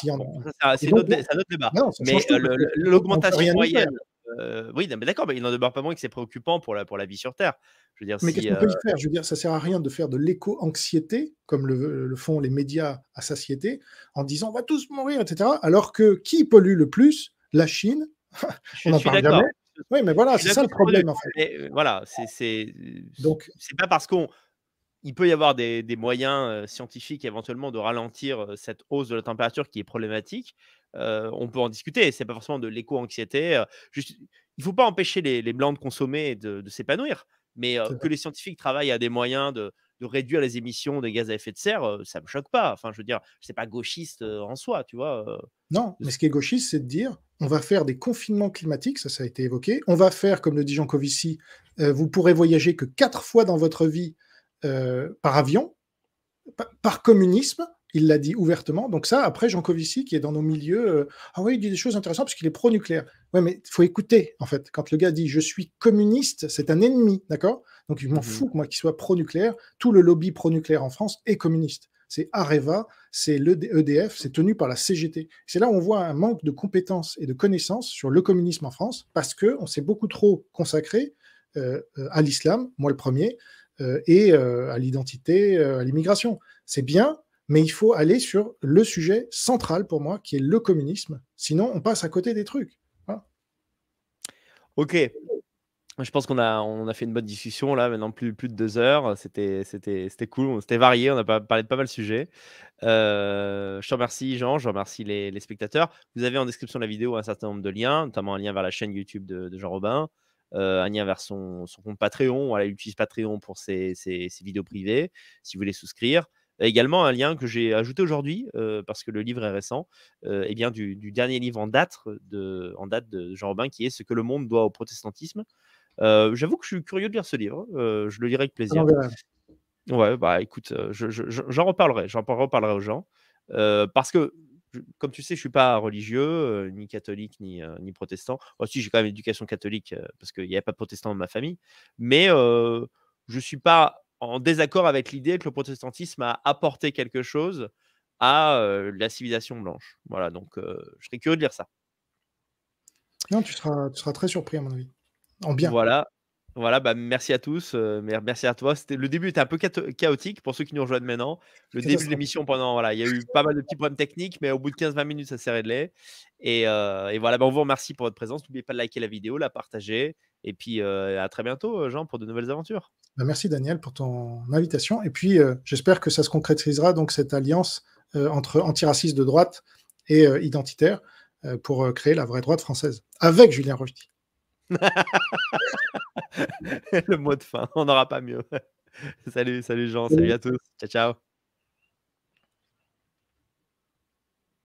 C'est un autre débat. mais euh, l'augmentation moyenne. Euh, oui, mais d'accord, mais il n'en demeure pas moins que c'est préoccupant pour la, pour la vie sur Terre. Je veux dire, mais qu'est-ce qu'on peut euh, faire Je veux dire, ça sert à rien de faire de l'éco-anxiété, comme le, font les médias à satiété, en disant on va tous mourir, etc. Alors que qui pollue le plus La Chine. (laughs) on en parle jamais. Oui, mais voilà, c'est ça le problème. En fait. Euh, voilà, c'est donc c'est pas parce qu'on il peut y avoir des, moyens scientifiques éventuellement de ralentir cette hausse de la température qui est problématique, euh, on peut en discuter. C'est pas forcément de l'éco-anxiété. Euh, il faut pas empêcher les, blancs de consommer et de, s'épanouir. Mais euh, que les scientifiques travaillent à des moyens de, réduire les émissions des gaz à effet de serre, ça me choque pas. Enfin, je veux dire, c'est pas gauchiste en soi, tu vois. non, mais ce qui est gauchiste, c'est de dire on va faire des confinements climatiques, ça, ça a été évoqué. On va faire, comme le dit Jean Covici, vous pourrez voyager que quatre fois dans votre vie par avion, par communisme il l'a dit ouvertement. Donc ça, après, Jean Covici, qui est dans nos milieux, euh, ah oui, il dit des choses intéressantes parce qu'il est pro-nucléaire. Ouais, mais il faut écouter, en fait. Quand le gars dit « je suis communiste », c'est un ennemi, d'accord Donc il m'en mhm. fout, moi, qu'il soit pro-nucléaire. Tout le lobby pro-nucléaire en France est communiste. C'est Areva, c'est l'EDF, e c'est tenu par la CGT. C'est là où on voit un manque de compétences et de connaissances sur le communisme en France parce que on s'est beaucoup trop consacré euh, euh, à l'islam, moi le premier, et à l'identité, à l'immigration. C'est bien, mais il faut aller sur le sujet central pour moi, qui est le communisme. Sinon, on passe à côté des trucs. Ok. Je pense qu'on a, on a fait une bonne discussion là, maintenant plus, plus de deux heures. C'était, c'était, c'était cool, c'était varié, on a parlé de pas mal de sujets. Euh, je te remercie Jean, je remercie les, spectateurs. Vous avez en description de la vidéo un certain nombre de liens, notamment un lien vers la chaîne YouTube de, Jean Robin, euh, un lien vers son, compte Patreon. il utilise Patreon pour ses, vidéos privées, si vous voulez souscrire également un lien que j'ai ajouté aujourd'hui, euh, parce que le livre est récent, et euh, eh bien du, dernier livre en date, euh, de, en date de Jean Robin, qui est Ce que le monde doit au protestantisme. J'avoue que je suis curieux de lire ce livre, je le lirai avec plaisir. Ouais, bah écoute, j'en reparlerai, j'en reparlerai aux gens, parce que comme tu sais, je suis pas religieux, ni catholique, ni, ni protestant. Aussi, j'ai quand même éducation catholique parce qu'il n'y avait pas de protestant dans ma famille. Mais je suis pas en désaccord avec l'idée que le protestantisme a apporté quelque chose à la civilisation blanche. Voilà, donc je serais curieux de lire ça. Non, tu seras, tu seras très surpris à mon avis. En bien. Voilà, voilà, bah, merci à tous. merci à toi. le début était un peu chaotique pour ceux qui nous rejoignent maintenant. Le début de l'émission, pendant voilà, il y a eu pas mal de petits problèmes techniques, mais au bout de 15-20 minutes, ça s'est réglé. Et, voilà, bah, on vous remercie pour votre présence. N'oubliez pas de liker la vidéo, la partager. Et puis à très bientôt, Jean, pour de nouvelles aventures. Bah, merci Daniel pour ton invitation. Et puis j'espère que ça se concrétisera donc cette alliance entre antiracistes de droite et identitaire pour créer la vraie droite française avec Julien Rochetti (laughs) le mot de fin, on n'aura pas mieux. salut, salut Jean, salut à tous. Ciao, ciao.